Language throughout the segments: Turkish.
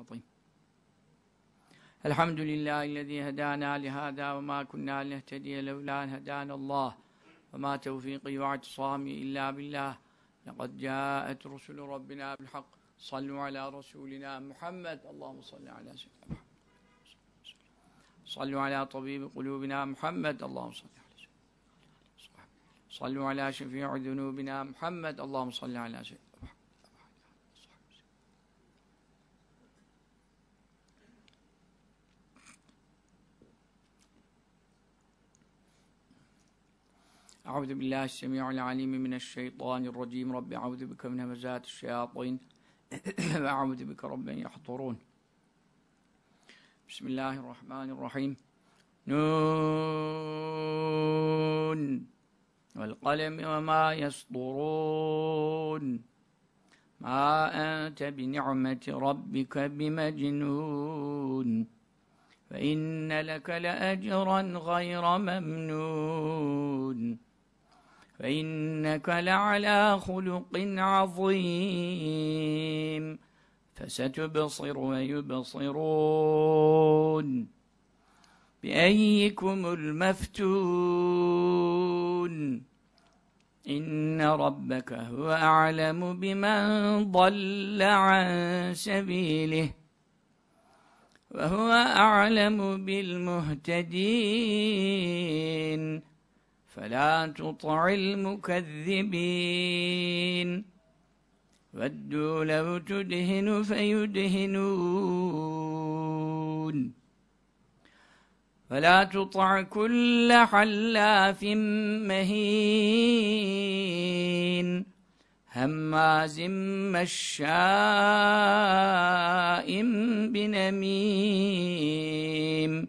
العظيم الحمد لله الذي هدانا لهذا وما كنا لنهتدي لولا أن هدانا الله وما توفيقي واعتصامي إلا بالله لقد جاءت رسل ربنا بالحق صلوا على رسولنا محمد اللهم صل على سيدنا محمد صلوا على طبيب قلوبنا محمد اللهم صل على سيدنا محمد صلوا على شفيع ذنوبنا محمد اللهم صل على سيدنا أعوذ بالله السميع العليم من الشيطان الرجيم رب أعوذ بك من همزات الشياطين وأعوذ بك رب يحضرون بسم الله الرحمن الرحيم نون والقلم وما يسطرون ما أنت بنعمة ربك بمجنون فإن لك لأجرا غير ممنون فإنك لعلى خلق عظيم فستبصر ويبصرون بأيكم المفتون إن ربك هو أعلم بمن ضل عن سبيله وهو أعلم بالمهتدين فلا تطع المكذبين ودوا لو تدهن فيدهنون فلا تطع كل حلاف مهين هماز مشاء بنميم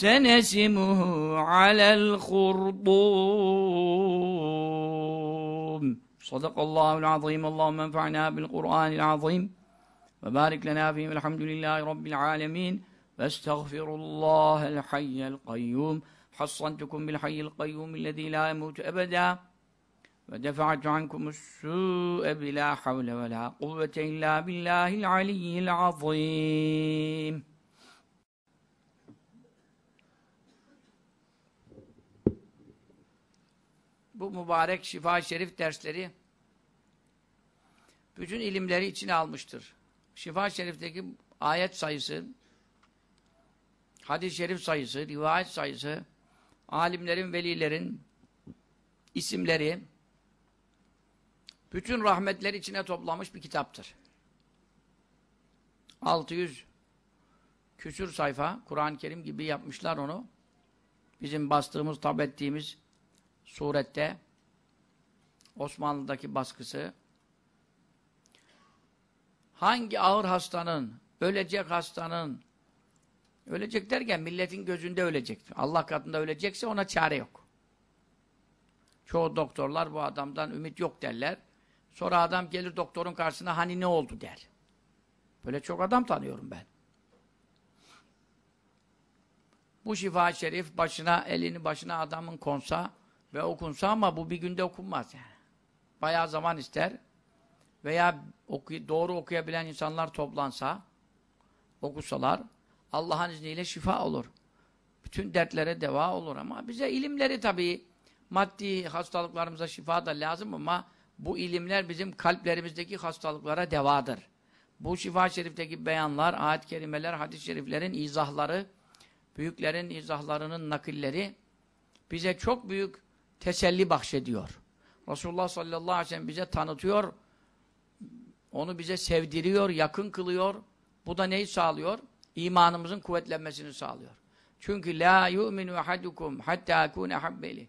سنسمه على الخرطوم صدق الله العظيم اللهم انفعنا بالقرآن العظيم وبارك لنا فيه الحمد لله رب العالمين فاستغفر الله الحي القيوم حصنتكم بالحي القيوم الذي لا يموت أبدا ودفعت عنكم السوء بلا حول ولا قوة إلا بالله العلي العظيم bu mübarek şifa şerif dersleri bütün ilimleri içine almıştır. şifa şerifteki ayet sayısı, hadis-i şerif sayısı, rivayet sayısı, alimlerin, velilerin isimleri, bütün rahmetleri içine toplamış bir kitaptır. 600 küsür sayfa, Kur'an-ı Kerim gibi yapmışlar onu. Bizim bastığımız, tab ettiğimiz surette Osmanlı'daki baskısı hangi ağır hastanın, ölecek hastanın ölecek derken milletin gözünde ölecek. Allah katında ölecekse ona çare yok. Çoğu doktorlar bu adamdan ümit yok derler. Sonra adam gelir doktorun karşısına hani ne oldu der. Böyle çok adam tanıyorum ben. Bu şifa şerif başına elini başına adamın konsa ve okunsa ama bu bir günde okunmaz yani. Bayağı zaman ister. Veya oku doğru okuyabilen insanlar toplansa, okusalar, Allah'ın izniyle şifa olur. Bütün dertlere deva olur ama bize ilimleri tabii, maddi hastalıklarımıza şifa da lazım ama bu ilimler bizim kalplerimizdeki hastalıklara devadır. Bu şifa şerifteki beyanlar, ayet-i kerimeler, hadis-i şeriflerin izahları, büyüklerin izahlarının nakilleri bize çok büyük teselli bahşediyor. Resulullah sallallahu aleyhi ve sellem bize tanıtıyor. Onu bize sevdiriyor, yakın kılıyor. Bu da neyi sağlıyor? İmanımızın kuvvetlenmesini sağlıyor. Çünkü la yu'minu ahadukum hatta akune habbeli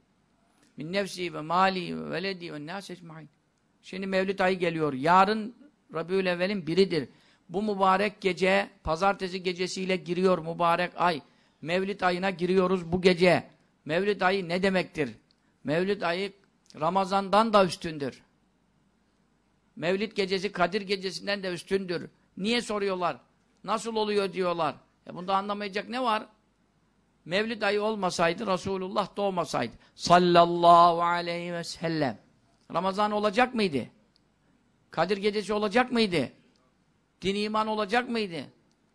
min nefsi ve mali ve veledi ve nâs ecmaîn. Şimdi Mevlid ayı geliyor. Yarın Rabiül Evvel'in biridir. Bu mübarek gece, pazartesi gecesiyle giriyor mübarek ay. Mevlid ayına giriyoruz bu gece. Mevlid ayı ne demektir? Mevlid ayı Ramazan'dan da üstündür. Mevlid gecesi Kadir gecesinden de üstündür. Niye soruyorlar? Nasıl oluyor diyorlar. E da anlamayacak ne var? Mevlid ayı olmasaydı Resulullah doğmasaydı. Sallallahu aleyhi ve sellem. Ramazan olacak mıydı? Kadir gecesi olacak mıydı? Din iman olacak mıydı?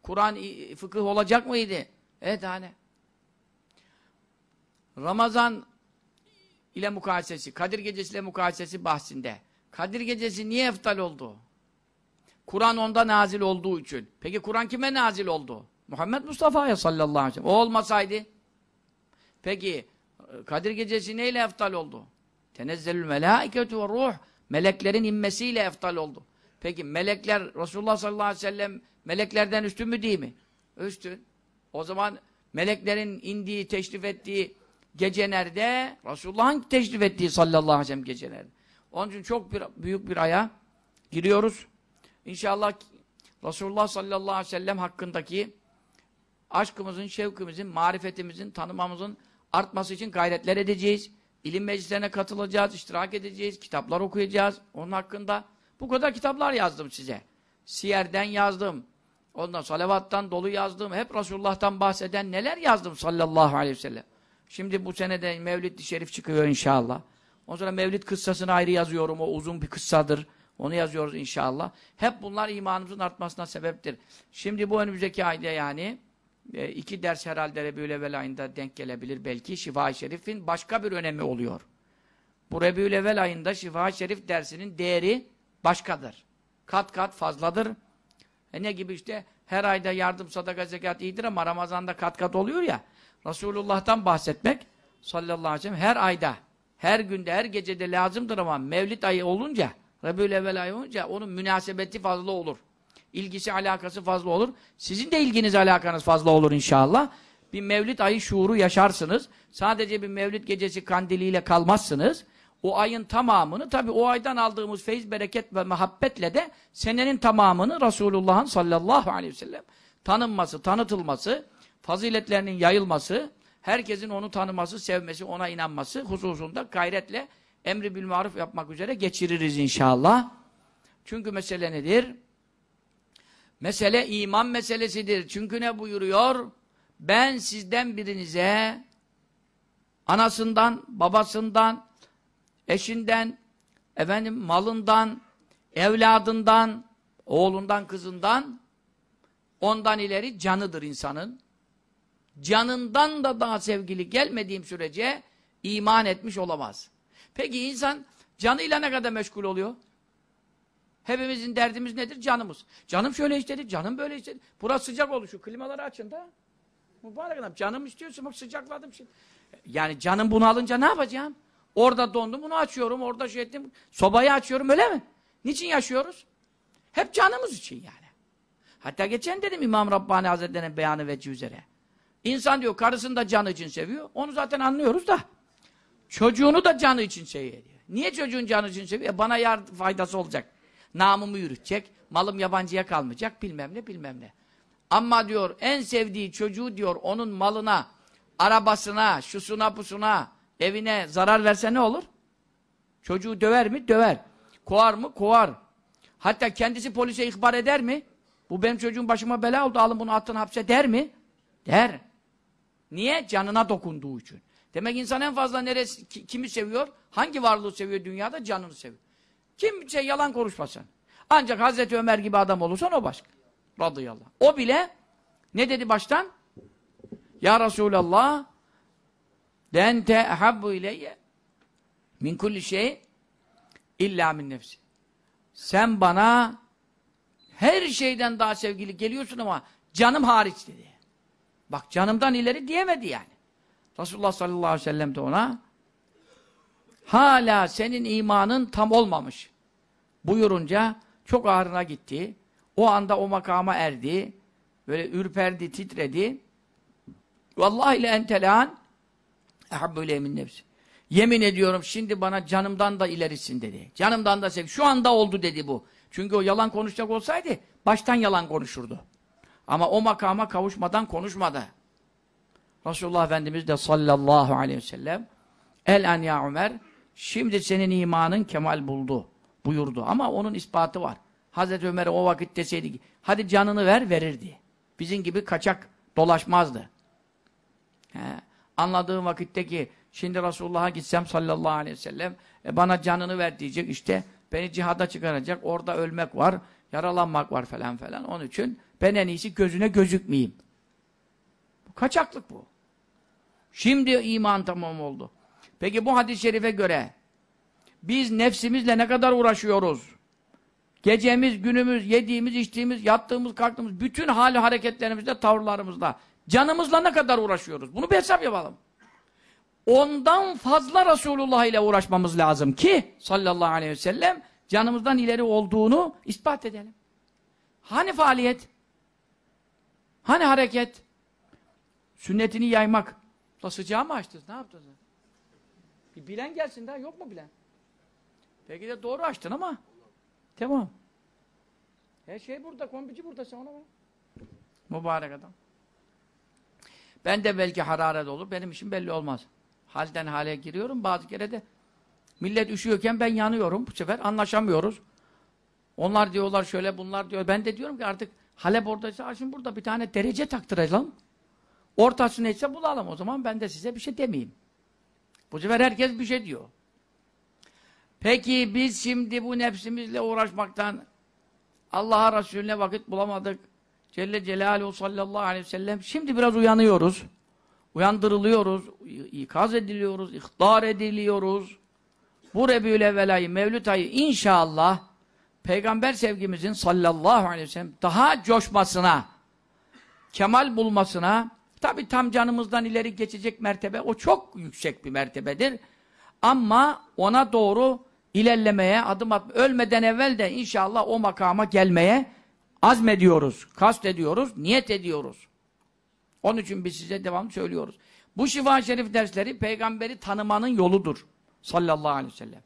Kur'an fıkıh olacak mıydı? Evet hani. Ramazan ile mukayesesi, Kadir Gecesi ile mukayesesi bahsinde. Kadir Gecesi niye eftal oldu? Kur'an onda nazil olduğu için. Peki Kur'an kime nazil oldu? Muhammed Mustafa'ya sallallahu aleyhi ve sellem. O olmasaydı? Peki Kadir Gecesi neyle eftal oldu? Tenezzelül melâiketu ve ruh. Meleklerin inmesiyle eftal oldu. Peki melekler Resulullah sallallahu aleyhi ve sellem meleklerden üstün mü değil mi? Üstün. O zaman meleklerin indiği, teşrif ettiği gecelerde Resulullah'ın teşrif ettiği sallallahu aleyhi ve sellem gecelerde. Onun için çok bir, büyük bir aya giriyoruz. İnşallah Resulullah sallallahu aleyhi ve sellem hakkındaki aşkımızın, şevkimizin, marifetimizin, tanımamızın artması için gayretler edeceğiz. İlim meclislerine katılacağız, iştirak edeceğiz, kitaplar okuyacağız. Onun hakkında bu kadar kitaplar yazdım size. Siyer'den yazdım. Ondan salavattan dolu yazdım. Hep Resulullah'tan bahseden neler yazdım sallallahu aleyhi ve sellem. Şimdi bu senede Mevlid-i Şerif çıkıyor inşallah. Ondan sonra Mevlid kıssasını ayrı yazıyorum. O uzun bir kıssadır. Onu yazıyoruz inşallah. Hep bunlar imanımızın artmasına sebeptir. Şimdi bu önümüzdeki ayda yani e, iki ders herhalde Rebiülevvel ayında denk gelebilir belki. Şifa-i Şerif'in başka bir önemi oluyor. Bu evvel ayında Şifa-i Şerif dersinin değeri başkadır. Kat kat fazladır. E ne gibi işte her ayda yardım, sadaka, zekat iyidir ama Ramazan'da kat kat oluyor ya. Resulullah'tan bahsetmek sallallahu aleyhi ve sellem her ayda, her günde, her gecede lazımdır ama Mevlid ayı olunca, Rebül evvel ayı olunca onun münasebeti fazla olur. İlgisi, alakası fazla olur. Sizin de ilginiz, alakanız fazla olur inşallah. Bir Mevlid ayı şuuru yaşarsınız. Sadece bir Mevlid gecesi kandiliyle kalmazsınız. O ayın tamamını tabi o aydan aldığımız feyiz, bereket ve muhabbetle de senenin tamamını Resulullah'ın sallallahu aleyhi ve sellem tanınması, tanıtılması, faziletlerinin yayılması, herkesin onu tanıması, sevmesi, ona inanması hususunda gayretle emri bil maruf yapmak üzere geçiririz inşallah. Çünkü mesele nedir? Mesele iman meselesidir. Çünkü ne buyuruyor? Ben sizden birinize anasından, babasından, eşinden, efendim malından, evladından, oğlundan, kızından ondan ileri canıdır insanın canından da daha sevgili gelmediğim sürece iman etmiş olamaz. Peki insan canıyla ne kadar meşgul oluyor? Hepimizin derdimiz nedir? Canımız. Canım şöyle istedi, canım böyle istedi. Burası sıcak oldu şu klimaları açın da. Mübarek adam canım istiyorsun bak sıcakladım şimdi. Yani canım bunu alınca ne yapacağım? Orada dondum bunu açıyorum, orada şey ettim. Sobayı açıyorum öyle mi? Niçin yaşıyoruz? Hep canımız için yani. Hatta geçen dedim İmam Rabbani Hazretleri'nin beyanı ve üzere. İnsan diyor karısını da canı için seviyor. Onu zaten anlıyoruz da. Çocuğunu da canı için seviyor. Niye çocuğun canı için seviyor? E, bana yar faydası olacak. Namımı yürütecek. Malım yabancıya kalmayacak. Bilmem ne bilmem ne. Ama diyor en sevdiği çocuğu diyor onun malına, arabasına, şusuna pusuna, evine zarar verse ne olur? Çocuğu döver mi? Döver. Kovar mı? Kovar. Hatta kendisi polise ihbar eder mi? Bu benim çocuğum başıma bela oldu alın bunu attın hapse der mi? Der. Niye? Canına dokunduğu için. Demek insan en fazla neresi, kimi seviyor? Hangi varlığı seviyor dünyada? Canını seviyor. Kimse yalan konuşmasın. Ancak Hazreti Ömer gibi adam olursan o başka. Radıyallah. O bile ne dedi baştan? Ya Resulallah lente ehabbu ileyye min kulli şey illa min nefsi. Sen bana her şeyden daha sevgili geliyorsun ama canım hariç dedi. Bak canımdan ileri diyemedi yani. Resulullah sallallahu aleyhi ve sellem de ona hala senin imanın tam olmamış buyurunca çok ağrına gitti. O anda o makama erdi. Böyle ürperdi, titredi. Vallahi le entelan ehabbu min nefsi. Yemin ediyorum şimdi bana canımdan da ilerisin dedi. Canımdan da sev. Şu anda oldu dedi bu. Çünkü o yalan konuşacak olsaydı baştan yalan konuşurdu. Ama o makama kavuşmadan konuşmadı. Resulullah Efendimiz de sallallahu aleyhi ve sellem El an ya Ömer şimdi senin imanın kemal buldu buyurdu. Ama onun ispatı var. Hazreti Ömer o vakit deseydi ki hadi canını ver verirdi. Bizim gibi kaçak dolaşmazdı. He. Anladığım vakitte ki şimdi Resulullah'a gitsem sallallahu aleyhi ve sellem e, bana canını ver diyecek işte beni cihada çıkaracak orada ölmek var yaralanmak var falan falan. Onun için ben en iyisi gözüne gözükmeyeyim. Bu Kaçaklık bu. Şimdi iman tamam oldu. Peki bu hadis-i şerife göre biz nefsimizle ne kadar uğraşıyoruz? Gecemiz, günümüz, yediğimiz, içtiğimiz, yattığımız, kalktığımız, bütün hali hareketlerimizde, tavırlarımızda, canımızla ne kadar uğraşıyoruz? Bunu bir hesap yapalım. Ondan fazla Resulullah ile uğraşmamız lazım ki sallallahu aleyhi ve sellem canımızdan ileri olduğunu ispat edelim. Hani faaliyet? Hani hareket? Sünnetini yaymak. Da sıcağı mı açtınız? Ne yaptınız? Bir bilen gelsin daha yok mu bilen? Peki de doğru açtın ama. Tamam. Her şey burada, kombici burada sen ona bak. Mübarek adam. Ben de belki hararet olur, benim işim belli olmaz. Halden hale giriyorum, bazı kere de millet üşüyorken ben yanıyorum. Bu sefer anlaşamıyoruz. Onlar diyorlar şöyle, bunlar diyor. Ben de diyorum ki artık Halep oradaysa şimdi burada bir tane derece taktıralım. Ortası neyse bulalım. O zaman ben de size bir şey demeyeyim. Bu sefer herkes bir şey diyor. Peki biz şimdi bu nefsimizle uğraşmaktan Allah'a Resulüne vakit bulamadık. Celle Celaluhu sallallahu aleyhi ve sellem. Şimdi biraz uyanıyoruz. Uyandırılıyoruz. ikaz ediliyoruz. ihtar ediliyoruz. Bu Rebül Evvel ayı, Mevlüt ayı inşallah peygamber sevgimizin sallallahu aleyhi ve sellem daha coşmasına, kemal bulmasına, tabi tam canımızdan ileri geçecek mertebe, o çok yüksek bir mertebedir. Ama ona doğru ilerlemeye, adım at, ölmeden evvel de inşallah o makama gelmeye azmediyoruz, kast ediyoruz, niyet ediyoruz. Onun için biz size devam söylüyoruz. Bu şifa şerif dersleri peygamberi tanımanın yoludur. Sallallahu aleyhi ve sellem.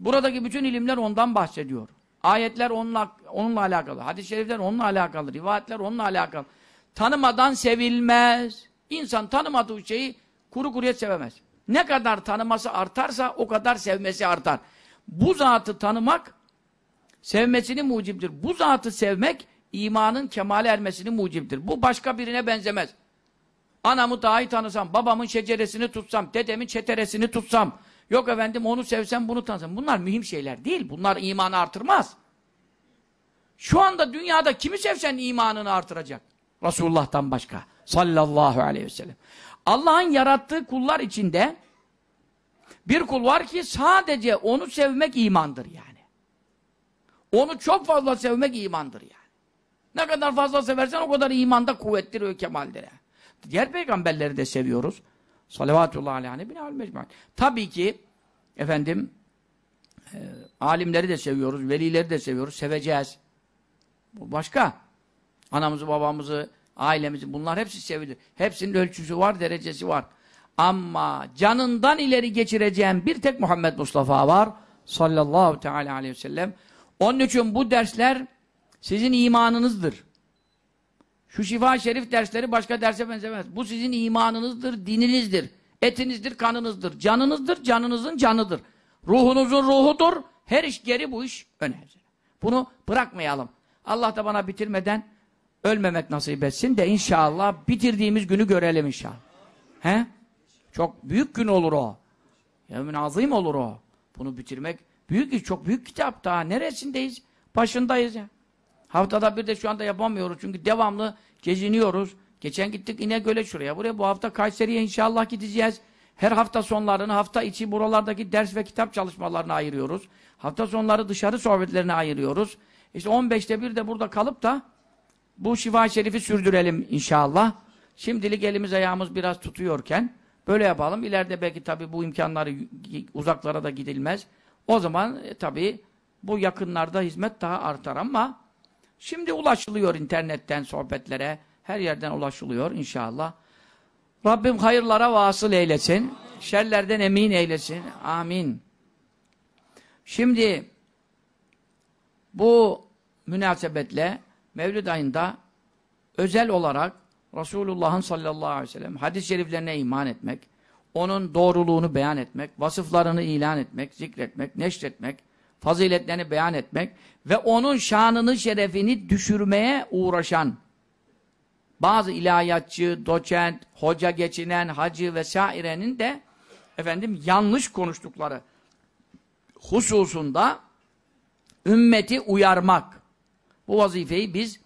Buradaki bütün ilimler ondan bahsediyor. Ayetler onunla, onunla alakalı. Hadis-i şerifler onunla alakalı. Rivayetler onunla alakalı. Tanımadan sevilmez. İnsan tanımadığı şeyi kuru kuruya sevemez. Ne kadar tanıması artarsa o kadar sevmesi artar. Bu zatı tanımak sevmesini mucibdir. Bu zatı sevmek imanın kemale ermesini mucibdir. Bu başka birine benzemez. Anamı daha iyi tanısam, babamın şeceresini tutsam, dedemin çeteresini tutsam, Yok efendim onu sevsem bunu tanısam. Bunlar mühim şeyler değil. Bunlar imanı artırmaz. Şu anda dünyada kimi sevsen imanını artıracak. Resulullah'tan başka. Sallallahu aleyhi ve sellem. Allah'ın yarattığı kullar içinde bir kul var ki sadece onu sevmek imandır yani. Onu çok fazla sevmek imandır yani. Ne kadar fazla seversen o kadar imanda kuvvettir ve kemaldir. Yani. Diğer peygamberleri de seviyoruz. Salavatullahi aleyhine binaül mecmuat. Tabii ki efendim e, alimleri de seviyoruz, velileri de seviyoruz, seveceğiz. Bu başka. Anamızı, babamızı, ailemizi bunlar hepsi sevilir. Hepsinin ölçüsü var, derecesi var. Ama canından ileri geçireceğim bir tek Muhammed Mustafa var. Sallallahu teala aleyhi ve sellem. Onun için bu dersler sizin imanınızdır. Şu şifa şerif dersleri başka derse benzemez. Bu sizin imanınızdır, dininizdir, etinizdir, kanınızdır, canınızdır, canınızın canıdır. Ruhunuzun ruhudur. Her iş geri bu iş öne. Bunu bırakmayalım. Allah da bana bitirmeden ölmemek nasip etsin de inşallah bitirdiğimiz günü görelim inşallah. He? Çok büyük gün olur o. Yemin azim olur o. Bunu bitirmek büyük iş, çok büyük kitap daha. Neresindeyiz? Başındayız ya. Haftada bir de şu anda yapamıyoruz çünkü devamlı geziniyoruz. Geçen gittik İnegöl'e şuraya buraya. Bu hafta Kayseri'ye inşallah gideceğiz. Her hafta sonlarını hafta içi buralardaki ders ve kitap çalışmalarını ayırıyoruz. Hafta sonları dışarı sohbetlerini ayırıyoruz. İşte 15'te bir de burada kalıp da bu şifa şerifi sürdürelim inşallah. Şimdilik elimiz ayağımız biraz tutuyorken böyle yapalım. İleride belki tabii bu imkanları uzaklara da gidilmez. O zaman e, tabi bu yakınlarda hizmet daha artar ama Şimdi ulaşılıyor internetten sohbetlere. Her yerden ulaşılıyor inşallah. Rabbim hayırlara vasıl eylesin. Şerlerden emin eylesin. Amin. Şimdi bu münasebetle Mevlid ayında özel olarak Resulullah'ın sallallahu aleyhi ve sellem hadis-i şeriflerine iman etmek, onun doğruluğunu beyan etmek, vasıflarını ilan etmek, zikretmek, neşretmek, faziletlerini beyan etmek ve onun şanını, şerefini düşürmeye uğraşan bazı ilahiyatçı, doçent, hoca geçinen, hacı vesairenin de efendim yanlış konuştukları hususunda ümmeti uyarmak. Bu vazifeyi biz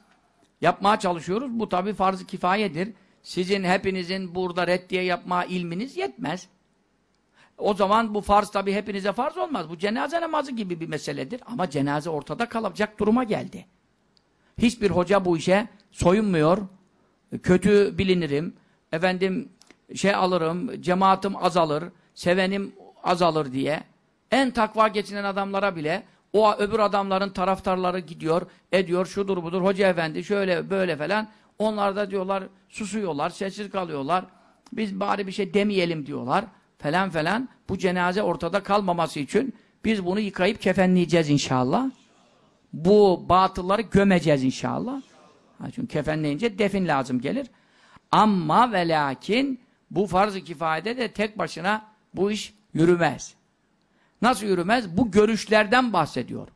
yapmaya çalışıyoruz. Bu tabi farz-ı kifayedir. Sizin hepinizin burada reddiye yapma ilminiz yetmez. O zaman bu farz tabi hepinize farz olmaz. Bu cenaze namazı gibi bir meseledir. Ama cenaze ortada kalacak duruma geldi. Hiçbir hoca bu işe soyunmuyor. Kötü bilinirim. Efendim şey alırım, cemaatim azalır, sevenim azalır diye. En takva geçinen adamlara bile o öbür adamların taraftarları gidiyor, ediyor, şudur budur, hoca efendi şöyle böyle falan. Onlar da diyorlar, susuyorlar, sessiz kalıyorlar. Biz bari bir şey demeyelim diyorlar falan falan bu cenaze ortada kalmaması için biz bunu yıkayıp kefenleyeceğiz inşallah. Bu batılları gömeceğiz inşallah. çünkü kefenleyince defin lazım gelir. Ama ve lakin bu farz-ı kifayede de tek başına bu iş yürümez. Nasıl yürümez? Bu görüşlerden bahsediyor.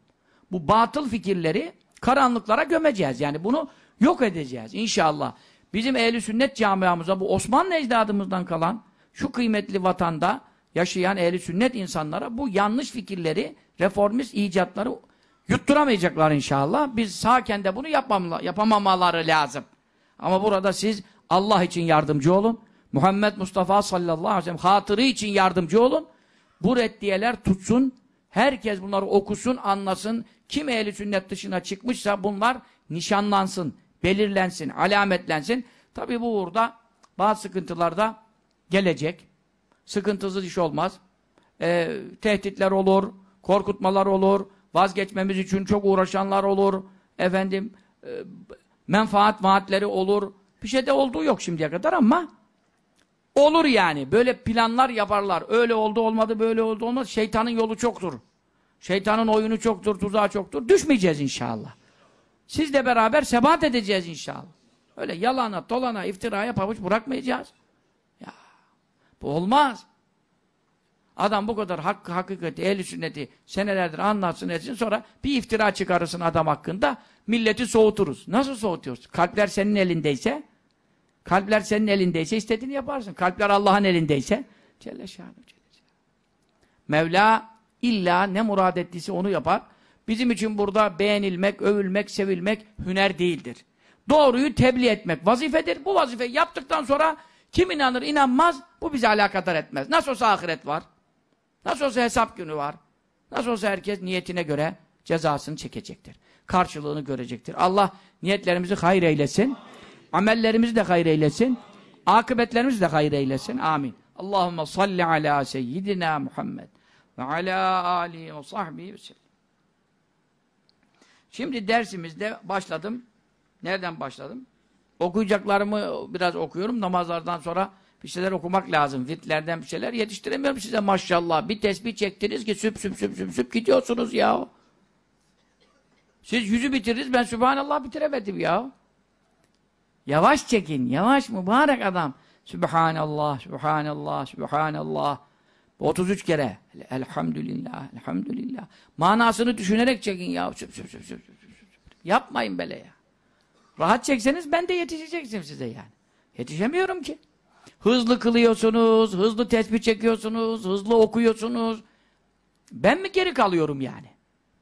Bu batıl fikirleri karanlıklara gömeceğiz. Yani bunu yok edeceğiz inşallah. Bizim ehli sünnet camiamıza bu Osmanlı ecdadımızdan kalan şu kıymetli vatanda yaşayan ehli sünnet insanlara bu yanlış fikirleri, reformist icatları yutturamayacaklar inşallah. Biz sağken de bunu yapamamaları lazım. Ama burada siz Allah için yardımcı olun. Muhammed Mustafa sallallahu aleyhi ve sellem hatırı için yardımcı olun. Bu reddiyeler tutsun. Herkes bunları okusun, anlasın. Kim ehli sünnet dışına çıkmışsa bunlar nişanlansın, belirlensin, alametlensin. Tabi bu uğurda bazı sıkıntılarda gelecek. Sıkıntısız iş olmaz. E, tehditler olur, korkutmalar olur, vazgeçmemiz için çok uğraşanlar olur. Efendim, e, menfaat vaatleri olur. Bir şey de olduğu yok şimdiye kadar ama olur yani. Böyle planlar yaparlar. Öyle oldu olmadı, böyle oldu olmadı. Şeytanın yolu çoktur. Şeytanın oyunu çoktur, tuzağı çoktur. Düşmeyeceğiz inşallah. Sizle beraber sebat edeceğiz inşallah. Öyle yalana, dolana, iftiraya pabuç bırakmayacağız. Bu olmaz. Adam bu kadar hakkı, hakikati, ehli sünneti senelerdir anlatsın etsin sonra bir iftira çıkarırsın adam hakkında milleti soğuturuz. Nasıl soğutuyoruz? Kalpler senin elindeyse kalpler senin elindeyse istediğini yaparsın. Kalpler Allah'ın elindeyse Celle şahane, Celle şahane. Mevla illa ne murad ettiyse onu yapar. Bizim için burada beğenilmek, övülmek, sevilmek hüner değildir. Doğruyu tebliğ etmek vazifedir. Bu vazifeyi yaptıktan sonra kim inanır inanmaz bu bizi alakadar etmez. Nasıl olsa ahiret var. Nasıl olsa hesap günü var. Nasıl olsa herkes niyetine göre cezasını çekecektir. Karşılığını görecektir. Allah niyetlerimizi hayır eylesin. Amellerimizi de hayır eylesin. Akıbetlerimizi de hayır eylesin. Amin. Allahümme salli ala seyyidina Muhammed ve ala alihi ve sahbihi ve sellem. Şimdi dersimizde başladım. Nereden başladım? Okuyacaklarımı biraz okuyorum. Namazlardan sonra bir şeyler okumak lazım. Virtlerden bir şeyler yetiştiremiyorum size maşallah. Bir tesbih çektiniz ki süp süp süp süp süp gidiyorsunuz ya. Siz yüzü bitiririz, ben Sübhanallah bitiremedim ya. Yavaş çekin. Yavaş mübarek adam. Sübhanallah, Sübhanallah, Sübhanallah. 33 kere. Elhamdülillah, Elhamdülillah. Manasını düşünerek çekin ya. Süp süp süp süp. süp. Yapmayın böyle ya. Rahat çekseniz ben de yetişeceksin size yani. Yetişemiyorum ki. Hızlı kılıyorsunuz, hızlı tesbih çekiyorsunuz, hızlı okuyorsunuz. Ben mi geri kalıyorum yani?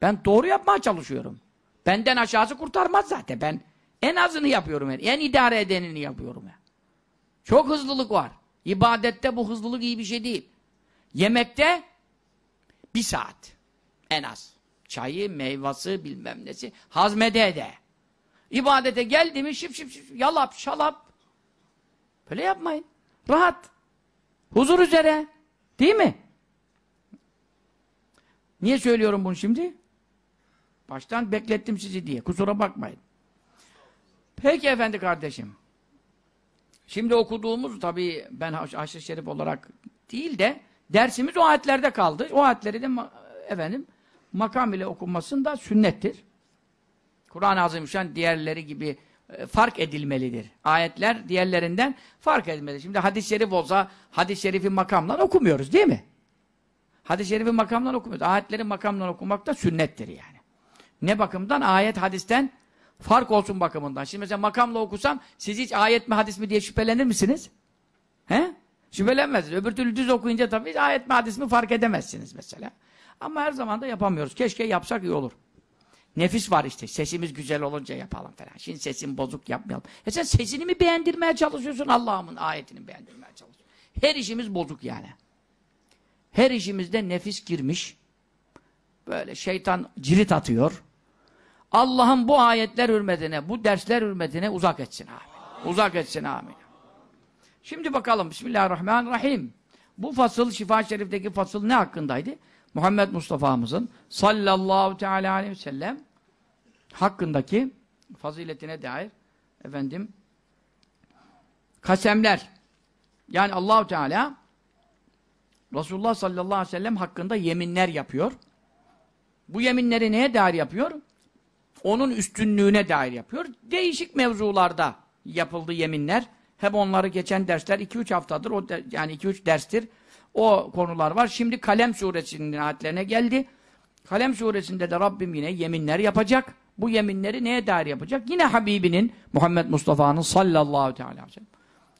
Ben doğru yapmaya çalışıyorum. Benden aşağısı kurtarmaz zaten. Ben en azını yapıyorum. Yani. En idare edenini yapıyorum. Yani. Çok hızlılık var. İbadette bu hızlılık iyi bir şey değil. Yemekte bir saat. En az. Çayı, meyvası, bilmem nesi. Hazmede de. İbadete geldi mi şıp şıp şıp yalap şalap. Böyle yapmayın. Rahat. Huzur üzere. Değil mi? Niye söylüyorum bunu şimdi? Baştan beklettim sizi diye. Kusura bakmayın. Peki efendi kardeşim. Şimdi okuduğumuz tabii ben haşr Şerif olarak değil de dersimiz o ayetlerde kaldı. O ayetleri de efendim makam ile okunmasında sünnettir. Kur'an-ı Azimüşşan diğerleri gibi e, fark edilmelidir. Ayetler diğerlerinden fark edilmelidir. Şimdi hadis-i şerif olsa hadis-i şerifi makamdan okumuyoruz değil mi? Hadis-i şerifi makamdan okumuyoruz. Ayetleri makamdan okumak da sünnettir yani. Ne bakımdan? Ayet hadisten fark olsun bakımından. Şimdi mesela makamla okusam siz hiç ayet mi hadis mi diye şüphelenir misiniz? He? Şüphelenmezsiniz. Öbür türlü düz okuyunca tabii ayet mi hadis mi fark edemezsiniz mesela. Ama her zaman da yapamıyoruz. Keşke yapsak iyi olur. Nefis var işte. Sesimiz güzel olunca yapalım falan. Şimdi sesin bozuk yapmayalım. E sen sesini mi beğendirmeye çalışıyorsun? Allah'ımın ayetini beğendirmeye çalışıyorsun. Her işimiz bozuk yani. Her işimizde nefis girmiş. Böyle şeytan cirit atıyor. Allah'ın bu ayetler hürmetine, bu dersler hürmetine uzak etsin amin. Uzak etsin amin. Şimdi bakalım Bismillahirrahmanirrahim. Bu fasıl Şifa Şerif'teki fasıl ne hakkındaydı? Muhammed Mustafa'mızın sallallahu teala aleyhi ve sellem hakkındaki faziletine dair efendim kasemler yani Allahu Teala Resulullah sallallahu aleyhi ve sellem hakkında yeminler yapıyor. Bu yeminleri neye dair yapıyor? Onun üstünlüğüne dair yapıyor. Değişik mevzularda yapıldı yeminler. Hep onları geçen dersler 2-3 haftadır o de, yani 2-3 derstir o konular var. Şimdi Kalem suresinin ayetlerine geldi. Kalem suresinde de Rabbim yine yeminler yapacak. Bu yeminleri neye dair yapacak? Yine Habibinin, Muhammed Mustafa'nın sallallahu teala aleyhi ve sellem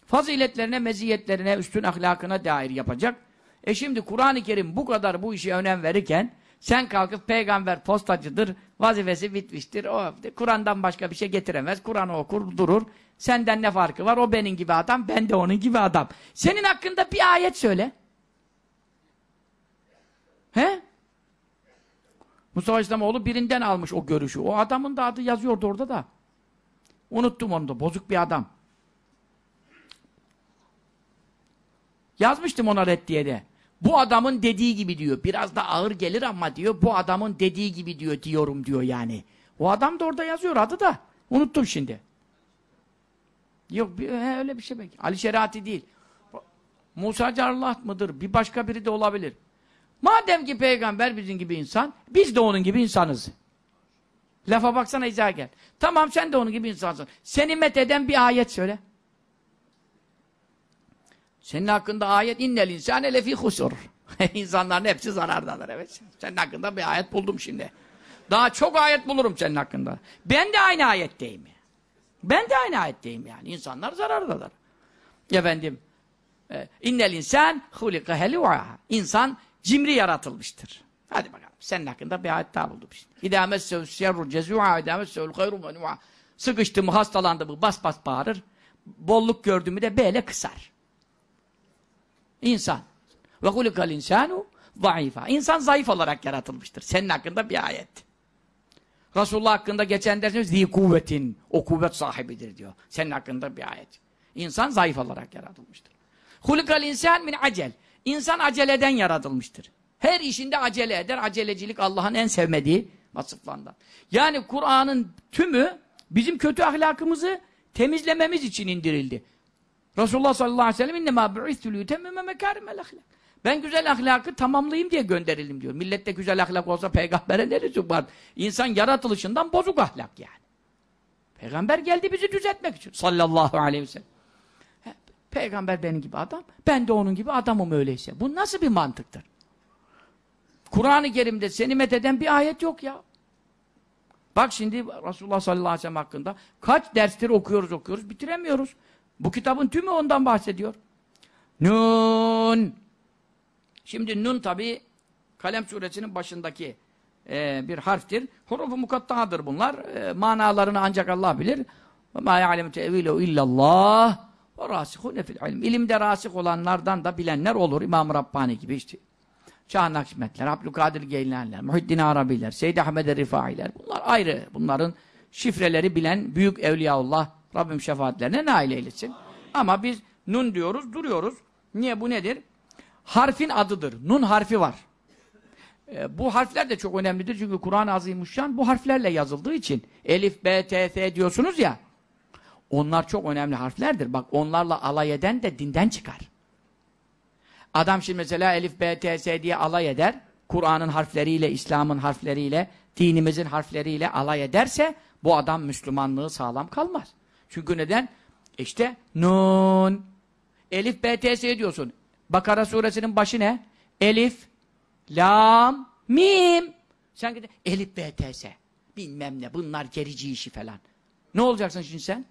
faziletlerine, meziyetlerine, üstün ahlakına dair yapacak. E şimdi Kur'an-ı Kerim bu kadar bu işe önem verirken sen kalkıp peygamber postacıdır, vazifesi bitmiştir, o Kur'an'dan başka bir şey getiremez, Kur'an'ı okur, durur. Senden ne farkı var? O benim gibi adam, ben de onun gibi adam. Senin hakkında bir ayet söyle. He? Mustafa İslamoğlu birinden almış o görüşü. O adamın da adı yazıyordu orada da. Unuttum onu da. Bozuk bir adam. Yazmıştım ona reddiyede. Bu adamın dediği gibi diyor. Biraz da ağır gelir ama diyor. Bu adamın dediği gibi diyor diyorum diyor yani. O adam da orada yazıyor adı da. Unuttum şimdi. Yok bir, he, öyle bir şey belki. Ali Şerati değil. Musa Carlah mıdır? Bir başka biri de olabilir. Madem ki peygamber bizim gibi insan, biz de onun gibi insanız. Lafa baksana izah gel. Tamam sen de onun gibi insansın. Seni metheden bir ayet söyle. Senin hakkında ayet innel insane lefi husur. İnsanların hepsi zarardalar evet. Senin hakkında bir ayet buldum şimdi. Daha çok ayet bulurum senin hakkında. Ben de aynı ayetteyim. Ben de aynı ayetteyim yani. İnsanlar zarardalar. Efendim. E, innel insan hulika helu'a. İnsan cimri yaratılmıştır. Hadi bakalım. Senin hakkında bir ayet daha buldum şimdi. İdâ messev şerru cezû'a idâ messevül hayru menû'a. Sıkıştı mı, hastalandı mı bas bas bağırır. Bolluk gördü mü de böyle kısar. İnsan. Ve hulikal insanu zayıfa. İnsan zayıf olarak yaratılmıştır. Senin hakkında bir ayet. Resulullah hakkında geçen dersimiz zi kuvvetin. O kuvvet sahibidir diyor. Senin hakkında bir ayet. İnsan zayıf olarak yaratılmıştır. Hulikal insan min acel. İnsan aceleden yaratılmıştır. Her işinde acele eder. Acelecilik Allah'ın en sevmediği vasıflarından. Yani Kur'an'ın tümü bizim kötü ahlakımızı temizlememiz için indirildi. Resulullah sallallahu aleyhi ve sellem innemâ bu'istülü temmüme mekârimel ahlak. Ben güzel ahlakı tamamlayayım diye gönderildim diyor. Millette güzel ahlak olsa peygambere ne lüzum var? İnsan yaratılışından bozuk ahlak yani. Peygamber geldi bizi düzeltmek için sallallahu aleyhi ve sellem. Peygamber benim gibi adam, ben de onun gibi adamım öyleyse. Bu nasıl bir mantıktır? Kur'an-ı Kerim'de seni mededen bir ayet yok ya. Bak şimdi Resulullah sallallahu aleyhi ve sellem hakkında kaç dersleri okuyoruz okuyoruz bitiremiyoruz. Bu kitabın tümü ondan bahsediyor. Nun. Şimdi nun tabi Kalem suresinin başındaki e, bir harftir. Hurufu mukattahadır bunlar. E, manalarını ancak Allah bilir. وَمَا يَعْلَمُ تَعْوِيلَهُ اِلَّا اللّٰهِ o Rasihune fil ilim. İlimde rasih olanlardan da bilenler olur. İmam Rabbani gibi işte. Şah Nakşimetler, Abdülkadir Geylaniler, Muhiddin Arabiler, Seyyid Ahmed Rifailer. Bunlar ayrı. Bunların şifreleri bilen büyük evliyaullah Rabbim şefaatlerine nail eylesin. Ama biz nun diyoruz, duruyoruz. Niye bu nedir? Harfin adıdır. Nun harfi var. E, bu harfler de çok önemlidir çünkü Kur'an-ı Azimuşşan bu harflerle yazıldığı için Elif, B, T, F diyorsunuz ya onlar çok önemli harflerdir. Bak onlarla alay eden de dinden çıkar. Adam şimdi mesela Elif, B, T, S diye alay eder. Kur'an'ın harfleriyle, İslam'ın harfleriyle, dinimizin harfleriyle alay ederse bu adam Müslümanlığı sağlam kalmaz. Çünkü neden? İşte Nun. Elif, B, T, S diyorsun. Bakara suresinin başı ne? Elif, Lam, Mim. Sen gidin Elif, B, T, S. Bilmem ne bunlar gerici işi falan. Ne olacaksın şimdi sen?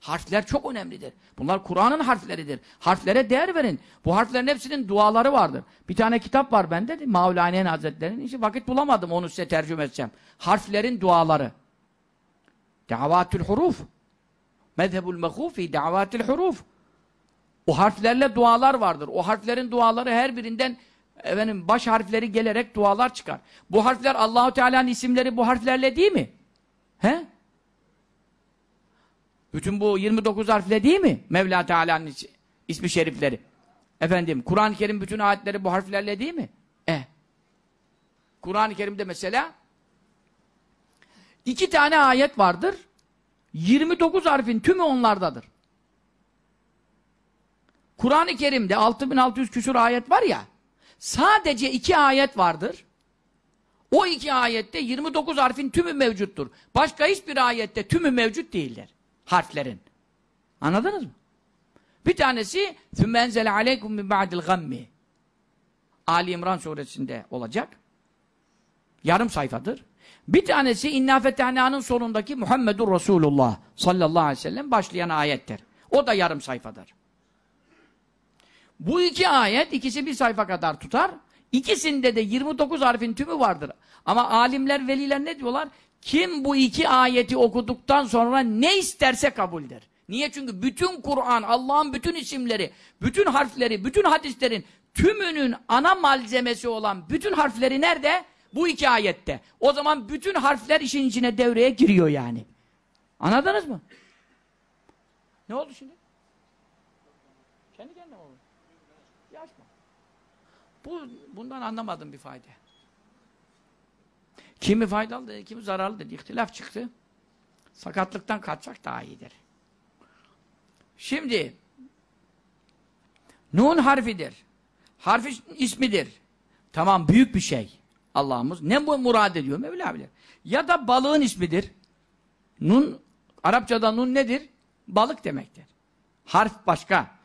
Harfler çok önemlidir. Bunlar Kur'an'ın harfleridir. Harflere değer verin. Bu harflerin hepsinin duaları vardır. Bir tane kitap var bende de Mevlaniyen Hazretleri'nin. İşte vakit bulamadım onu size tercüme edeceğim. Harflerin duaları. Davatül huruf. Mezhebul mehufi davatül huruf. O harflerle dualar vardır. O harflerin duaları her birinden efendim, baş harfleri gelerek dualar çıkar. Bu harfler Allahu Teala'nın isimleri bu harflerle değil mi? He? Bütün bu 29 harfle değil mi? Mevla Teala'nın ismi şerifleri. Efendim, Kur'an-ı Kerim bütün ayetleri bu harflerle değil mi? E, Kur'an-ı Kerim'de mesela iki tane ayet vardır. 29 harfin tümü onlardadır. Kur'an-ı Kerim'de 6600 küsur ayet var ya, sadece iki ayet vardır. O iki ayette 29 harfin tümü mevcuttur. Başka hiçbir ayette tümü mevcut değildir harflerin. Anladınız mı? Bir tanesi ثُمَّنْزَلَ عَلَيْكُمْ مِنْ بَعْدِ الْغَمِّ Ali İmran suresinde olacak. Yarım sayfadır. Bir tanesi İnna Fetehna'nın sonundaki Muhammedur Resulullah sallallahu aleyhi ve sellem başlayan ayettir. O da yarım sayfadır. Bu iki ayet ikisi bir sayfa kadar tutar. İkisinde de 29 harfin tümü vardır. Ama alimler, veliler ne diyorlar? Kim bu iki ayeti okuduktan sonra ne isterse kabuldür. Niye? Çünkü bütün Kur'an, Allah'ın bütün isimleri, bütün harfleri, bütün hadislerin tümünün ana malzemesi olan bütün harfleri nerede? Bu iki ayette. O zaman bütün harfler işin içine devreye giriyor yani. Anladınız mı? Ne oldu şimdi? Kendi kendine oldu. Yaşma. Bu, bundan anlamadım bir fayda. Kimi faydalı dedi, kimi zararlı dedi. İhtilaf çıktı. Sakatlıktan kaçsak daha iyidir. Şimdi Nun harfidir. Harfi ismidir. Tamam büyük bir şey. Allah'ımız ne bu murad ediyor Mevla bilir. Ya da balığın ismidir. Nun Arapçada nun nedir? Balık demektir. Harf başka.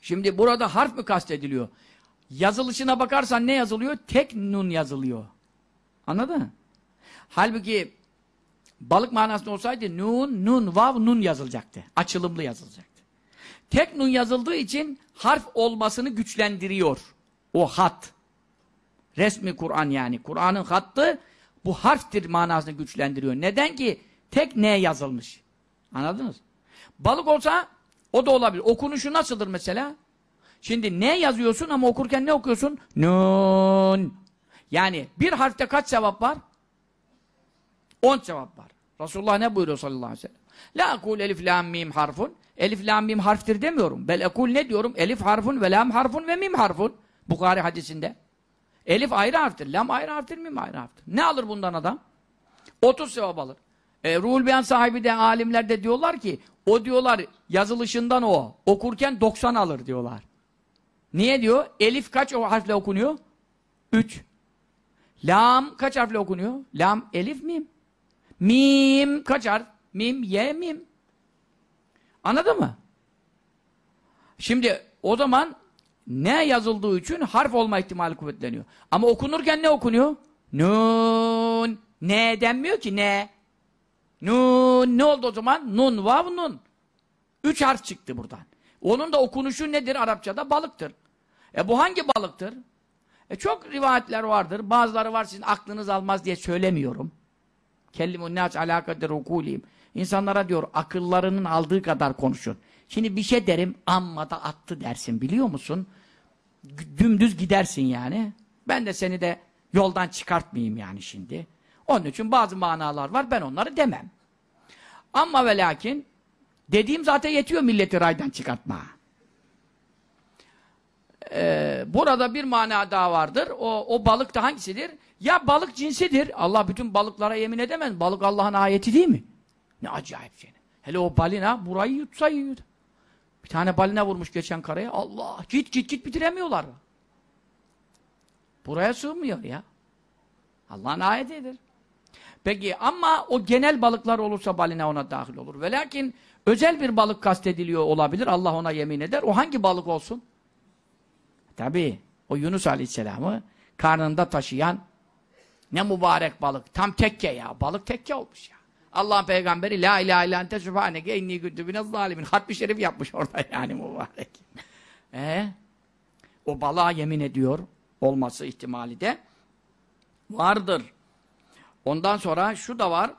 Şimdi burada harf mi kastediliyor? Yazılışına bakarsan ne yazılıyor? Tek nun yazılıyor. Anladın mı? Halbuki balık manasında olsaydı nun, nun, vav, nun yazılacaktı. Açılımlı yazılacaktı. Tek nun yazıldığı için harf olmasını güçlendiriyor. O hat. Resmi Kur'an yani. Kur'an'ın hattı bu harftir manasını güçlendiriyor. Neden ki? Tek ne yazılmış. Anladınız? Balık olsa o da olabilir. Okunuşu nasıldır mesela? Şimdi ne yazıyorsun ama okurken ne okuyorsun? Nun. Yani bir harfte kaç cevap var? On cevap var. Resulullah ne buyuruyor sallallahu aleyhi ve sellem? La akul elif lam mim harfun. Elif lam mim harftir demiyorum. Bel akul ne diyorum? Elif harfun ve lam harfun ve mim harfun. Bukhari hadisinde. Elif ayrı harftir, lam ayrı harftir, mim ayrı harftir. Ne alır bundan adam? 30 cevap alır. E, Ruhul Beyan sahibi de alimler de diyorlar ki o diyorlar yazılışından o okurken 90 alır diyorlar. Niye diyor? Elif kaç harfle okunuyor? Üç. Lam kaç harfle okunuyor? Lam elif mim? Mim kaç harf? Mim ye mim. Anladın mı? Şimdi o zaman ne yazıldığı için harf olma ihtimali kuvvetleniyor. Ama okunurken ne okunuyor? Nun. Ne denmiyor ki ne? Nun. Ne oldu o zaman? Nun vav nun. Üç harf çıktı buradan. Onun da okunuşu nedir Arapçada? Balıktır. E bu hangi balıktır? E çok rivayetler vardır. Bazıları var sizin aklınız almaz diye söylemiyorum. Kellimun naç alakadır ukuliyim. İnsanlara diyor akıllarının aldığı kadar konuşun. Şimdi bir şey derim amma da attı dersin biliyor musun? Dümdüz gidersin yani. Ben de seni de yoldan çıkartmayayım yani şimdi. Onun için bazı manalar var ben onları demem. Ama ve lakin dediğim zaten yetiyor milleti raydan çıkartma e, burada bir mana daha vardır. O, o balık da hangisidir? Ya balık cinsidir. Allah bütün balıklara yemin edemez. Balık Allah'ın ayeti değil mi? Ne acayip şey. Hele o balina burayı yutsa yiyor. Bir tane balina vurmuş geçen karaya. Allah git git git bitiremiyorlar. Buraya sığmıyor ya. Allah'ın ayetidir. Peki ama o genel balıklar olursa balina ona dahil olur. Ve lakin özel bir balık kastediliyor olabilir. Allah ona yemin eder. O hangi balık olsun? Tabi o Yunus Aleyhisselam'ı karnında taşıyan ne mübarek balık. Tam tekke ya. Balık tekke olmuş ya. Allah'ın peygamberi la ilahe illa ente sübhaneke inni gündübüne zalimin. Hatmi şerif yapmış orada yani mübarek. E, o balığa yemin ediyor olması ihtimali de vardır. Ondan sonra şu da var.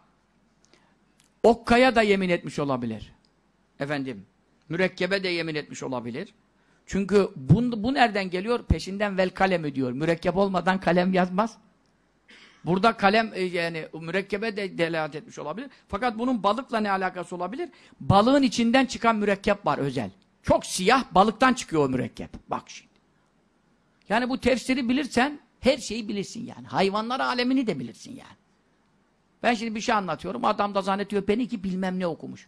Okkaya da yemin etmiş olabilir. Efendim, mürekkebe de yemin etmiş olabilir. Çünkü bu, bu nereden geliyor? Peşinden vel kalemi diyor. Mürekkep olmadan kalem yazmaz. Burada kalem e, yani mürekkebe de delalet etmiş olabilir. Fakat bunun balıkla ne alakası olabilir? Balığın içinden çıkan mürekkep var özel. Çok siyah balıktan çıkıyor o mürekkep. Bak şimdi. Yani bu tefsiri bilirsen her şeyi bilirsin yani. Hayvanlar alemini de bilirsin yani. Ben şimdi bir şey anlatıyorum. Adam da zannetiyor beni ki bilmem ne okumuş.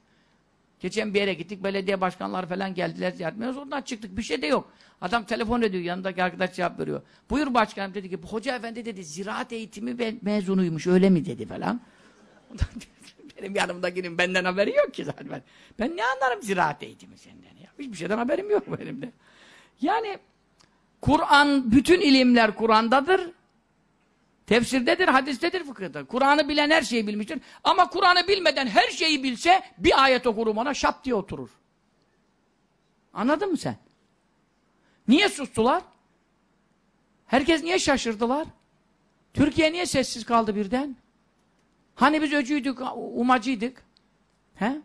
Geçen bir yere gittik, belediye başkanları falan geldiler ziyaret ediyoruz. Oradan çıktık, bir şey de yok. Adam telefon ediyor, yanındaki arkadaş cevap veriyor. Buyur başkanım dedi ki, hoca efendi dedi, ziraat eğitimi ben mezunuymuş, öyle mi dedi falan. Benim yanımdakinin benden haberi yok ki zaten. Ben, ben ne anlarım ziraat eğitimi senden ya? Hiçbir şeyden haberim yok benim de. Yani Kur'an, bütün ilimler Kur'an'dadır. Tefsirdedir, hadistedir, fıkıhta. Kur'an'ı bilen her şeyi bilmiştir. Ama Kur'an'ı bilmeden her şeyi bilse bir ayet okurum ona şap diye oturur. Anladın mı sen? Niye sustular? Herkes niye şaşırdılar? Türkiye niye sessiz kaldı birden? Hani biz öcüydük, umacıydık? He?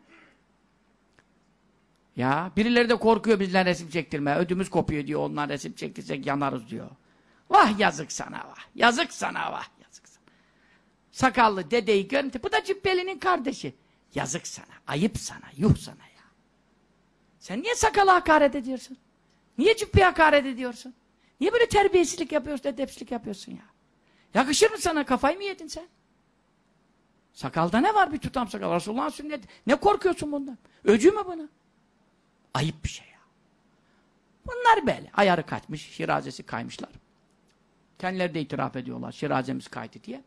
Ya birileri de korkuyor bizden resim çektirmeye. Ödümüz kopuyor diyor. Onlar resim çektirsek yanarız diyor. Vah yazık sana vah. Yazık sana vah. Yazık sana. Sakallı dedeyi görüntü. Bu da cübbelinin kardeşi. Yazık sana. Ayıp sana. Yuh sana ya. Sen niye sakala hakaret ediyorsun? Niye cübbeye hakaret ediyorsun? Niye böyle terbiyesizlik yapıyorsun, edepsizlik yapıyorsun ya? Yakışır mı sana? Kafayı mı yedin sen? Sakalda ne var bir tutam sakal? Resulullah'ın sünneti. Ne korkuyorsun bundan? Öcü mü buna? Ayıp bir şey ya. Bunlar böyle. Ayarı kaçmış, şirazesi kaymışlar. Kendileri de itiraf ediyorlar. Şirazemiz kaydı diye.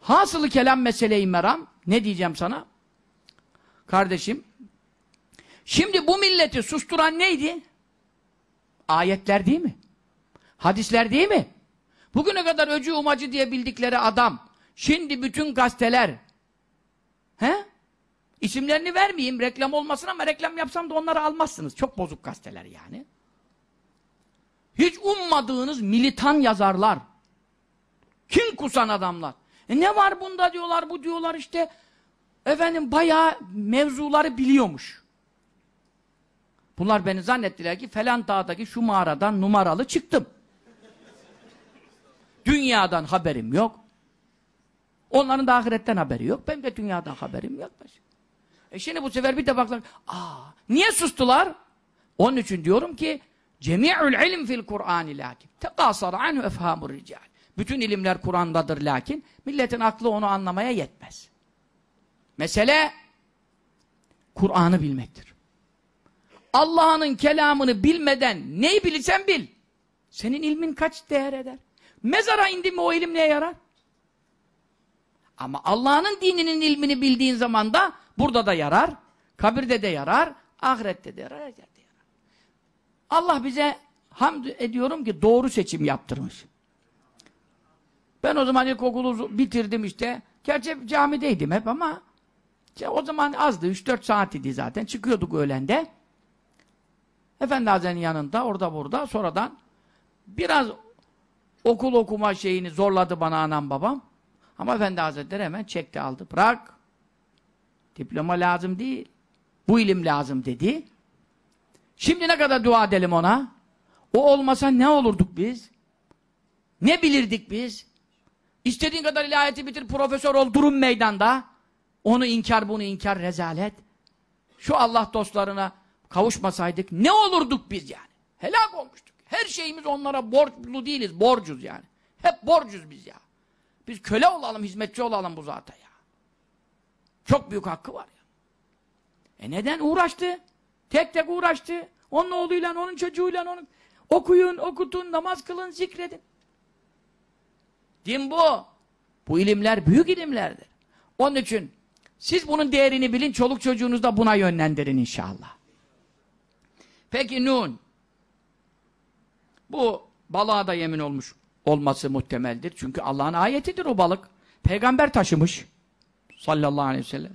Hasılı kelam meseleyi meram. Ne diyeceğim sana? Kardeşim. Şimdi bu milleti susturan neydi? Ayetler değil mi? Hadisler değil mi? Bugüne kadar öcü umacı diye bildikleri adam. Şimdi bütün gazeteler. He? İsimlerini vermeyeyim reklam olmasın ama reklam yapsam da onları almazsınız. Çok bozuk gazeteler yani. Hiç ummadığınız militan yazarlar. Kim kusan adamlar. E ne var bunda diyorlar, bu diyorlar işte. Efendim bayağı mevzuları biliyormuş. Bunlar beni zannettiler ki falan dağdaki şu mağaradan numaralı çıktım. Dünyadan haberim yok. Onların da ahiretten haberi yok. Benim de dünyadan haberim yok. E şimdi bu sefer bir de baklar. Aa, niye sustular? Onun için diyorum ki Cemi'ül ilim fil Kur'an lakin. Tekasara anhu efhamur rical. Bütün ilimler Kur'an'dadır lakin milletin aklı onu anlamaya yetmez. Mesele Kur'an'ı bilmektir. Allah'ın kelamını bilmeden neyi bilirsen bil. Senin ilmin kaç değer eder? Mezara indi mi o ilim neye yarar? Ama Allah'ın dininin ilmini bildiğin zaman da burada da yarar, kabirde de yarar, ahirette de yarar. Allah bize hamd ediyorum ki doğru seçim yaptırmış. Ben o zaman ilkokulu bitirdim işte. Gerçi camideydim hep ama işte o zaman azdı. 3-4 saat idi zaten. Çıkıyorduk öğlende. Efendi Hazretleri'nin yanında orada burada sonradan biraz okul okuma şeyini zorladı bana anam babam. Ama Efendi Hazretleri hemen çekti aldı. Bırak. Diploma lazım değil. Bu ilim lazım dedi. Şimdi ne kadar dua edelim ona? O olmasa ne olurduk biz? Ne bilirdik biz? İstediğin kadar ilahiyeti bitir, profesör ol, durun meydanda. Onu inkar, bunu inkar, rezalet. Şu Allah dostlarına kavuşmasaydık ne olurduk biz yani? Helak olmuştuk. Her şeyimiz onlara borçlu değiliz, borcuz yani. Hep borcuz biz ya. Biz köle olalım, hizmetçi olalım bu zata ya. Çok büyük hakkı var ya. E neden uğraştı? Tek tek uğraştı. Onun oğluyla, onun çocuğuyla, onun okuyun, okutun, namaz kılın, zikredin. Din bu. Bu ilimler büyük ilimlerdir. Onun için siz bunun değerini bilin, çoluk çocuğunuzu da buna yönlendirin inşallah. Peki Nun. Bu balığa da yemin olmuş olması muhtemeldir. Çünkü Allah'ın ayetidir o balık. Peygamber taşımış. Sallallahu aleyhi ve sellem.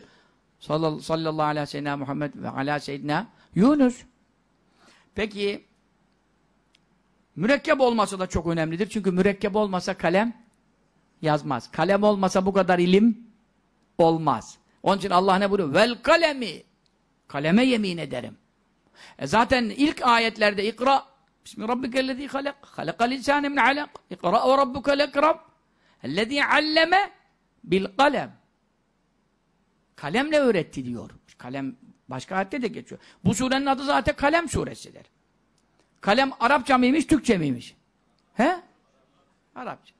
Sallallahu aleyhi ve sellem Muhammed ve ala seyyidina Yunus. Peki mürekkep olması da çok önemlidir. Çünkü mürekkep olmasa kalem yazmaz. Kalem olmasa bu kadar ilim olmaz. Onun için Allah ne buyuruyor? Vel kalemi. Kaleme yemin ederim. E zaten ilk ayetlerde ikra Bismi rabbikellezî halak. Halakal insâne min alak. İkra ve rabbukel ekrem. Ellezî alleme bil kalem. Kalemle öğretti diyor. Kalem Başka ayette de geçiyor. Bu surenin adı zaten Kalem suresidir. Kalem Arapça mıymış, Türkçe miymiş? He? Arapça.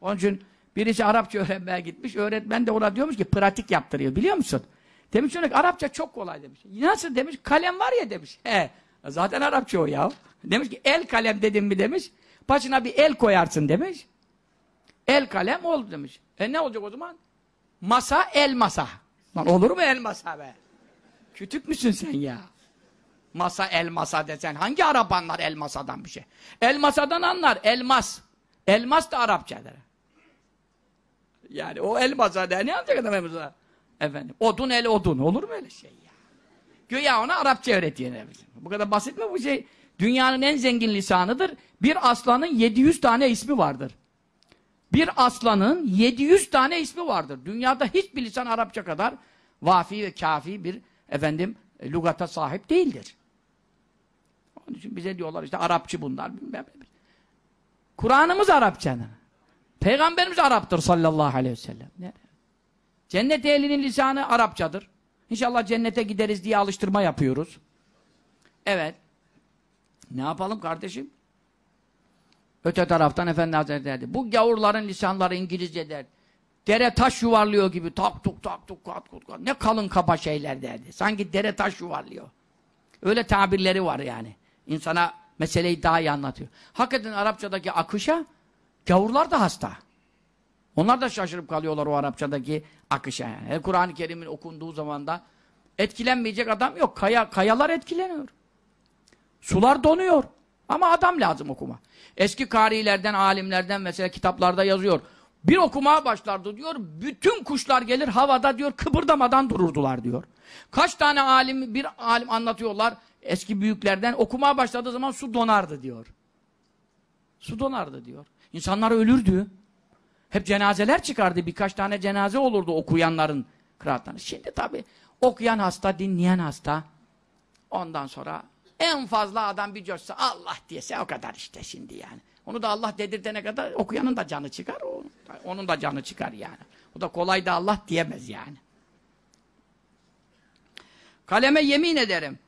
Onun için birisi Arapça öğrenmeye gitmiş. Öğretmen de ona diyormuş ki pratik yaptırıyor. Biliyor musun? Demiş ona Arapça çok kolay demiş. Nasıl demiş? Kalem var ya demiş. He. Zaten Arapça o ya. Demiş ki el kalem dedim mi demiş. Paçına bir el koyarsın demiş. El kalem oldu demiş. E ne olacak o zaman? Masa el masa. Lan olur mu el masa be? Kütük müsün sen ya? Masa elmasa desen. Hangi Arap anlar elmasadan bir şey? Elmasadan anlar. Elmas. Elmas da Arapça der. Yani o elmasa der. Ne anlayacak adam elmasa? Efendim. Odun el odun. Olur mu öyle şey ya? Güya ona Arapça öğretiyor. Bu kadar basit mi bu şey? Dünyanın en zengin lisanıdır. Bir aslanın 700 tane ismi vardır. Bir aslanın 700 tane ismi vardır. Dünyada hiçbir lisan Arapça kadar vafi ve kafi bir efendim e, lugata sahip değildir. Onun için bize diyorlar işte Arapçı bunlar. Kur'an'ımız Arapçanın. Peygamberimiz Arap'tır sallallahu aleyhi ve sellem. Cennet ehlinin lisanı Arapçadır. İnşallah cennete gideriz diye alıştırma yapıyoruz. Evet. Ne yapalım kardeşim? Öte taraftan Efendi Hazretleri dedi. Bu gavurların lisanları İngilizce derdi dere taş yuvarlıyor gibi tak tuk tak tuk kat tuk kat. Ne kalın kaba şeyler derdi. Sanki dere taş yuvarlıyor. Öyle tabirleri var yani. İnsana meseleyi daha iyi anlatıyor. Hakikaten Arapçadaki akışa gavurlar da hasta. Onlar da şaşırıp kalıyorlar o Arapçadaki akışa. Yani. Kur'an-ı Kerim'in okunduğu zaman da etkilenmeyecek adam yok. Kaya, kayalar etkileniyor. Sular donuyor. Ama adam lazım okuma. Eski karilerden, alimlerden mesela kitaplarda yazıyor. Bir okumaya başlardı diyor, bütün kuşlar gelir havada diyor, kıpırdamadan dururdular diyor. Kaç tane alim, bir alim anlatıyorlar eski büyüklerden, okumaya başladığı zaman su donardı diyor. Su donardı diyor. İnsanlar ölürdü. Hep cenazeler çıkardı, birkaç tane cenaze olurdu okuyanların kıraatlarını. Şimdi tabi okuyan hasta, dinleyen hasta. Ondan sonra en fazla adam bir coşsa Allah diyese o kadar işte şimdi yani. Onu da Allah dedirtene kadar okuyanın da canı çıkar. O, onun da canı çıkar yani. O da kolay da Allah diyemez yani. Kaleme yemin ederim.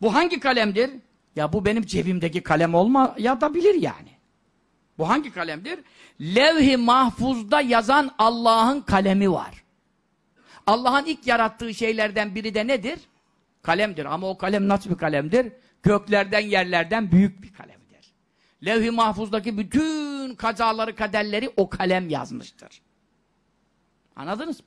Bu hangi kalemdir? Ya bu benim cebimdeki kalem olma ya da bilir yani. Bu hangi kalemdir? Levh-i mahfuzda yazan Allah'ın kalemi var. Allah'ın ilk yarattığı şeylerden biri de nedir? Kalemdir. Ama o kalem nasıl bir kalemdir? Göklerden yerlerden büyük bir kalem levh-i mahfuzdaki bütün kazaları, kaderleri o kalem yazmıştır. Anladınız mı?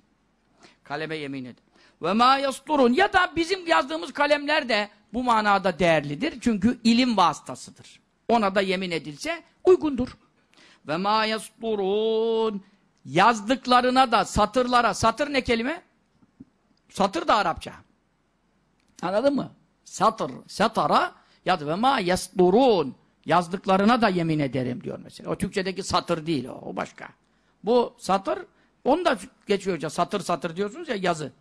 Kaleme yemin edin. Ve ma yasturun ya da bizim yazdığımız kalemler de bu manada değerlidir. Çünkü ilim vasıtasıdır. Ona da yemin edilse uygundur. Ve ma yasturun yazdıklarına da satırlara, satır ne kelime? Satır da Arapça. Anladın mı? Satır, satara yaz ve ma yasturun Yazdıklarına da yemin ederim diyor mesela. O Türkçedeki satır değil o, o başka. Bu satır, onu da geçiyor hocam. Satır satır diyorsunuz ya yazı.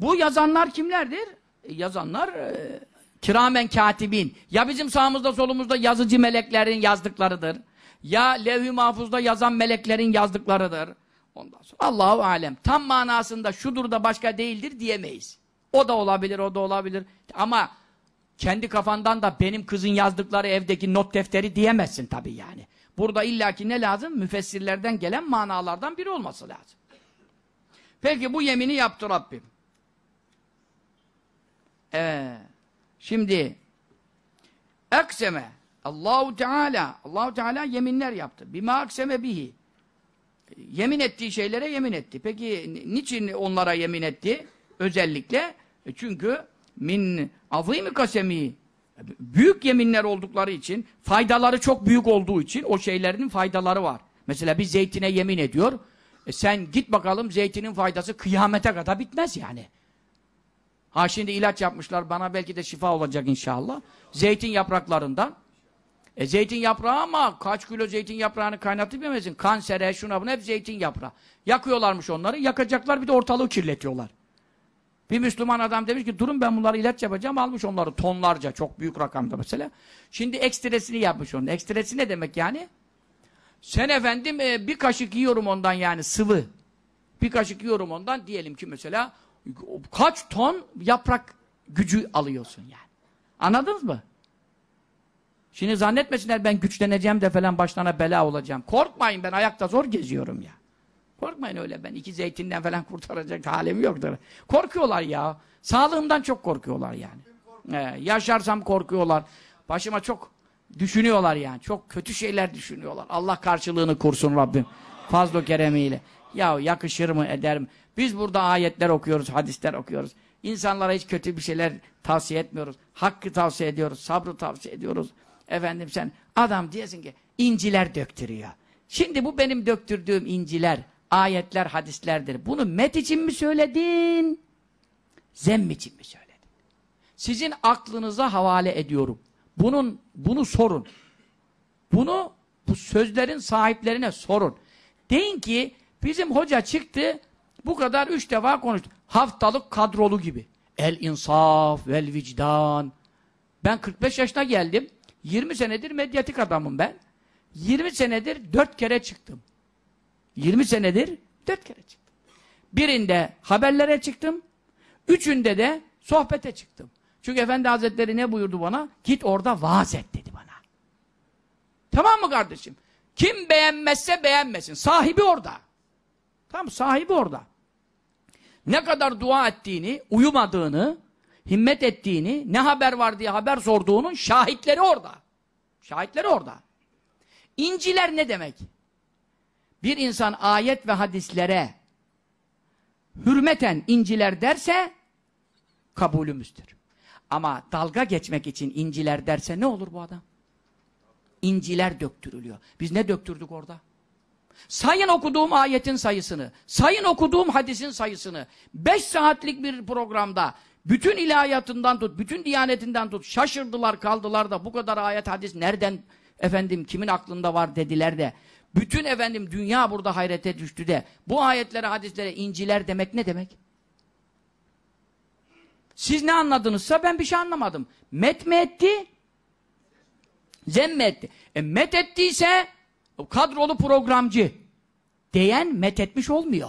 Bu yazanlar kimlerdir? E, yazanlar e, kiramen katibin. Ya bizim sağımızda solumuzda yazıcı meleklerin yazdıklarıdır. Ya levh-i mahfuzda yazan meleklerin yazdıklarıdır. Ondan sonra Allahu alem. Tam manasında şudur da başka değildir diyemeyiz. O da olabilir, o da olabilir. Ama kendi kafandan da benim kızın yazdıkları evdeki not defteri diyemezsin tabii yani. Burada illaki ne lazım? Müfessirlerden gelen manalardan biri olması lazım. Peki bu yemini yaptı Rabbim. Ee, şimdi ekseme Allahu Teala Allahu Teala yeminler yaptı. Bima akseme bihi. Yemin ettiği şeylere yemin etti. Peki niçin onlara yemin etti? Özellikle e, çünkü min azimi kasemi büyük yeminler oldukları için faydaları çok büyük olduğu için o şeylerin faydaları var. Mesela bir zeytine yemin ediyor. E sen git bakalım zeytinin faydası kıyamete kadar bitmez yani. Ha şimdi ilaç yapmışlar bana belki de şifa olacak inşallah. Zeytin yapraklarından. E zeytin yaprağı ama kaç kilo zeytin yaprağını kaynatıp yemezsin. Kansere, şuna buna hep zeytin yaprağı. Yakıyorlarmış onları. Yakacaklar bir de ortalığı kirletiyorlar. Bir Müslüman adam demiş ki durun ben bunları ilaç yapacağım almış onları tonlarca çok büyük rakamda mesela. Şimdi ekstresini yapmış onun. Ekstresi ne demek yani? Sen efendim e, bir kaşık yiyorum ondan yani sıvı. Bir kaşık yiyorum ondan diyelim ki mesela kaç ton yaprak gücü alıyorsun yani. Anladınız mı? Şimdi zannetmesinler ben güçleneceğim de falan başlarına bela olacağım. Korkmayın ben ayakta zor geziyorum ya. Korkmayın öyle ben iki zeytinden falan kurtaracak halim yoktur. Korkuyorlar ya. Sağlığımdan çok korkuyorlar yani. Ee, yaşarsam korkuyorlar. Başıma çok düşünüyorlar yani. Çok kötü şeyler düşünüyorlar. Allah karşılığını kursun Rabbim. Fazlo keremiyle. Ya yakışır mı eder mi? Biz burada ayetler okuyoruz, hadisler okuyoruz. İnsanlara hiç kötü bir şeyler tavsiye etmiyoruz. Hakkı tavsiye ediyoruz, sabrı tavsiye ediyoruz. Efendim sen adam diyesin ki inciler döktürüyor. Şimdi bu benim döktürdüğüm inciler ayetler, hadislerdir. Bunu met için mi söyledin? Zemm için mi söyledin? Sizin aklınıza havale ediyorum. Bunun, bunu sorun. Bunu bu sözlerin sahiplerine sorun. Deyin ki bizim hoca çıktı bu kadar üç defa konuştu. Haftalık kadrolu gibi. El insaf vel vicdan. Ben 45 yaşına geldim. 20 senedir medyatik adamım ben. 20 senedir 4 kere çıktım. 20 senedir dört kere çıktım. Birinde haberlere çıktım. Üçünde de sohbete çıktım. Çünkü Efendi Hazretleri ne buyurdu bana? Git orada vaaz et dedi bana. Tamam mı kardeşim? Kim beğenmezse beğenmesin. Sahibi orada. Tamam sahibi orada. Ne kadar dua ettiğini, uyumadığını, himmet ettiğini, ne haber var diye haber sorduğunun şahitleri orada. Şahitleri orada. İnciler ne demek? bir insan ayet ve hadislere hürmeten inciler derse kabulümüzdür. Ama dalga geçmek için inciler derse ne olur bu adam? İnciler döktürülüyor. Biz ne döktürdük orada? Sayın okuduğum ayetin sayısını, sayın okuduğum hadisin sayısını, beş saatlik bir programda bütün ilahiyatından tut, bütün diyanetinden tut, şaşırdılar kaldılar da bu kadar ayet hadis nereden efendim kimin aklında var dediler de bütün efendim dünya burada hayrete düştü de bu ayetlere, hadislere inciler demek ne demek? Siz ne anladınızsa ben bir şey anlamadım. Met mi etti? Zemm etti. E met ettiyse kadrolu programcı diyen met etmiş olmuyor.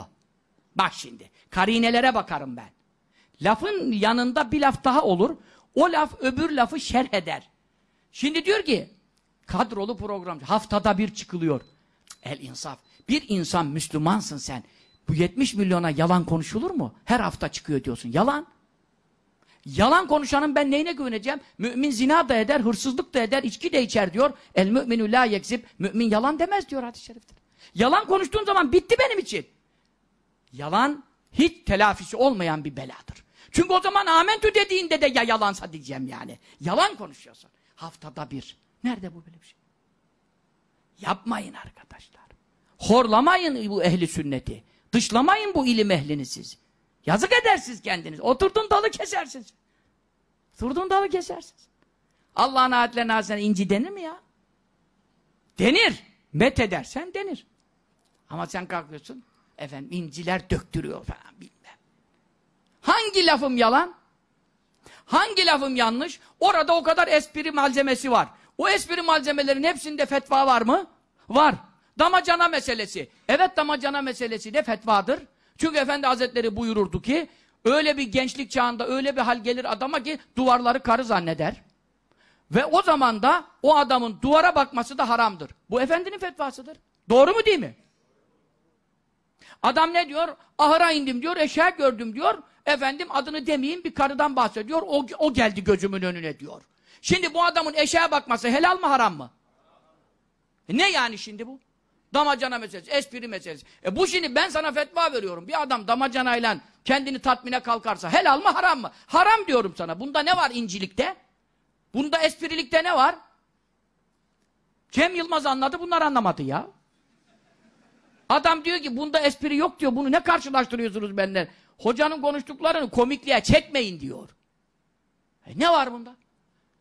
Bak şimdi. Karinelere bakarım ben. Lafın yanında bir laf daha olur. O laf öbür lafı şerh eder. Şimdi diyor ki kadrolu programcı haftada bir çıkılıyor. El insaf. Bir insan Müslümansın sen. Bu 70 milyona yalan konuşulur mu? Her hafta çıkıyor diyorsun. Yalan. Yalan konuşanın ben neyine güveneceğim? Mümin zina da eder, hırsızlık da eder, içki de içer diyor. El müminü la yekzip. Mümin yalan demez diyor hadis-i şerifte. Yalan konuştuğun zaman bitti benim için. Yalan hiç telafisi olmayan bir beladır. Çünkü o zaman amentü dediğinde de ya yalansa diyeceğim yani. Yalan konuşuyorsun. Haftada bir. Nerede bu böyle bir şey? Yapmayın arkadaşlar. Horlamayın bu ehli sünneti. Dışlamayın bu ilim ehlini siz. Yazık edersiniz kendiniz. Oturdun dalı kesersiniz. Oturdun dalı kesersiniz. Allah'ın ayetlerine hasen inci denir mi ya? Denir. Met edersen denir. Ama sen kalkıyorsun. Efendim inciler döktürüyor falan bilmem. Hangi lafım yalan? Hangi lafım yanlış? Orada o kadar espri malzemesi var. O espri malzemelerin hepsinde fetva var mı? Var. Damacana meselesi. Evet damacana meselesi de fetvadır. Çünkü Efendi Hazretleri buyururdu ki öyle bir gençlik çağında öyle bir hal gelir adama ki duvarları karı zanneder. Ve o zaman da o adamın duvara bakması da haramdır. Bu efendinin fetvasıdır. Doğru mu değil mi? Adam ne diyor? Ahıra indim diyor, eşeğe gördüm diyor. Efendim adını demeyin bir karıdan bahsediyor. O, o geldi gözümün önüne diyor. Şimdi bu adamın eşeğe bakması helal mı haram mı? E ne yani şimdi bu? Damacana meselesi, espri meselesi. E bu şimdi ben sana fetva veriyorum. Bir adam damacanayla kendini tatmine kalkarsa helal mı haram mı? Haram diyorum sana. Bunda ne var incilikte? Bunda esprilikte ne var? Cem Yılmaz anladı, bunlar anlamadı ya. Adam diyor ki bunda espri yok diyor. Bunu ne karşılaştırıyorsunuz benden? Hocanın konuştuklarını komikliğe çekmeyin diyor. E ne var bunda?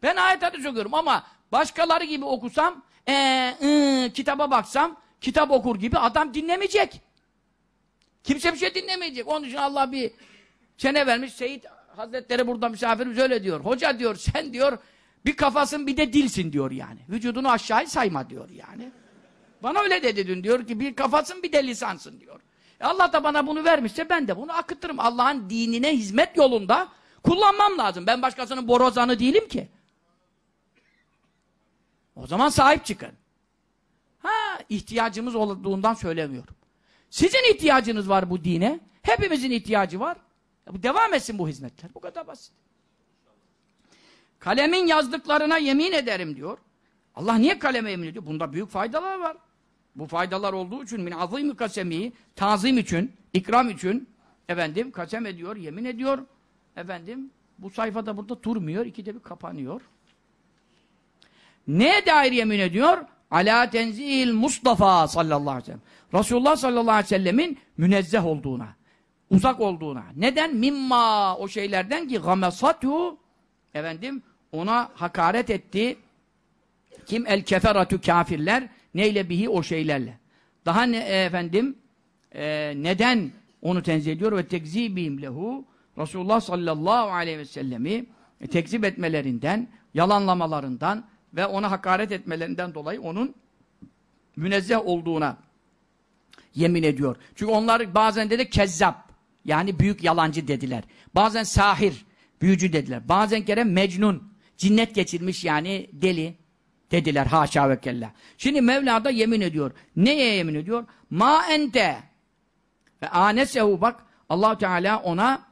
Ben ayet hadis okuyorum ama başkaları gibi okusam, ee, ıı, kitaba baksam, kitap okur gibi adam dinlemeyecek. Kimse bir şey dinlemeyecek. Onun için Allah bir çene vermiş. Seyit Hazretleri burada misafirimiz öyle diyor. Hoca diyor sen diyor bir kafasın bir de dilsin diyor yani. Vücudunu aşağıya sayma diyor yani. Bana öyle dedi dün diyor ki bir kafasın bir de lisansın diyor. E Allah da bana bunu vermişse ben de bunu akıtırım. Allah'ın dinine hizmet yolunda kullanmam lazım. Ben başkasının borazanı değilim ki. O zaman sahip çıkın. Ha ihtiyacımız olduğundan söylemiyorum. Sizin ihtiyacınız var bu dine. Hepimizin ihtiyacı var. Devam etsin bu hizmetler. Bu kadar basit. Kalemin yazdıklarına yemin ederim diyor. Allah niye kaleme yemin ediyor? Bunda büyük faydalar var. Bu faydalar olduğu için min azim kasemi tazim için, ikram için efendim kasem ediyor, yemin ediyor. Efendim bu sayfada burada durmuyor, ikide bir kapanıyor. Neye dair yemin ediyor? Ala tenzil Mustafa sallallahu aleyhi ve sellem. Resulullah sallallahu aleyhi ve sellemin münezzeh olduğuna, uzak olduğuna. Neden? Mimma o şeylerden ki gamesatu efendim ona hakaret etti. Kim el keferatu kafirler neyle bihi o şeylerle. Daha ne e, efendim e, neden onu tenzih ediyor ve tekzibim lehu Resulullah sallallahu aleyhi ve sellemi e, tekzip etmelerinden, yalanlamalarından ve ona hakaret etmelerinden dolayı onun münezzeh olduğuna yemin ediyor. Çünkü onlar bazen dedi kezzap yani büyük yalancı dediler. Bazen sahir, büyücü dediler. Bazen kere mecnun, cinnet geçirmiş yani deli dediler haşa ve kella. Şimdi Mevla da yemin ediyor. Neye yemin ediyor? Ma ente ve anesehu bak allah Teala ona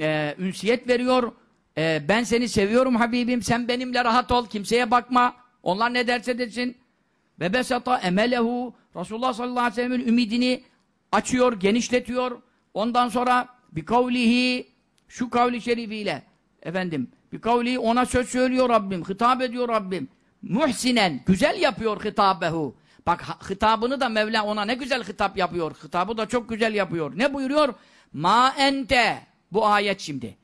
e, ünsiyet veriyor e, ben seni seviyorum Habibim, sen benimle rahat ol, kimseye bakma. Onlar ne derse desin. Ve besata emelehu, Resulullah sallallahu aleyhi ve sellem'in ümidini açıyor, genişletiyor. Ondan sonra bir kavlihi, şu kavli şerifiyle, efendim, bir kavli ona söz söylüyor Rabbim, hitap ediyor Rabbim. Muhsinen, güzel yapıyor hitabehu. Bak hitabını da Mevla ona ne güzel hitap yapıyor. Hitabı da çok güzel yapıyor. Ne buyuruyor? Ma ente. Bu ayet şimdi.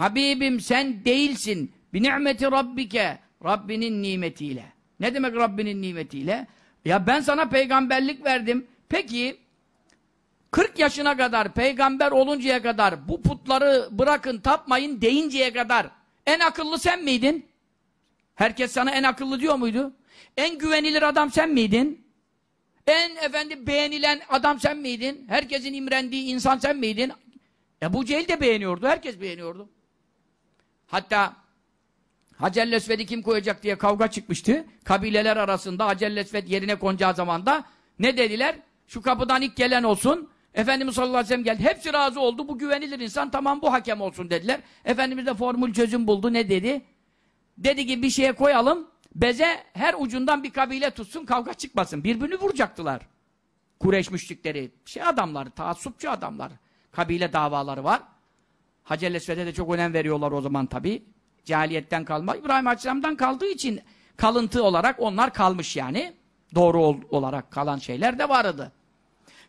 Habibim sen değilsin. bir ni'meti rabbike. Rabbinin nimetiyle. Ne demek Rabbinin nimetiyle? Ya ben sana peygamberlik verdim. Peki 40 yaşına kadar peygamber oluncaya kadar bu putları bırakın tapmayın deyinceye kadar en akıllı sen miydin? Herkes sana en akıllı diyor muydu? En güvenilir adam sen miydin? En efendi beğenilen adam sen miydin? Herkesin imrendiği insan sen miydin? Ebu Cehil de beğeniyordu, herkes beğeniyordu. Hatta Hacer Lesved'i kim koyacak diye kavga çıkmıştı. Kabileler arasında Hacer Lesved yerine konacağı zamanda ne dediler? Şu kapıdan ilk gelen olsun. Efendimiz sallallahu aleyhi ve sellem geldi. Hepsi razı oldu. Bu güvenilir insan. Tamam bu hakem olsun dediler. Efendimiz de formül çözüm buldu. Ne dedi? Dedi ki bir şeye koyalım. Beze her ucundan bir kabile tutsun. Kavga çıkmasın. Birbirini vuracaktılar. Kureyş müşrikleri. Şey adamlar. Taassupçu adamlar. Kabile davaları var. Hacer Esved'e de çok önem veriyorlar o zaman tabi. Cahiliyetten kalma. İbrahim Aleyhisselam'dan kaldığı için kalıntı olarak onlar kalmış yani. Doğru ol olarak kalan şeyler de vardı.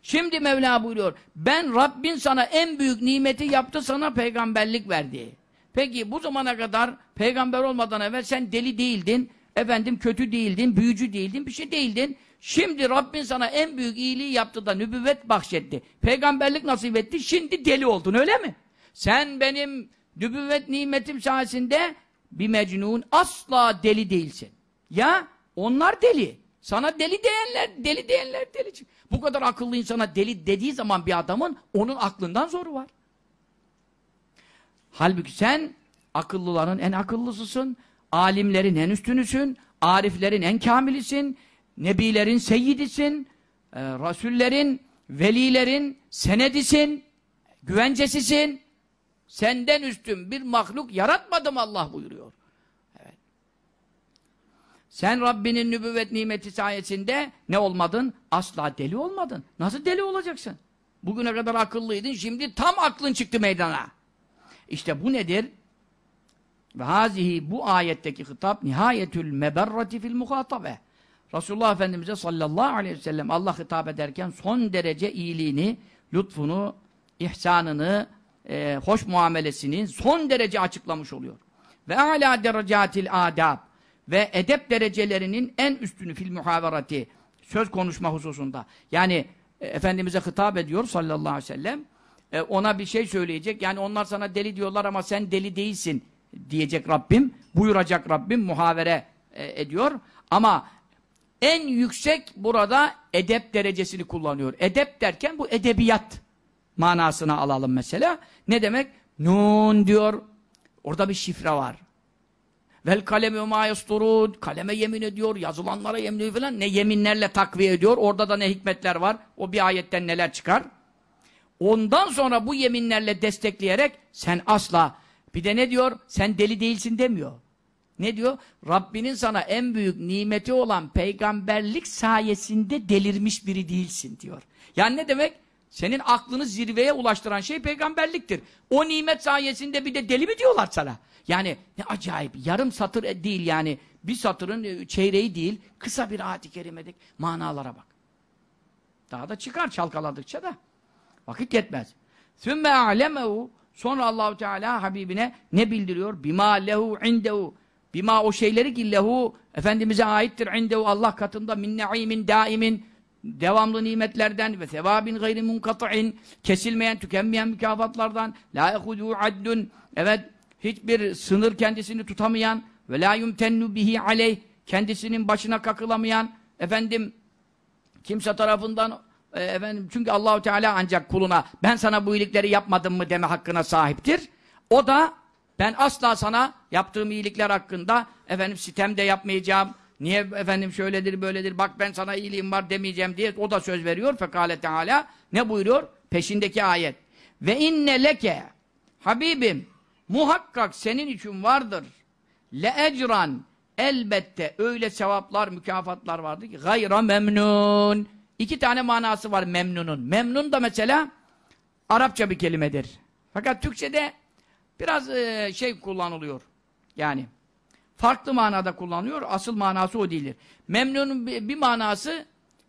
Şimdi Mevla buyuruyor. Ben Rabbin sana en büyük nimeti yaptı sana peygamberlik verdi. Peki bu zamana kadar peygamber olmadan evvel sen deli değildin. Efendim kötü değildin, büyücü değildin, bir şey değildin. Şimdi Rabbin sana en büyük iyiliği yaptı da nübüvvet bahşetti. Peygamberlik nasip etti, şimdi deli oldun öyle mi? Sen benim dübüvvet nimetim sayesinde bir mecnun asla deli değilsin. Ya onlar deli. Sana deli diyenler, deli diyenler deli. Bu kadar akıllı insana deli dediği zaman bir adamın onun aklından zoru var. Halbuki sen akıllıların en akıllısısın, alimlerin en üstünüsün, ariflerin en kamilisin, nebilerin seyyidisin, e, rasullerin, velilerin senedisin, güvencesisin. Senden üstün bir mahluk yaratmadım Allah buyuruyor. Evet. Sen Rabbinin nübüvvet nimeti sayesinde ne olmadın? Asla deli olmadın. Nasıl deli olacaksın? Bugüne kadar akıllıydın, şimdi tam aklın çıktı meydana. İşte bu nedir? Ve hazihi bu ayetteki hitap nihayetül meberrati fil muhatabe. Resulullah Efendimiz'e sallallahu aleyhi ve sellem Allah hitap ederken son derece iyiliğini, lütfunu, ihsanını, e, hoş muamelesinin son derece açıklamış oluyor. Ve ala derecatil adab ve edep derecelerinin en üstünü fil muhaverati söz konuşma hususunda. Yani e, Efendimiz'e hitap ediyor sallallahu aleyhi ve sellem. E, ona bir şey söyleyecek. Yani onlar sana deli diyorlar ama sen deli değilsin diyecek Rabbim. Buyuracak Rabbim muhavere e, ediyor. Ama en yüksek burada edep derecesini kullanıyor. Edep derken bu edebiyat manasına alalım mesela. Ne demek? Nun diyor. Orada bir şifre var. Vel kalemi ma yasturud. Kaleme yemin ediyor, yazılanlara yemin ediyor falan. Ne yeminlerle takviye ediyor. Orada da ne hikmetler var. O bir ayetten neler çıkar. Ondan sonra bu yeminlerle destekleyerek sen asla bir de ne diyor? Sen deli değilsin demiyor. Ne diyor? Rabbinin sana en büyük nimeti olan peygamberlik sayesinde delirmiş biri değilsin diyor. Yani ne demek? Senin aklını zirveye ulaştıran şey peygamberliktir. O nimet sayesinde bir de deli mi diyorlar sana? Yani ne acayip. Yarım satır değil yani. Bir satırın e, çeyreği değil. Kısa bir ayet-i kerimedik. Manalara bak. Daha da çıkar çalkaladıkça da. Vakit yetmez. Sümme a'lemehu Sonra Allahu Teala Habibine ne bildiriyor? Bima lehu indehu. Bima o şeyleri ki lehu Efendimiz'e aittir indehu Allah katında min naimin daimin devamlı nimetlerden ve sevabin gayri munkata'in kesilmeyen, tükenmeyen mükafatlardan la ehudu addun evet hiçbir sınır kendisini tutamayan ve la yumtennu bihi aleyh kendisinin başına kakılamayan efendim kimse tarafından e, efendim çünkü Allahu Teala ancak kuluna ben sana bu iyilikleri yapmadım mı deme hakkına sahiptir. O da ben asla sana yaptığım iyilikler hakkında efendim sitem de yapmayacağım, Niye efendim şöyledir böyledir bak ben sana iyiliğim var demeyeceğim diye o da söz veriyor. Fekale Teala ne buyuruyor? Peşindeki ayet. Ve inne leke Habibim muhakkak senin için vardır. Le ecran elbette öyle sevaplar mükafatlar vardır ki gayra memnun. İki tane manası var memnunun. Memnun da mesela Arapça bir kelimedir. Fakat Türkçe'de biraz e, şey kullanılıyor. Yani farklı manada kullanıyor. Asıl manası o değildir. Memnunun bir manası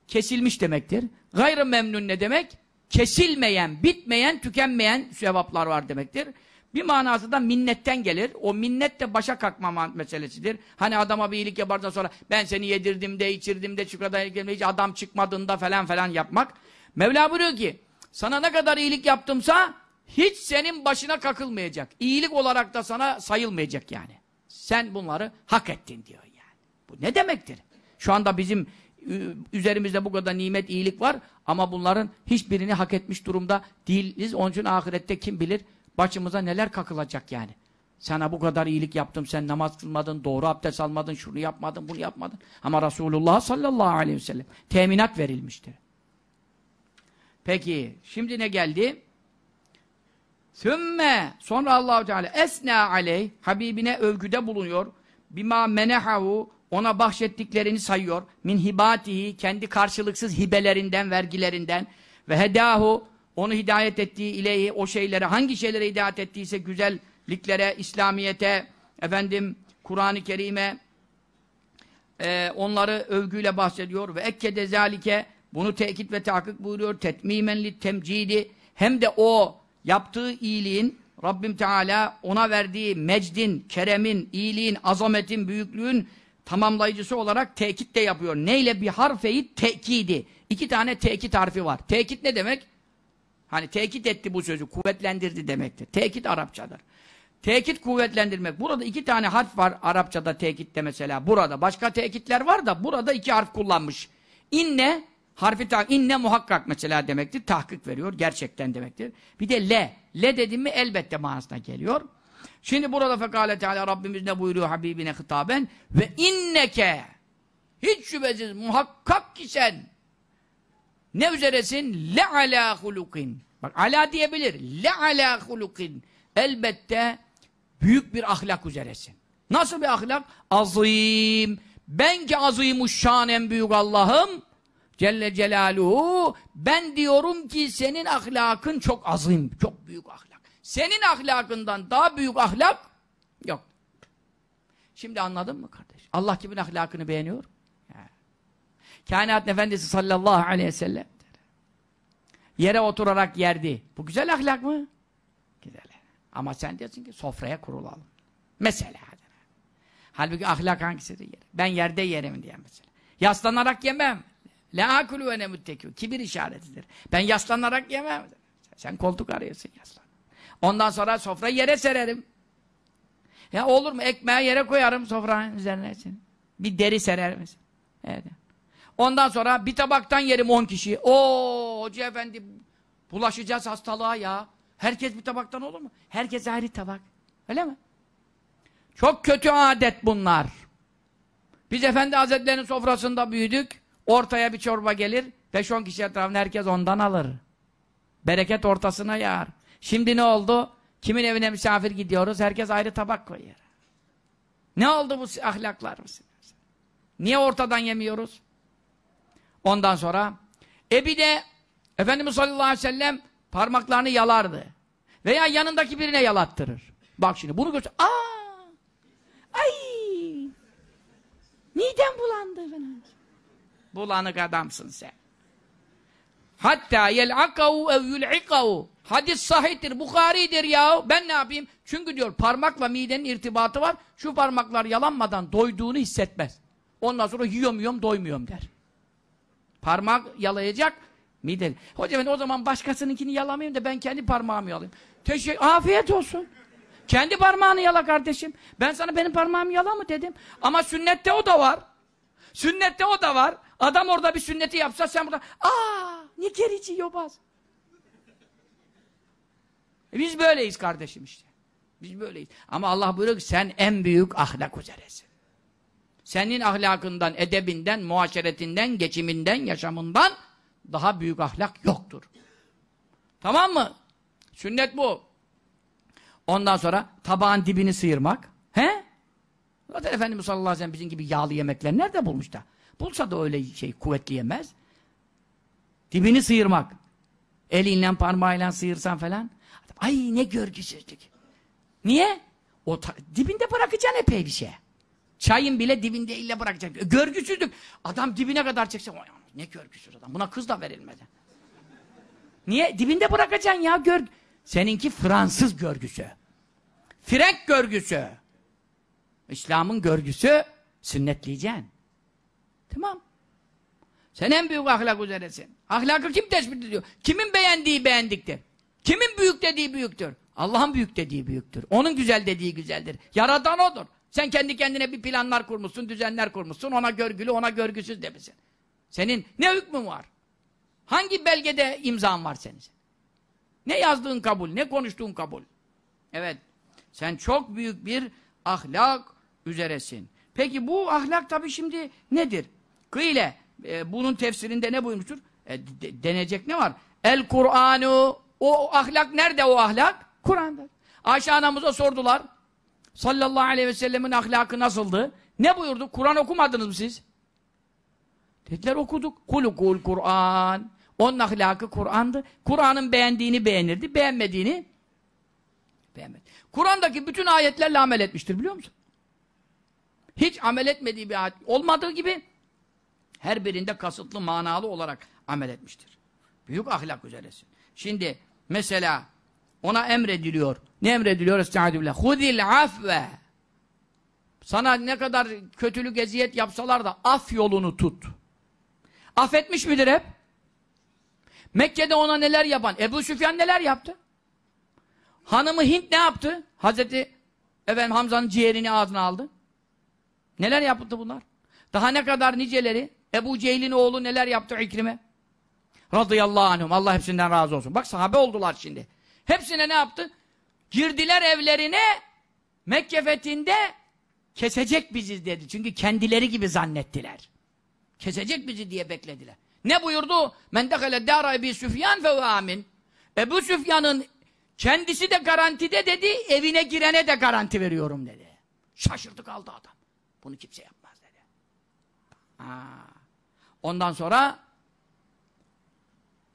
kesilmiş demektir. Gayrı memnun ne demek? Kesilmeyen, bitmeyen, tükenmeyen sevaplar var demektir. Bir manası da minnetten gelir. O minnet de başa kalkma meselesidir. Hani adama bir iyilik yaparsan sonra ben seni yedirdim de, içirdim de, şu kadar hiç adam çıkmadığında falan falan yapmak. Mevla buyuruyor ki, sana ne kadar iyilik yaptımsa hiç senin başına kakılmayacak. İyilik olarak da sana sayılmayacak yani sen bunları hak ettin diyor yani. Bu ne demektir? Şu anda bizim üzerimizde bu kadar nimet, iyilik var ama bunların hiçbirini hak etmiş durumda değiliz. Onun için ahirette kim bilir başımıza neler kakılacak yani. Sana bu kadar iyilik yaptım, sen namaz kılmadın, doğru abdest almadın, şunu yapmadın, bunu yapmadın. Ama Resulullah sallallahu aleyhi ve sellem teminat verilmiştir. Peki, şimdi ne geldi? Sümme sonra Allahu Teala esna aleyh Habibine övgüde bulunuyor. Bima menehavu ona bahşettiklerini sayıyor. Min hibatihi kendi karşılıksız hibelerinden, vergilerinden ve hedahu onu hidayet ettiği ileyi o şeylere hangi şeylere hidayet ettiyse güzelliklere, İslamiyete, efendim Kur'an-ı Kerim'e e, onları övgüyle bahsediyor ve ekkede zalike bunu tekit ve takip buyuruyor. Tetmimen lit temcidi hem de o yaptığı iyiliğin Rabbim Teala ona verdiği mecdin, keremin, iyiliğin, azametin, büyüklüğün tamamlayıcısı olarak tekit de yapıyor. Neyle? Bir harfeyi tekidi. İki tane tekit harfi var. Tekit ne demek? Hani tekit etti bu sözü, kuvvetlendirdi demektir. Tekit Arapçadır. Tekit kuvvetlendirmek. Burada iki tane harf var Arapçada tekitte mesela. Burada. Başka tekitler var da burada iki harf kullanmış. İnne Harfi tahkik, inne muhakkak mesela demektir. Tahkik veriyor, gerçekten demektir. Bir de le. Le dedim mi elbette manasına geliyor. Şimdi burada fekale teala Rabbimiz ne buyuruyor Habibine hitaben? Ve inneke hiç şüphesiz muhakkak ki sen ne üzeresin? Le ala hulukin. Bak ala diyebilir. Le ala hulukin. Elbette büyük bir ahlak üzeresin. Nasıl bir ahlak? Azim. Ben ki azimuş şan en büyük Allah'ım Celle Celaluhu ben diyorum ki senin ahlakın çok azim, çok büyük ahlak. Senin ahlakından daha büyük ahlak yok. Şimdi anladın mı kardeş? Allah kimin ahlakını beğeniyor? Kainat Efendisi sallallahu aleyhi ve sellem yere oturarak yerdi. Bu güzel ahlak mı? Güzel. Ama sen diyorsun ki sofraya kurulalım. Mesela. Halbuki ahlak hangisidir? Yer. Ben yerde yerim diye mesela. Yaslanarak yemem. La akulu ve nemuttekû. Kibir işaretidir. Ben yaslanarak yemem. Sen koltuk arıyorsun yaslan. Ondan sonra sofra yere sererim. Ya olur mu? Ekmeği yere koyarım sofranın üzerine. Bir deri serer misin? Evet. Ondan sonra bir tabaktan yerim on kişi. Oo, hoca efendi bulaşacağız hastalığa ya. Herkes bir tabaktan olur mu? Herkes ayrı tabak. Öyle mi? Çok kötü adet bunlar. Biz efendi hazretlerinin sofrasında büyüdük. Ortaya bir çorba gelir, 5-10 kişi etrafında herkes ondan alır. Bereket ortasına yağar. Şimdi ne oldu? Kimin evine misafir gidiyoruz? Herkes ayrı tabak koyuyor. Ne oldu bu ahlaklar mısın? Niye ortadan yemiyoruz? Ondan sonra e bir de Efendimiz sallallahu aleyhi ve sellem parmaklarını yalardı. Veya yanındaki birine yalattırır. Bak şimdi bunu göster. Aa! Ay! Midem bulandı falan. Bulanık adamsın sen. Hatta yel'akavu ev yul'ikavu. Hadis sahihtir, Bukhari'dir ya. Ben ne yapayım? Çünkü diyor parmakla midenin irtibatı var. Şu parmaklar yalanmadan doyduğunu hissetmez. Ondan sonra yiyom yiyom doymuyorum der. Parmak yalayacak miden. Hoca efendi o zaman başkasınınkini yalamayayım da ben kendi parmağımı yalayayım. Teşekkür, afiyet olsun. Kendi parmağını yala kardeşim. Ben sana benim parmağımı yala mı dedim. Ama sünnette o da var. Sünnette o da var. Adam orada bir sünneti yapsa sen burada aa ne gerici yobaz. E biz böyleyiz kardeşim işte. Biz böyleyiz. Ama Allah buyuruyor ki sen en büyük ahlak üzeresin. Senin ahlakından, edebinden, muaşeretinden, geçiminden, yaşamından daha büyük ahlak yoktur. Tamam mı? Sünnet bu. Ondan sonra tabağın dibini sıyırmak. He? Zaten Efendimiz sallallahu aleyhi ve sellem bizim gibi yağlı yemekler nerede bulmuş da? Bulsa da öyle şey kuvvetleyemez. Dibini sıyırmak. Elinle parmağıyla sıyırsan falan. Ay ne görgüsüzlük. Niye? O dibinde bırakacaksın epey bir şey. Çayın bile dibinde illa bırakacak. E, görgüsüzlük. Adam dibine kadar çekse. Ne görgüsüz adam. Buna kız da verilmedi. Niye? Dibinde bırakacaksın ya. Gör... Seninki Fransız görgüsü. Frenk görgüsü. İslam'ın görgüsü sünnetleyeceksin. Tamam. Sen en büyük ahlak üzeresin. Ahlakı kim tespit ediyor? Kimin beğendiği beğendiktir. Kimin büyük dediği büyüktür. Allah'ın büyük dediği büyüktür. Onun güzel dediği güzeldir. Yaradan odur. Sen kendi kendine bir planlar kurmuşsun, düzenler kurmuşsun. Ona görgülü, ona görgüsüz demişsin. Senin ne hükmün var? Hangi belgede imzan var senin? Ne yazdığın kabul, ne konuştuğun kabul. Evet. Sen çok büyük bir ahlak üzeresin. Peki bu ahlak tabii şimdi nedir? Kıyle e, bunun tefsirinde ne buyurmuştur? E, de, denecek ne var? El Kur'anu o ahlak nerede o ahlak? Kur'an'da. Ayşe anamıza sordular. Sallallahu aleyhi ve sellemin ahlakı nasıldı? Ne buyurdu? Kur'an okumadınız mı siz? Dediler okuduk. Kulukul Kur'an. Onun ahlakı Kur'an'dı. Kur'an'ın beğendiğini beğenirdi. Beğenmediğini beğenmedi. Kur'an'daki bütün ayetlerle amel etmiştir biliyor musun? Hiç amel etmediği bir ayet olmadığı gibi her birinde kasıtlı manalı olarak amel etmiştir. Büyük ahlak üzeresin. Şimdi mesela ona emrediliyor. Ne emrediliyor? Estağfirullah. Hudil afve. Sana ne kadar kötülük, eziyet yapsalar da af yolunu tut. Affetmiş midir hep? Mekke'de ona neler yapan? Ebu Süfyan neler yaptı? Hanımı Hint ne yaptı? Hazreti efendim, Hamza'nın ciğerini ağzına aldı. Neler yaptı bunlar? Daha ne kadar niceleri Ebu Cehil'in oğlu neler yaptı İkrim'e? Radıyallahu anhum. Allah hepsinden razı olsun. Bak sahabe oldular şimdi. Hepsine ne yaptı? Girdiler evlerine Mekke fethinde kesecek bizi dedi. Çünkü kendileri gibi zannettiler. Kesecek bizi diye beklediler. Ne buyurdu? Men dekale dâra Ebi Süfyan fe amin. Ebu Süfyan'ın kendisi de garantide dedi, evine girene de garanti veriyorum dedi. Şaşırdı kaldı adam. Bunu kimse yapmaz dedi. Aa. Ondan sonra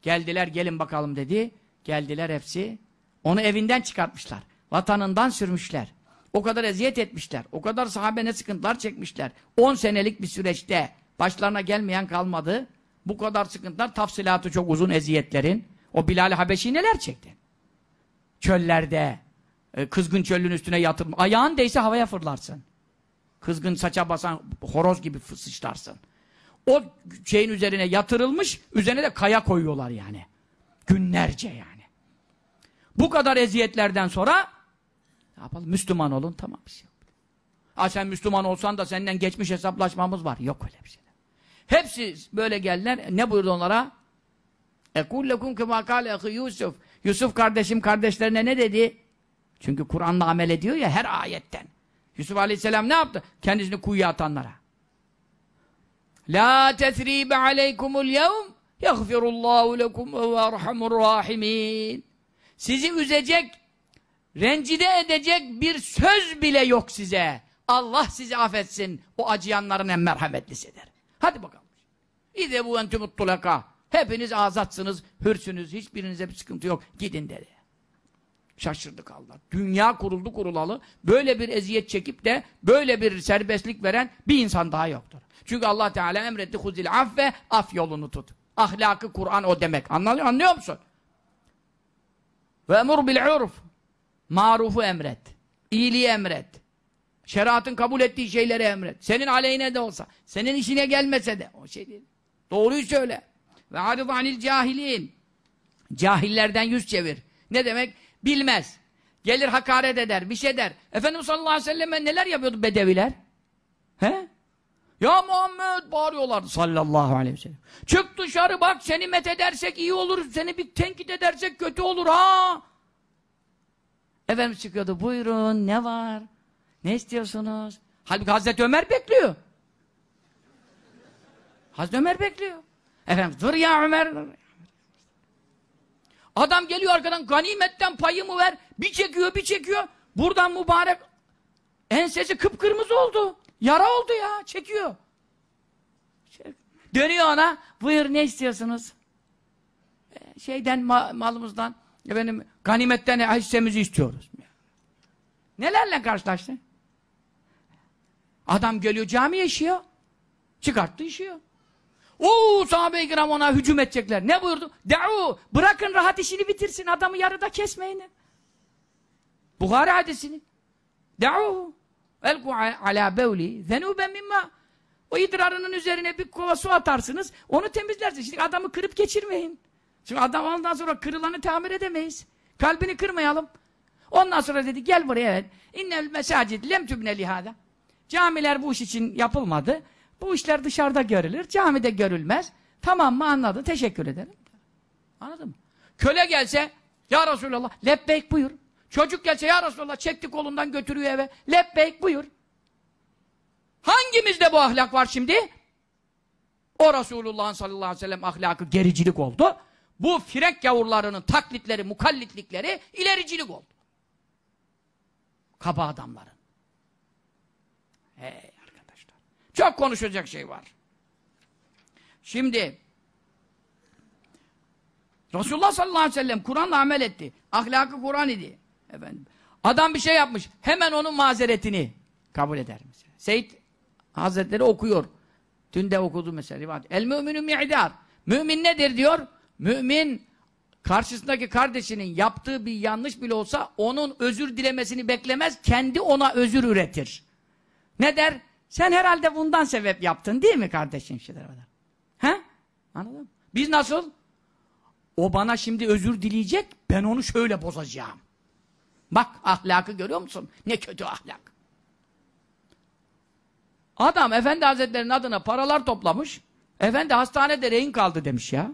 geldiler gelin bakalım dedi. Geldiler hepsi. Onu evinden çıkartmışlar. Vatanından sürmüşler. O kadar eziyet etmişler. O kadar sahabe ne sıkıntılar çekmişler. 10 senelik bir süreçte başlarına gelmeyen kalmadı. Bu kadar sıkıntılar tafsilatı çok uzun eziyetlerin. O Bilal-i Habeşi neler çekti? Çöllerde, e, kızgın çölün üstüne yatırma. Ayağın değse havaya fırlarsın. Kızgın saça basan horoz gibi sıçlarsın. O şeyin üzerine yatırılmış, üzerine de kaya koyuyorlar yani. Günlerce yani. Bu kadar eziyetlerden sonra ne yapalım? Müslüman olun tamam bir şey yok. Ha sen Müslüman olsan da senden geçmiş hesaplaşmamız var. Yok öyle bir şey. Hepsi böyle geldiler. Ne buyurdu onlara? Ekullekum kema kâle Yusuf. Yusuf kardeşim kardeşlerine ne dedi? Çünkü Kur'an'la amel ediyor ya her ayetten. Yusuf aleyhisselam ne yaptı? Kendisini kuyuya atanlara. La tesribe aleykumul yevm Yagfirullahu lekum ve erhamur rahimin. Sizi üzecek, rencide edecek bir söz bile yok size. Allah sizi affetsin. O acıyanların en merhametlisidir. Hadi bakalım. İde bu entumut Hepiniz azatsınız, hürsünüz. Hiçbirinize bir sıkıntı yok. Gidin dedi. Şaşırdık Allah. Dünya kuruldu kurulalı. Böyle bir eziyet çekip de böyle bir serbestlik veren bir insan daha yoktur. Çünkü Allah Teala emretti huzil ve af yolunu tut. Ahlakı Kur'an o demek. Anlıyor, anlıyor musun? Ve emur bil urf. Marufu emret. İyiliği emret. Şeriatın kabul ettiği şeyleri emret. Senin aleyhine de olsa, senin işine gelmese de o şey değil. Doğruyu söyle. Ve arid anil cahilin. Cahillerden yüz çevir. Ne demek? Bilmez. Gelir hakaret eder, bir şey der. Efendimiz sallallahu aleyhi ve sellem neler yapıyordu bedeviler? He? Ya Muhammed bağırıyorlardı sallallahu aleyhi ve sellem. Çık dışarı bak seni met edersek iyi olur, seni bir tenkit edersek kötü olur ha. Efendim çıkıyordu buyurun ne var? Ne istiyorsunuz? Halbuki Hazreti Ömer bekliyor. Hazreti Ömer bekliyor. Efendim dur ya Ömer. Adam geliyor arkadan ganimetten payımı ver. Bir çekiyor bir çekiyor. Buradan mübarek ensesi kıpkırmızı oldu. Yara oldu ya. Çekiyor. Dönüyor ona. Buyur ne istiyorsunuz? E, şeyden ma malımızdan efendim ganimetten hissemizi istiyoruz. Nelerle karşılaştı? Adam geliyor cami yaşıyor. Çıkarttı işiyor. Oo sahabe-i kiram ona hücum edecekler. Ne buyurdu? De'u bırakın rahat işini bitirsin adamı yarıda kesmeyin. Bukhari hadisini. De'u Velku ala bevli zenûben mimma o idrarının üzerine bir kova su atarsınız, onu temizlersiniz. Şimdi adamı kırıp geçirmeyin. Şimdi adam ondan sonra kırılanı tamir edemeyiz. Kalbini kırmayalım. Ondan sonra dedi gel buraya evet. İnnel mesacid lem tübne lihada. Camiler bu iş için yapılmadı. Bu işler dışarıda görülür. Camide görülmez. Tamam mı anladın? Teşekkür ederim. Anladın mı? Köle gelse ya Resulallah lebbeyk buyur. Çocuk gelse ya Resulallah çekti kolundan götürüyor eve. Lebbeyk buyur. Hangimizde bu ahlak var şimdi? O Resulullah'ın sallallahu aleyhi ve sellem ahlakı gericilik oldu. Bu firek yavrularının taklitleri, mukallitlikleri ilericilik oldu. Kaba adamların. Hey arkadaşlar. Çok konuşacak şey var. Şimdi Resulullah sallallahu aleyhi ve sellem Kur'an'la amel etti. Ahlakı Kur'an idi. Efendim. Adam bir şey yapmış. Hemen onun mazeretini kabul eder. Mesela. Seyit Hazretleri okuyor. Dün de okudu mesela rivayet. El müminü mi'dar. Mümin nedir diyor? Mümin karşısındaki kardeşinin yaptığı bir yanlış bile olsa onun özür dilemesini beklemez. Kendi ona özür üretir. Ne der? Sen herhalde bundan sebep yaptın değil mi kardeşim? He? Anladın mı? Biz nasıl? O bana şimdi özür dileyecek, ben onu şöyle bozacağım. Bak ahlakı görüyor musun? Ne kötü ahlak. Adam Efendi Hazretleri'nin adına paralar toplamış. Efendi hastanede rehin kaldı demiş ya.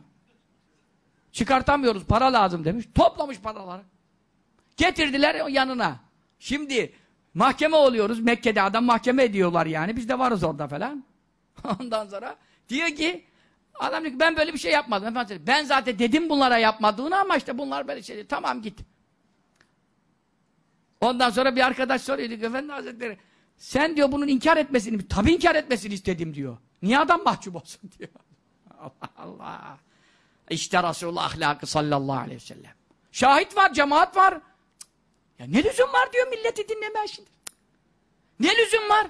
Çıkartamıyoruz para lazım demiş. Toplamış paraları. Getirdiler yanına. Şimdi mahkeme oluyoruz. Mekke'de adam mahkeme ediyorlar yani. Biz de varız orada falan. Ondan sonra diyor ki adam diyor ki ben böyle bir şey yapmadım. Efendim ben zaten dedim bunlara yapmadığını ama işte bunlar böyle şey Tamam git. Ondan sonra bir arkadaş soruyor diyor efendi hazretleri sen diyor bunun inkar etmesini tabi inkar etmesini istedim diyor. Niye adam mahcup olsun diyor. Allah Allah. İşte Resulullah ahlakı sallallahu aleyhi ve sellem. Şahit var, cemaat var. Ya ne lüzum var diyor milleti dinlemeye şimdi. Ne lüzum var?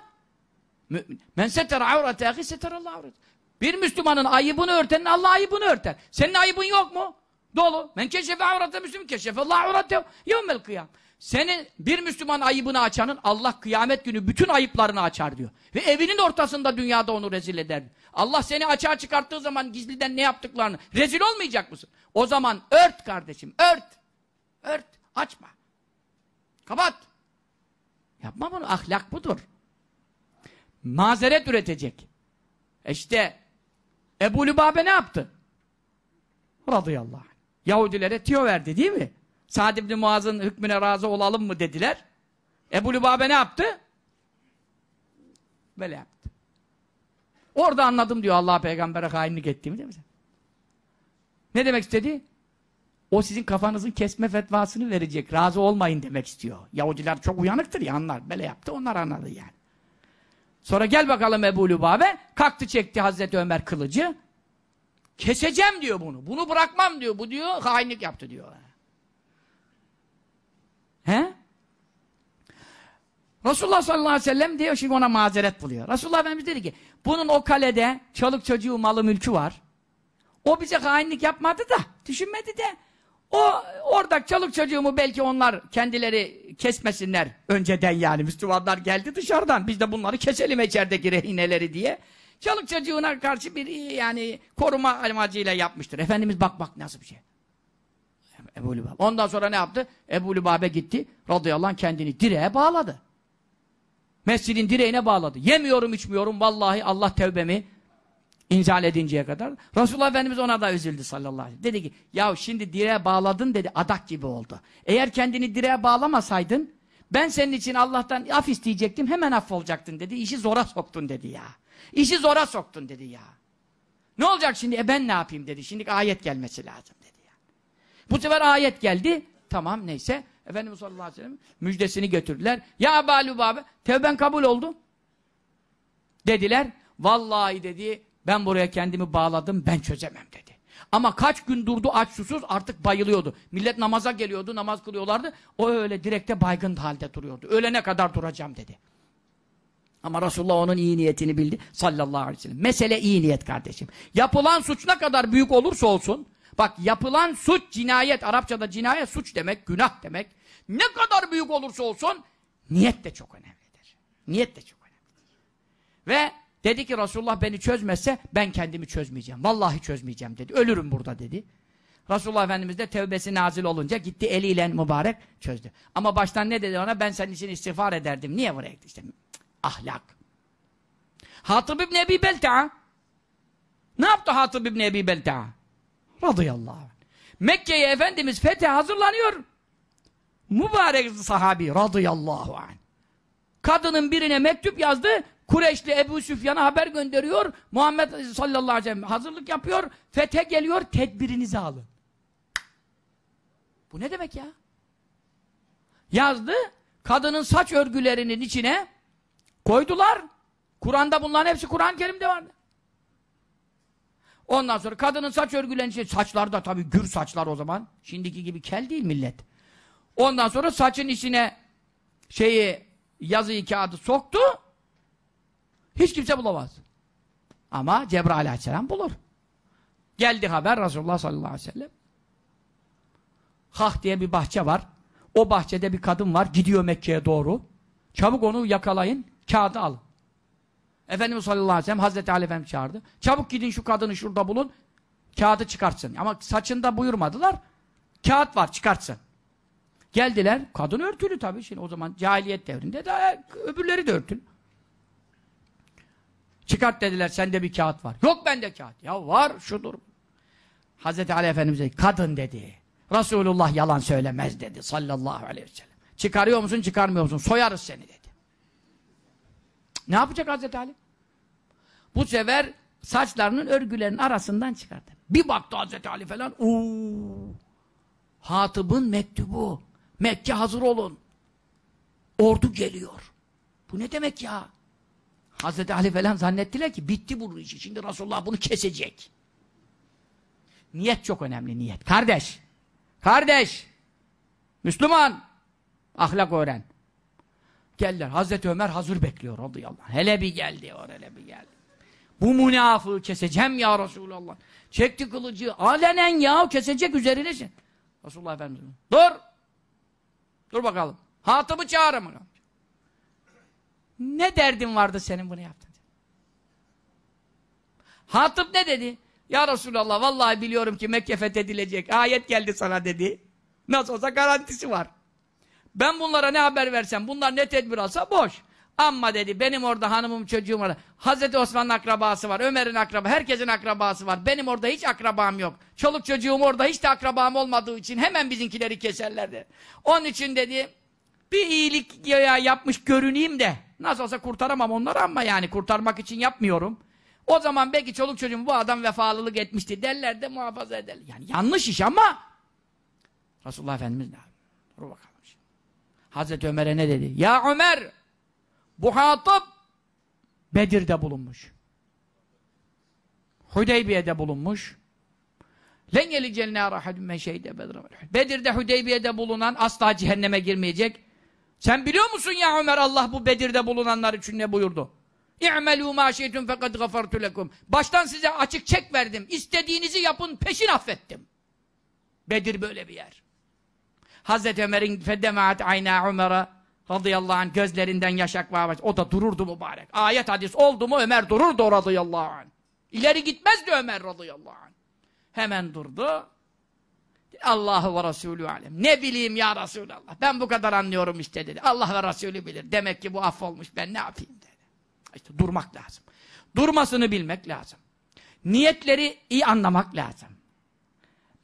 Men seter avrete ahi Allah avret. Bir Müslümanın ayıbını örtenin Allah ayıbını örter. Senin ayıbın yok mu? Dolu. Men keşefe avrete Müslüm keşefe Allah avrete yevmel kıyam. Senin bir Müslüman ayıbını açanın Allah kıyamet günü bütün ayıplarını açar diyor. Ve evinin ortasında dünyada onu rezil eder. Allah seni açığa çıkarttığı zaman gizliden ne yaptıklarını rezil olmayacak mısın? O zaman ört kardeşim ört. Ört. Açma. Kapat. Yapma bunu. Ahlak budur. Mazeret üretecek. E işte Ebu Lübabe ne yaptı? Radıyallahu anh. Yahudilere tiyo verdi değil mi? Sa'd ibn Muaz'ın hükmüne razı olalım mı dediler. Ebu Lübabe ne yaptı? Böyle yaptı. Orada anladım diyor Allah peygambere hainlik ettiğimi değil mi? Ne demek istedi? O sizin kafanızın kesme fetvasını verecek. Razı olmayın demek istiyor. Yahudiler çok uyanıktır ya anlar. Böyle yaptı onlar anladı yani. Sonra gel bakalım Ebu Lübabe. Kalktı çekti Hazreti Ömer kılıcı. Keseceğim diyor bunu. Bunu bırakmam diyor. Bu diyor hainlik yaptı diyor. Resulullah sallallahu aleyhi ve sellem diyor şimdi ona mazeret buluyor. Resulullah Efendimiz dedi ki bunun o kalede çalık çocuğu malı mülkü var. O bize hainlik yapmadı da düşünmedi de o orada çalık çocuğumu belki onlar kendileri kesmesinler önceden yani Müslümanlar geldi dışarıdan biz de bunları keselim içerideki rehineleri diye. Çalık çocuğuna karşı bir yani koruma amacıyla yapmıştır. Efendimiz bak bak nasıl bir şey. Ebu Lübab. Ondan sonra ne yaptı? Ebu Lübab'e gitti. Radıyallahu anh kendini direğe bağladı. Mescidin direğine bağladı. Yemiyorum içmiyorum vallahi Allah tevbemi inzal edinceye kadar. Resulullah Efendimiz ona da üzüldü sallallahu aleyhi ve sellem. Dedi ki ya şimdi direğe bağladın dedi adak gibi oldu. Eğer kendini direğe bağlamasaydın ben senin için Allah'tan af isteyecektim hemen affolacaktın dedi. İşi zora soktun dedi ya. İşi zora soktun dedi ya. Ne olacak şimdi e ben ne yapayım dedi. Şimdi ayet gelmesi lazım dedi. ya. Bu sefer ayet geldi tamam neyse Efendimiz sallallahu aleyhi ve sellem müjdesini götürdüler. Ya Aba Lübabe tevben kabul oldu. Dediler. Vallahi dedi ben buraya kendimi bağladım ben çözemem dedi. Ama kaç gün durdu aç susuz artık bayılıyordu. Millet namaza geliyordu, namaz kılıyorlardı. O öyle direkte baygın halde duruyordu. Ölene kadar duracağım dedi. Ama Resulullah onun iyi niyetini bildi sallallahu aleyhi ve sellem. Mesele iyi niyet kardeşim. Yapılan suç ne kadar büyük olursa olsun Bak yapılan suç cinayet. Arapçada cinayet suç demek, günah demek. Ne kadar büyük olursa olsun niyet de çok önemlidir. Niyet de çok önemlidir. Ve dedi ki Resulullah beni çözmezse ben kendimi çözmeyeceğim. Vallahi çözmeyeceğim dedi. Ölürüm burada dedi. Resulullah Efendimiz de tevbesi nazil olunca gitti eliyle mübarek çözdü. Ama baştan ne dedi ona? Ben senin için istiğfar ederdim. Niye buraya gitti? İşte ahlak. Hatib ibn Ebi Belta'a ne yaptı Hatib ibn Ebi Belta'a? Radıyallahu anh. Mekke'ye Efendimiz fethe hazırlanıyor. Mübarek sahabi radıyallahu anh. Kadının birine mektup yazdı. Kureşli Ebu Süfyan'a haber gönderiyor. Muhammed sallallahu aleyhi ve sellem hazırlık yapıyor. Fethe geliyor. Tedbirinizi alın. Bu ne demek ya? Yazdı. Kadının saç örgülerinin içine koydular. Kur'an'da bunların hepsi Kur'an-ı Kerim'de vardı. Ondan sonra kadının saç örgülenişi, saçlar da tabii gür saçlar o zaman. Şimdiki gibi kel değil millet. Ondan sonra saçın içine şeyi, yazıyı kağıdı soktu. Hiç kimse bulamaz. Ama Cebrail aleyhisselam bulur. Geldi haber Resulullah sallallahu aleyhi ve sellem. Hah diye bir bahçe var. O bahçede bir kadın var. Gidiyor Mekke'ye doğru. Çabuk onu yakalayın. Kağıdı alın. Efendimiz sallallahu aleyhi ve sellem Hazreti Ali Efendimiz çağırdı. Çabuk gidin şu kadını şurada bulun. Kağıdı çıkartsın. Ama saçında buyurmadılar. Kağıt var çıkartsın. Geldiler. Kadın örtülü tabii. Şimdi o zaman cahiliyet devrinde daha e, öbürleri de örtülü. Çıkart dediler. Sende bir kağıt var. Yok bende kağıt. Ya var şudur. Hazreti Ali Efendimiz dedi. Kadın dedi. Resulullah yalan söylemez dedi. Sallallahu aleyhi ve sellem. Çıkarıyor musun çıkarmıyor musun? Soyarız seni dedi. Ne yapacak Hazreti Ali? Bu sefer saçlarının örgülerinin arasından çıkardı. Bir baktı Hazreti Ali falan. Uuu. Hatıb'ın mektubu. Mekke hazır olun. Ordu geliyor. Bu ne demek ya? Hazreti Ali falan zannettiler ki bitti bunun işi. Şimdi Resulullah bunu kesecek. Niyet çok önemli niyet. Kardeş. Kardeş. Müslüman. Ahlak öğren. Geller. Hazreti Ömer hazır bekliyor radıyallahu anh. Hele bir geldi, diyor, hele bir geldi. Bu münafığı keseceğim ya Resulallah. Çekti kılıcı. Alenen ya kesecek üzerine şey. Resulullah Efendimiz. Dur. Dur bakalım. Hatıbı çağır Ne derdin vardı senin bunu yaptın? Hatıp ne dedi? Ya Resulallah vallahi biliyorum ki Mekke fethedilecek. Ayet geldi sana dedi. Nasıl olsa garantisi var. Ben bunlara ne haber versem, bunlar ne tedbir alsa boş. Amma dedi benim orada hanımım çocuğum var. Hazreti Osman'ın akrabası var, Ömer'in akraba, herkesin akrabası var. Benim orada hiç akrabam yok. Çoluk çocuğum orada hiç de akrabam olmadığı için hemen bizinkileri keserlerdi. Onun için dedi bir iyilik ya yapmış görüneyim de nasıl olsa kurtaramam onları ama yani kurtarmak için yapmıyorum. O zaman belki çoluk çocuğum bu adam vefalılık etmişti derler de muhafaza eder. Yani yanlış iş ama Resulullah Efendimiz ne? Dur bakalım. Hazreti Ömer'e ne dedi? Ya Ömer! Bu hatıp Bedir'de bulunmuş. Hudeybiye'de bulunmuş. Len yelicel nâra hadüm men Bedir'de Hudeybiye'de bulunan asla cehenneme girmeyecek. Sen biliyor musun ya Ömer Allah bu Bedir'de bulunanlar için ne buyurdu? İ'melû mâ şeytun fekad gafartu lekum. Baştan size açık çek verdim. İstediğinizi yapın peşin affettim. Bedir böyle bir yer. Hazreti Ömer'in fedemaat ayna Ömer'e radıyallahu anh gözlerinden yaşak akmaya O da dururdu mübarek. Ayet hadis oldu mu Ömer dururdu radıyallahu anh. İleri gitmezdi Ömer radıyallahu anh. Hemen durdu. Allahu ve Resulü alem. Ne bileyim ya Resulallah. Ben bu kadar anlıyorum işte dedi. Allah ve Resulü bilir. Demek ki bu affolmuş. Ben ne yapayım dedi. İşte durmak lazım. Durmasını bilmek lazım. Niyetleri iyi anlamak lazım.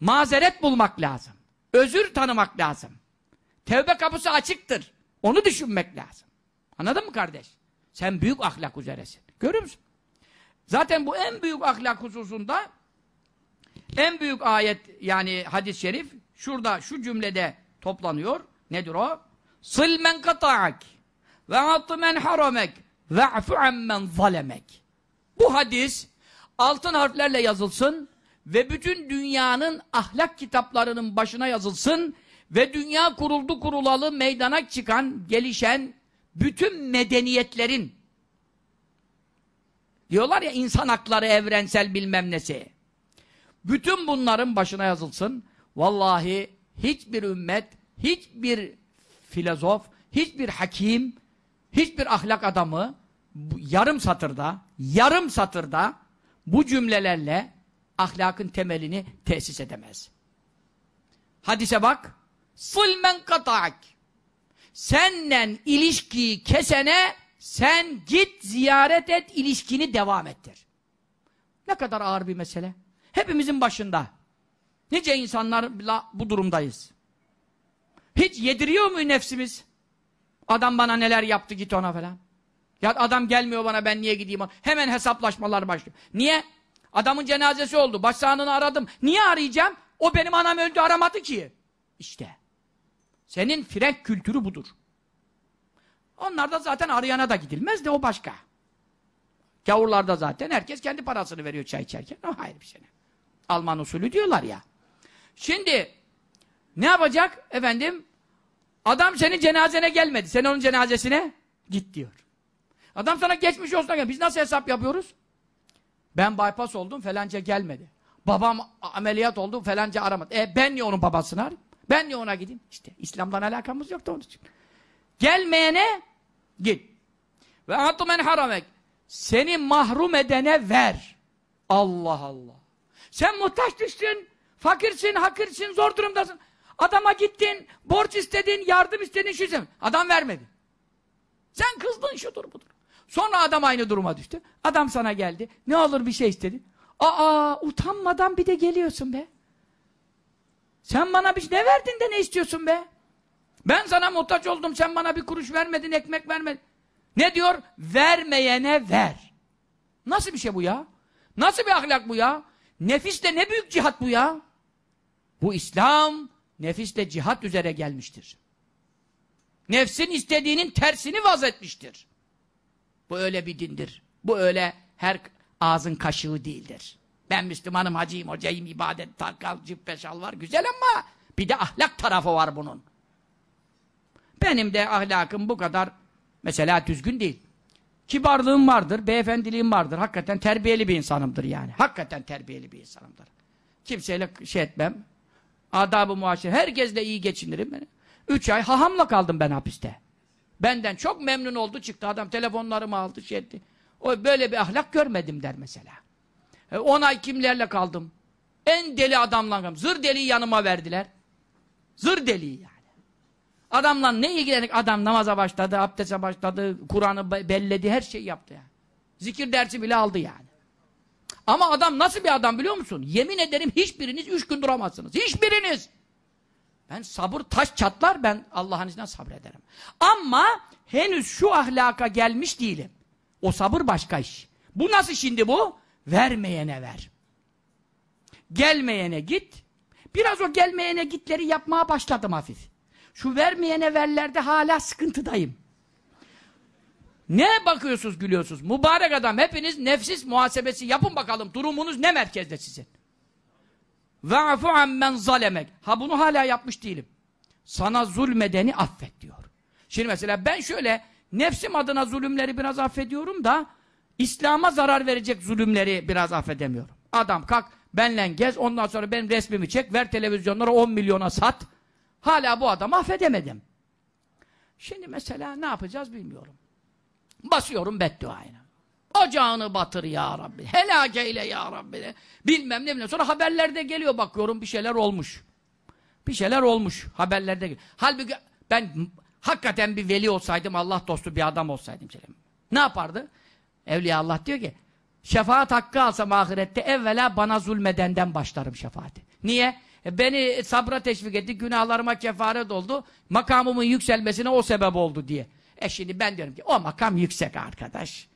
Mazeret bulmak lazım özür tanımak lazım. Tevbe kapısı açıktır. Onu düşünmek lazım. Anladın mı kardeş? Sen büyük ahlak üzeresin. Görüyor musun? Zaten bu en büyük ahlak hususunda en büyük ayet yani hadis-i şerif şurada şu cümlede toplanıyor. Nedir o? Sil men kata'ak ve atı men haramek ve afu zalemek. Bu hadis altın harflerle yazılsın ve bütün dünyanın ahlak kitaplarının başına yazılsın ve dünya kuruldu kurulalı meydana çıkan, gelişen bütün medeniyetlerin diyorlar ya insan hakları evrensel bilmem nesi. Bütün bunların başına yazılsın. Vallahi hiçbir ümmet, hiçbir filozof, hiçbir hakim, hiçbir ahlak adamı yarım satırda, yarım satırda bu cümlelerle ahlakın temelini tesis edemez. Hadise bak. Fılmen kata'ak. Senden ilişkiyi kesene sen git ziyaret et ilişkini devam ettir. Ne kadar ağır bir mesele. Hepimizin başında. Nice insanlarla bu durumdayız. Hiç yediriyor mu nefsimiz? Adam bana neler yaptı git ona falan. Ya adam gelmiyor bana ben niye gideyim? Hemen hesaplaşmalar başlıyor. Niye? Adamın cenazesi oldu. Başsağını aradım. Niye arayacağım? O benim anam öldü aramadı ki. İşte. Senin frenk kültürü budur. Onlarda zaten arayana da gidilmez de o başka. Kavurlarda zaten herkes kendi parasını veriyor çay içerken. O hayır bir şey. Alman usulü diyorlar ya. Şimdi ne yapacak efendim? Adam senin cenazene gelmedi. Sen onun cenazesine git diyor. Adam sana geçmiş olsun. Biz nasıl hesap yapıyoruz? Ben bypass oldum felence gelmedi. Babam ameliyat oldu felence aramadı. E ben niye onun babasını arayayım? Ben niye ona gideyim? İşte İslam'dan alakamız yok da onun için. Gelmeyene git. Ve atu men haramek. Seni mahrum edene ver. Allah Allah. Sen muhtaç düştün, fakirsin, hakirsin, zor durumdasın. Adama gittin, borç istedin, yardım istedin, şu Adam vermedi. Sen kızdın şudur budur. Sonra adam aynı duruma düştü. Adam sana geldi. Ne olur bir şey istedi. Aa utanmadan bir de geliyorsun be. Sen bana bir ne verdin de ne istiyorsun be? Ben sana muhtaç oldum. Sen bana bir kuruş vermedin, ekmek vermedin. Ne diyor? Vermeyene ver. Nasıl bir şey bu ya? Nasıl bir ahlak bu ya? Nefisle ne büyük cihat bu ya? Bu İslam nefisle cihat üzere gelmiştir. Nefsin istediğinin tersini vaz etmiştir. Bu öyle bir dindir. Bu öyle her ağzın kaşığı değildir. Ben Müslümanım, hacıyım, hocayım, ibadet, takal, cübbe, şal var. Güzel ama bir de ahlak tarafı var bunun. Benim de ahlakım bu kadar mesela düzgün değil. Kibarlığım vardır, beyefendiliğim vardır. Hakikaten terbiyeli bir insanımdır yani. Hakikaten terbiyeli bir insanımdır. Kimseyle şey etmem. Adab-ı muhaşir. Herkesle iyi geçinirim. Üç ay hahamla kaldım ben hapiste. Benden çok memnun oldu çıktı. Adam telefonlarımı aldı şey etti. O böyle bir ahlak görmedim der mesela. E, on ay kimlerle kaldım? En deli adamla kaldım. Zır deliyi yanıma verdiler. Zır deliyi yani. Adamla ne ilgilenik Adam namaza başladı, abdeste başladı, Kur'an'ı belledi, her şeyi yaptı yani. Zikir dersi bile aldı yani. Ama adam nasıl bir adam biliyor musun? Yemin ederim hiçbiriniz üç gün duramazsınız. Hiçbiriniz! Ben sabır taş çatlar ben Allah'ın izniyle sabrederim. Ama henüz şu ahlaka gelmiş değilim. O sabır başka iş. Bu nasıl şimdi bu? Vermeyene ver. Gelmeyene git. Biraz o gelmeyene gitleri yapmaya başladım hafif. Şu vermeyene verlerde hala sıkıntıdayım. Ne bakıyorsunuz gülüyorsunuz? Mübarek adam hepiniz nefsiz muhasebesi yapın bakalım durumunuz ne merkezde sizin? Ve'afu ammen zalemek. Ha bunu hala yapmış değilim. Sana zulmedeni affet diyor. Şimdi mesela ben şöyle nefsim adına zulümleri biraz affediyorum da İslam'a zarar verecek zulümleri biraz affedemiyorum. Adam kalk benle gez ondan sonra benim resmimi çek ver televizyonlara 10 milyona sat. Hala bu adamı affedemedim. Şimdi mesela ne yapacağız bilmiyorum. Basıyorum bedduayına. Ocağını batır ya Rabbi. Helak eyle ya Rabbi. Bilmem ne bilmem. Sonra haberlerde geliyor bakıyorum bir şeyler olmuş. Bir şeyler olmuş haberlerde. Geliyor. Halbuki ben hakikaten bir veli olsaydım, Allah dostu bir adam olsaydım. Selam. Ne yapardı? Evliya Allah diyor ki, şefaat hakkı alsam ahirette evvela bana zulmedenden başlarım şefaati. Niye? E beni sabra teşvik etti, günahlarıma kefaret oldu, makamımın yükselmesine o sebep oldu diye. E şimdi ben diyorum ki o makam yüksek arkadaş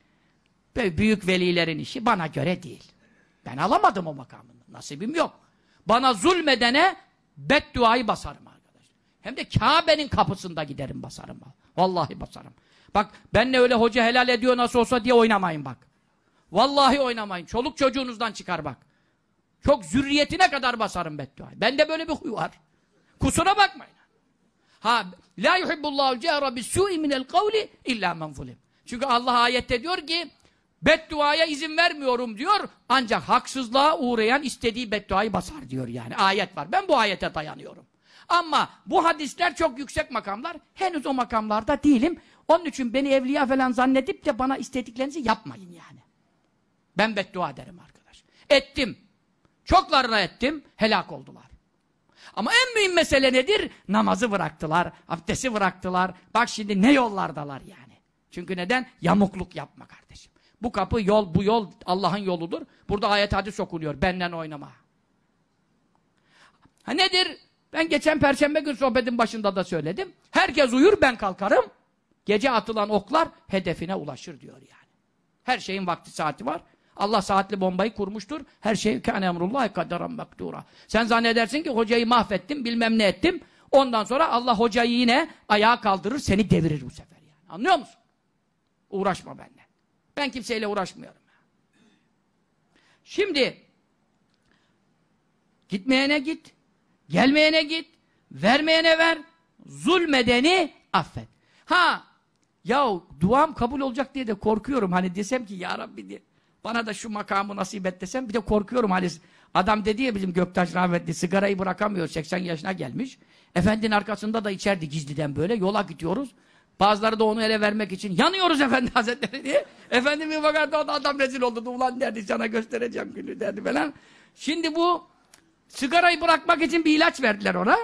büyük velilerin işi bana göre değil. Ben alamadım o makamını. Nasibim yok. Bana zulmedene bedduayı basarım arkadaş. Hem de Kabe'nin kapısında giderim basarım. Vallahi basarım. Bak benle öyle hoca helal ediyor nasıl olsa diye oynamayın bak. Vallahi oynamayın. Çoluk çocuğunuzdan çıkar bak. Çok zürriyetine kadar basarım bedduayı. Bende böyle bir huy var. Kusura bakmayın. Ha la yuhibbullahu cehra bi'su'i su'i minel kavli illa men zulim. Çünkü Allah ayette diyor ki bedduaya izin vermiyorum diyor. Ancak haksızlığa uğrayan istediği bedduayı basar diyor yani. Ayet var. Ben bu ayete dayanıyorum. Ama bu hadisler çok yüksek makamlar. Henüz o makamlarda değilim. Onun için beni evliya falan zannedip de bana istediklerinizi yapmayın yani. Ben beddua ederim arkadaş. Ettim. Çoklarına ettim. Helak oldular. Ama en mühim mesele nedir? Namazı bıraktılar, abdesti bıraktılar. Bak şimdi ne yollardalar yani. Çünkü neden? Yamukluk yapma kardeşim. Bu kapı yol, bu yol Allah'ın yoludur. Burada ayet hadis okunuyor. Benden oynama. Ha nedir? Ben geçen perşembe gün sohbetin başında da söyledim. Herkes uyur ben kalkarım. Gece atılan oklar hedefine ulaşır diyor yani. Her şeyin vakti saati var. Allah saatli bombayı kurmuştur. Her şey kâne emrullahi kadaran mekdura. Sen zannedersin ki hocayı mahvettim, bilmem ne ettim. Ondan sonra Allah hocayı yine ayağa kaldırır, seni devirir bu sefer yani. Anlıyor musun? Uğraşma benimle. Ben kimseyle uğraşmıyorum. Şimdi gitmeyene git, gelmeyene git, vermeyene ver, zulmedeni affet. Ha, ya duam kabul olacak diye de korkuyorum. Hani desem ki ya Rabbi diye. Bana da şu makamı nasip et desem bir de korkuyorum. Hani adam dedi ya bizim Göktaş rahmetli sigarayı bırakamıyor 80 yaşına gelmiş. Efendinin arkasında da içerdi gizliden böyle yola gidiyoruz. Bazıları da onu ele vermek için yanıyoruz efendi hazretleri diye. Efendim bir bakardı o da adam rezil oldu. Ulan derdi sana göstereceğim günü derdi falan. Şimdi bu sigarayı bırakmak için bir ilaç verdiler ona.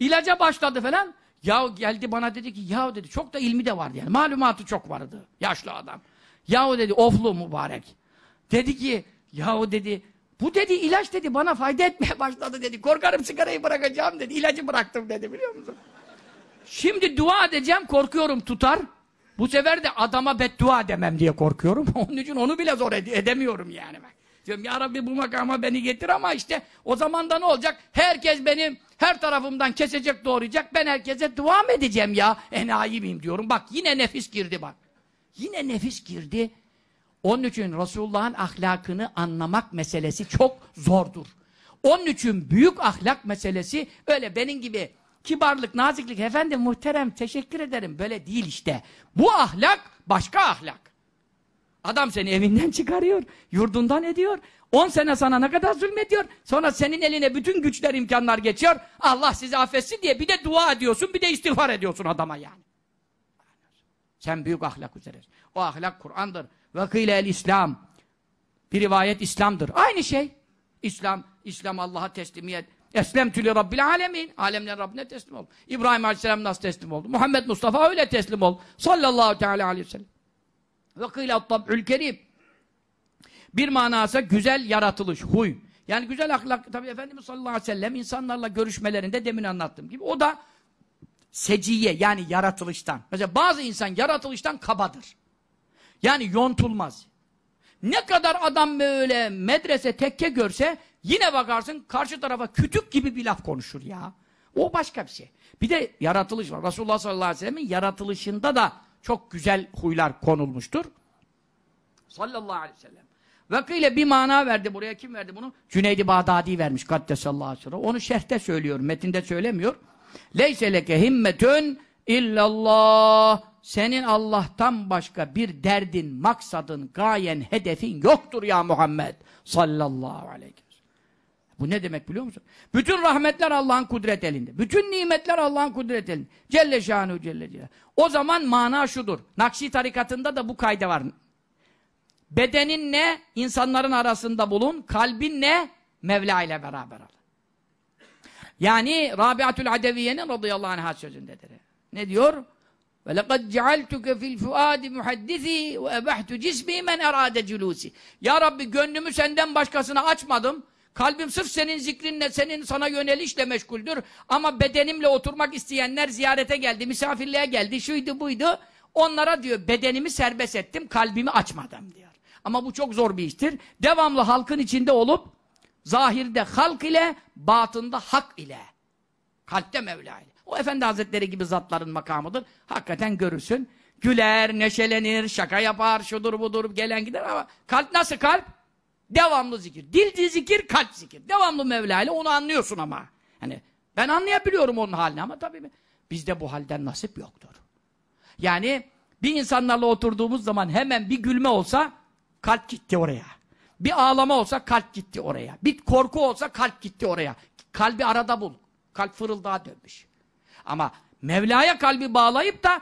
İlaca başladı falan. Ya geldi bana dedi ki ya dedi çok da ilmi de vardı yani. Malumatı çok vardı. Yaşlı adam. Yahu dedi oflu mübarek. Dedi ki yahu dedi bu dedi ilaç dedi bana fayda etmeye başladı dedi. Korkarım sigarayı bırakacağım dedi. İlacı bıraktım dedi biliyor musun? Şimdi dua edeceğim korkuyorum tutar. Bu sefer de adama beddua demem diye korkuyorum. Onun için onu bile zor ed edemiyorum yani. Ben. Diyorum ya Rabbi bu makama beni getir ama işte o zaman da ne olacak? Herkes benim her tarafımdan kesecek doğrayacak. Ben herkese dua mı edeceğim ya? Enayi miyim diyorum. Bak yine nefis girdi bak. Yine nefis girdi. Onun için Resulullah'ın ahlakını anlamak meselesi çok zordur. Onun için büyük ahlak meselesi öyle benim gibi kibarlık, naziklik, efendim muhterem, teşekkür ederim. Böyle değil işte. Bu ahlak başka ahlak. Adam seni evinden çıkarıyor, yurdundan ediyor. 10 sene sana ne kadar zulmediyor. Sonra senin eline bütün güçler, imkanlar geçiyor. Allah sizi affetsin diye bir de dua ediyorsun, bir de istiğfar ediyorsun adama yani. Sen büyük ahlak üzeresin. O ahlak Kur'an'dır. Ve kıyle el İslam. Bir rivayet İslam'dır. Aynı şey. İslam, İslam Allah'a teslimiyet, Eslemtü li rabbil alemin. Alemlerin Rabbine teslim ol. İbrahim aleyhisselam nasıl teslim oldu? Muhammed Mustafa öyle teslim ol. Sallallahu teala aleyhi ve sellem. Ve kıyla tab'ül kerim. Bir manası güzel yaratılış, huy. Yani güzel ahlak, Tabii Efendimiz sallallahu aleyhi ve sellem insanlarla görüşmelerinde demin anlattığım gibi. O da seciye yani yaratılıştan. Mesela bazı insan yaratılıştan kabadır. Yani yontulmaz. Ne kadar adam böyle medrese tekke görse Yine bakarsın karşı tarafa kütük gibi bir laf konuşur ya. O başka bir şey. Bir de yaratılış var. Resulullah sallallahu aleyhi ve sellemin yaratılışında da çok güzel huylar konulmuştur. Sallallahu aleyhi ve sellem. Vakile bir mana verdi buraya. Kim verdi bunu? Cüneydi Bağdadi vermiş. Kaddesallahu aleyhi ve sellem. Onu şerhte söylüyor. Metinde söylemiyor. Leyse leke himmetün illallah. Senin Allah'tan başka bir derdin, maksadın, gayen, hedefin yoktur ya Muhammed. Sallallahu aleyhi ve sellem. Bu ne demek biliyor musun? Bütün rahmetler Allah'ın kudret elinde. Bütün nimetler Allah'ın kudret elinde. Celle şanuhu celle celle. O zaman mana şudur. Nakşi tarikatında da bu kayda var. Bedenin ne? insanların arasında bulun. Kalbin ne? Mevla ile beraber al. Yani Rabiatül Adeviye'nin radıyallahu anh'a sözündedir. Ne diyor? وَلَقَدْ جَعَلْتُكَ فِي الْفُعَادِ مُحَدِّثِي وَاَبَحْتُ جِسْمِي مَنْ اَرَادَ جُلُوسِ Ya Rabbi gönlümü senden başkasına açmadım. Kalbim sırf senin zikrinle, senin sana yönelişle meşguldür. Ama bedenimle oturmak isteyenler ziyarete geldi, misafirliğe geldi, şuydu buydu. Onlara diyor bedenimi serbest ettim, kalbimi açmadım diyor. Ama bu çok zor bir iştir. Devamlı halkın içinde olup zahirde halk ile, batında hak ile. Kalpte Mevla ile. O Efendi Hazretleri gibi zatların makamıdır. Hakikaten görürsün. Güler, neşelenir, şaka yapar, şudur budur, gelen gider ama kalp nasıl kalp? Devamlı zikir. Dilci zikir, kalp zikir. Devamlı Mevla ile onu anlıyorsun ama. Hani ben anlayabiliyorum onun halini ama tabii bizde bu halden nasip yoktur. Yani bir insanlarla oturduğumuz zaman hemen bir gülme olsa kalp gitti oraya. Bir ağlama olsa kalp gitti oraya. Bir korku olsa kalp gitti oraya. Kalbi arada bul. Kalp fırıldağa dönmüş. Ama Mevla'ya kalbi bağlayıp da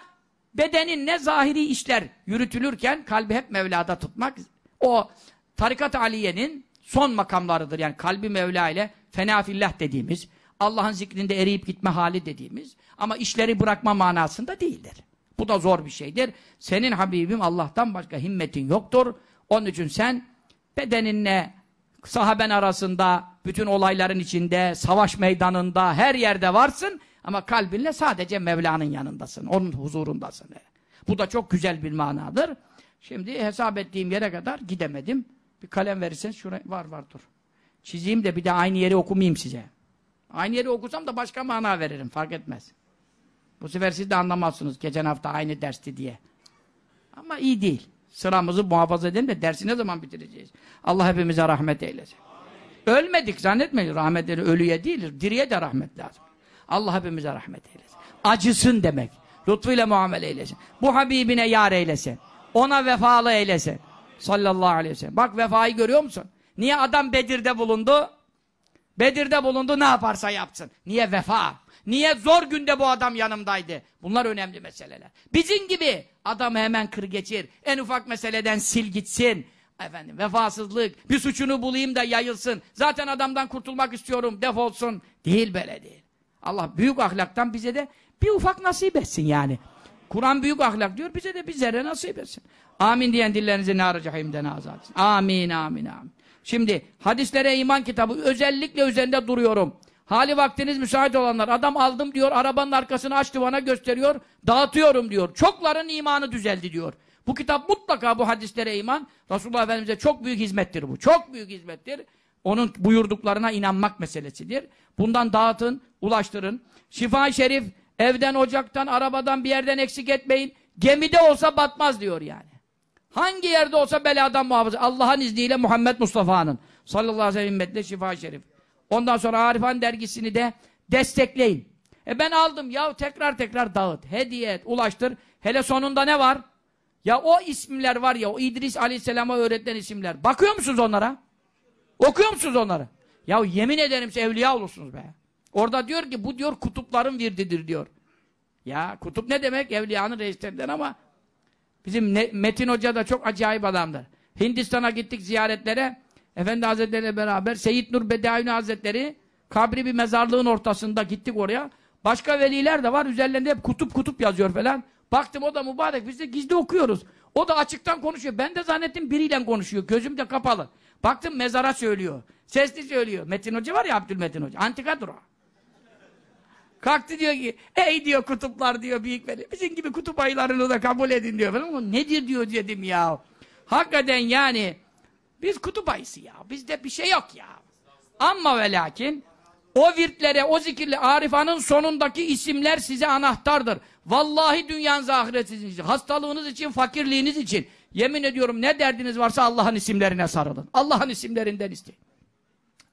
bedenin ne zahiri işler yürütülürken kalbi hep Mevla'da tutmak o Tarikat Aliye'nin son makamlarıdır. Yani kalbi Mevla ile fena fenafillah dediğimiz, Allah'ın zikrinde eriyip gitme hali dediğimiz ama işleri bırakma manasında değildir. Bu da zor bir şeydir. Senin Habibim Allah'tan başka himmetin yoktur. Onun için sen bedeninle sahaben arasında, bütün olayların içinde, savaş meydanında, her yerde varsın ama kalbinle sadece Mevla'nın yanındasın, onun huzurundasın. Bu da çok güzel bir manadır. Şimdi hesap ettiğim yere kadar gidemedim. Bir kalem verirsen, şuraya var var dur. Çizeyim de bir de aynı yeri okumayayım size. Aynı yeri okusam da başka mana veririm fark etmez. Bu sefer siz de anlamazsınız geçen hafta aynı dersti diye. Ama iyi değil. Sıramızı muhafaza edelim de dersi ne zaman bitireceğiz? Allah hepimize rahmet eylesin. Ölmedik zannetmeyin rahmetleri ölüye değildir. diriye de rahmet lazım. Allah hepimize rahmet eylesin. Acısın demek. Lütfuyla muamele eylesin. Bu Habibine yar eylesin. Ona vefalı eylesin. Sallallahu aleyhi ve sellem. Bak vefayı görüyor musun? Niye adam Bedir'de bulundu? Bedir'de bulundu ne yaparsa yapsın. Niye vefa? Niye zor günde bu adam yanımdaydı? Bunlar önemli meseleler. Bizim gibi adamı hemen kır geçir. En ufak meseleden sil gitsin. Efendim vefasızlık, bir suçunu bulayım da yayılsın. Zaten adamdan kurtulmak istiyorum, defolsun. Değil böyle değil. Allah büyük ahlaktan bize de bir ufak nasip etsin yani. Kur'an büyük ahlak diyor. Bize de bizlere nasip etsin. Amin diyen dillerinizi nar cehimden azat etsin. Amin amin amin. Şimdi hadislere iman kitabı özellikle üzerinde duruyorum. Hali vaktiniz müsait olanlar adam aldım diyor arabanın arkasını açtı bana gösteriyor dağıtıyorum diyor. Çokların imanı düzeldi diyor. Bu kitap mutlaka bu hadislere iman Resulullah Efendimiz'e çok büyük hizmettir bu. Çok büyük hizmettir. Onun buyurduklarına inanmak meselesidir. Bundan dağıtın, ulaştırın. Şifa-i Şerif Evden, ocaktan, arabadan bir yerden eksik etmeyin. Gemide olsa batmaz diyor yani. Hangi yerde olsa beladan muhafaza. Allah'ın izniyle Muhammed Mustafa'nın sallallahu aleyhi ve sellem şifa şerif. Ondan sonra Arifan dergisini de destekleyin. E ben aldım. Ya tekrar tekrar dağıt, hediye et, ulaştır. Hele sonunda ne var? Ya o isimler var ya, o İdris aleyhisselama öğretilen isimler. Bakıyor musunuz onlara? Okuyor musunuz onları? Ya yemin ederim size evliya olursunuz be. Orada diyor ki bu diyor kutupların virdidir diyor. Ya kutup ne demek? Evliyanın reislerinden ama bizim ne, Metin Hoca da çok acayip adamdır. Hindistan'a gittik ziyaretlere. Efendi Hazretleri ile beraber Seyyid Nur Bedayuni Hazretleri kabri bir mezarlığın ortasında gittik oraya. Başka veliler de var. Üzerlerinde hep kutup kutup yazıyor falan. Baktım o da mübarek. Biz de gizli okuyoruz. O da açıktan konuşuyor. Ben de zannettim biriyle konuşuyor. Gözüm de kapalı. Baktım mezara söylüyor. Sesli söylüyor. Metin Hoca var ya Abdülmetin Hoca. Antikadır Kalktı diyor ki ey diyor kutuplar diyor büyük beni. Bizim gibi kutup ayılarını da kabul edin diyor. Falan. Nedir diyor dedim ya. Hakikaten yani biz kutup ayısı ya. Bizde bir şey yok ya. Ama ve lakin o virtlere, o zikirli Arifa'nın sonundaki isimler size anahtardır. Vallahi dünyanız ahiret sizin için. Hastalığınız için, fakirliğiniz için. Yemin ediyorum ne derdiniz varsa Allah'ın isimlerine sarılın. Allah'ın isimlerinden isteyin.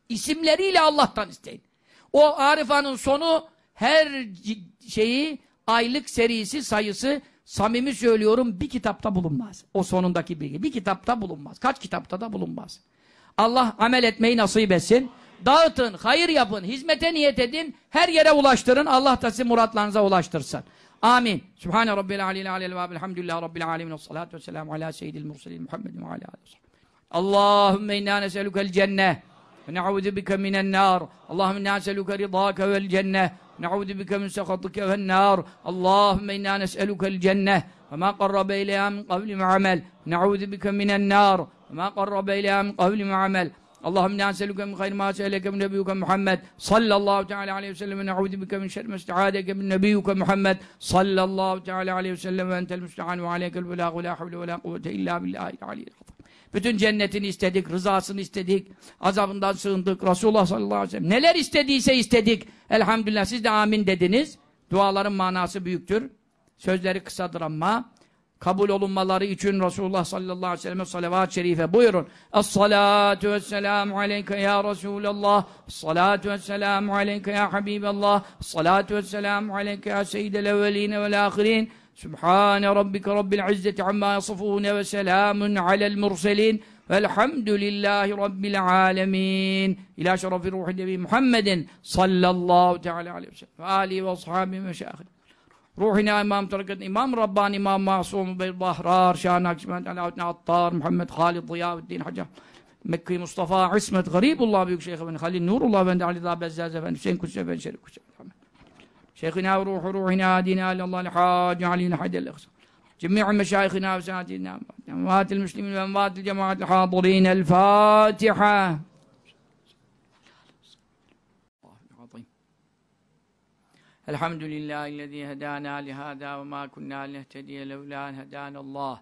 İsimleriyle Allah'tan isteyin. O Arifa'nın sonu her şeyi, aylık serisi, sayısı samimi söylüyorum bir kitapta bulunmaz. O sonundaki bilgi. Bir kitapta bulunmaz. Kaç kitapta da bulunmaz. Allah amel etmeyi nasip etsin. Dağıtın, hayır yapın, hizmete niyet edin, her yere ulaştırın. Allah da sizin muratlarınıza ulaştırsın. Amin. Subhane Rabbil Aleyhi Aleyhi ve Elhamdülillah Rabbil Alemin. Salatu ve selamu ala seyyidil mursalin Muhammedin ve ala aleyhi Allahümme inna neselükel cenneh. Ve ne'udu bike minen nar. Allahümme inna neselüke ridâke vel cenneh. نعوذ بك من سخطك والنار اللهم إنا نسألك الجنة وما قرب إليها من قول وعمل نعوذ بك من النار وما قرب إليها من قول وعمل اللهم انا نسالك من خير ما سالك من نبيك محمد صلى الله تعالى عليه وسلم ونعوذ بك من شر ما استعاذك من نبيك محمد صلى الله تعالى عليه وسلم وانت المستعان وعليك البلاغ ولا حول ولا قوه الا بالله العلي العظيم Bütün cennetini istedik, rızasını istedik, azabından sığındık. Resulullah sallallahu aleyhi ve sellem neler istediyse istedik. Elhamdülillah siz de amin dediniz. Duaların manası büyüktür. Sözleri kısadır ama kabul olunmaları için Resulullah sallallahu aleyhi ve sellem'e salavat-ı şerife buyurun. Es-salatu vesselamu aleyke ya Resulallah. Es-salatu vesselamu aleyke ya Habiballah. Es-salatu vesselamu aleyke ya seyyidel evveline vel ahirin. Sübhane rabbike rabbil izzeti amma yasifune ve selamun alel murselin velhamdülillahi rabbil alemin. İlâ şerefi ruhi nebi Muhammedin sallallahu teala aleyhi ve sellem ve âlihi ve ashabi ve şâhid. Ruhina imam tarikat imam Rabbani imam masum bey bahrar şan akşmen alaüddin attar Muhammed Halid Ziyaüddin Hacı Mekki Mustafa İsmet Garibullah Büyük Şeyh Efendi Halil Nurullah Efendi Ali Dağ Bezzaz Efendi Hüseyin Kutsi Efendi Şerif Kutsi Efendi شيخنا وروح روحنا دينا لله الله الحاج علي الحاج الاقصى جميع مشايخنا وسادتنا أموات المسلمين وأموات الجماعة الحاضرين الفاتحة الحمد لله الذي هدانا لهذا وما كنا لنهتدي لولا أن هدانا الله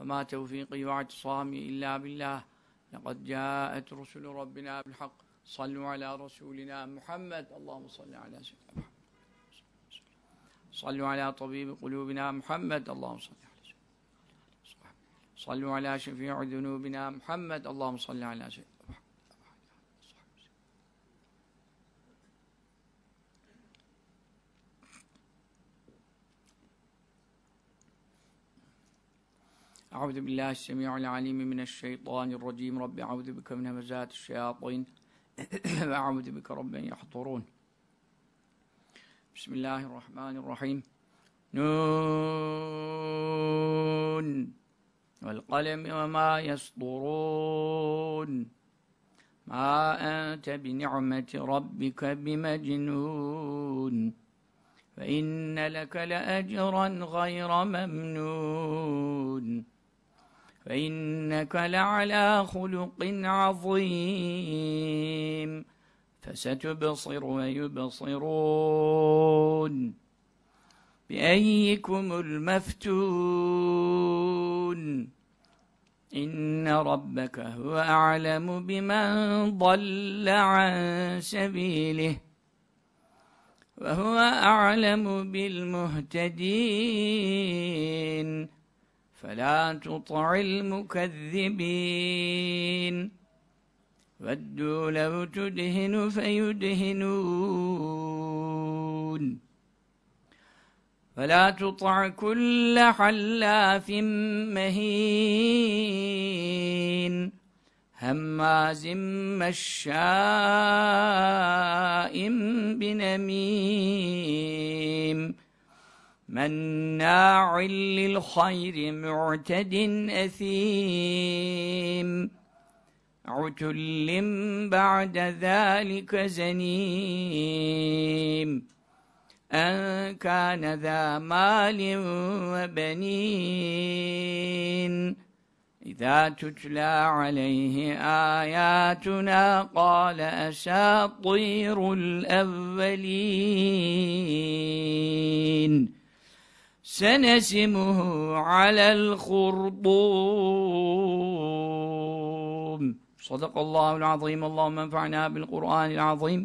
وما توفيقي واعتصامي إلا بالله لقد جاءت رسل ربنا بالحق صلوا على رسولنا محمد اللهم صل على سيدنا محمد صلوا على طبيب قلوبنا محمد اللهم صل على سيدنا صلوا على شفيع ذنوبنا محمد اللهم صل على سيدنا أعوذ بالله السميع العليم من الشيطان الرجيم رب أعوذ بك من همزات الشياطين وأعوذ بك رب يحضرون بسم الله الرحمن الرحيم نون والقلم وما يسطرون ما أنت بنعمة ربك بمجنون فإن لك لأجرا غير ممنون فإنك لعلى خلق عظيم فستبصر ويبصرون بأيكم المفتون إن ربك هو أعلم بمن ضل عن سبيله وهو أعلم بالمهتدين فلا تطع المكذبين ودوا لو تدهن فيدهنون فلا تطع كل حلاف مهين هماز مشاء بنميم مناع للخير معتد أثيم عتل بعد ذلك زنيم أن كان ذا مال وبنين إذا تتلى عليه آياتنا قال أساطير الأولين سنسمه على الخرطوم صدق الله العظيم اللهم انفعنا بالقرآن العظيم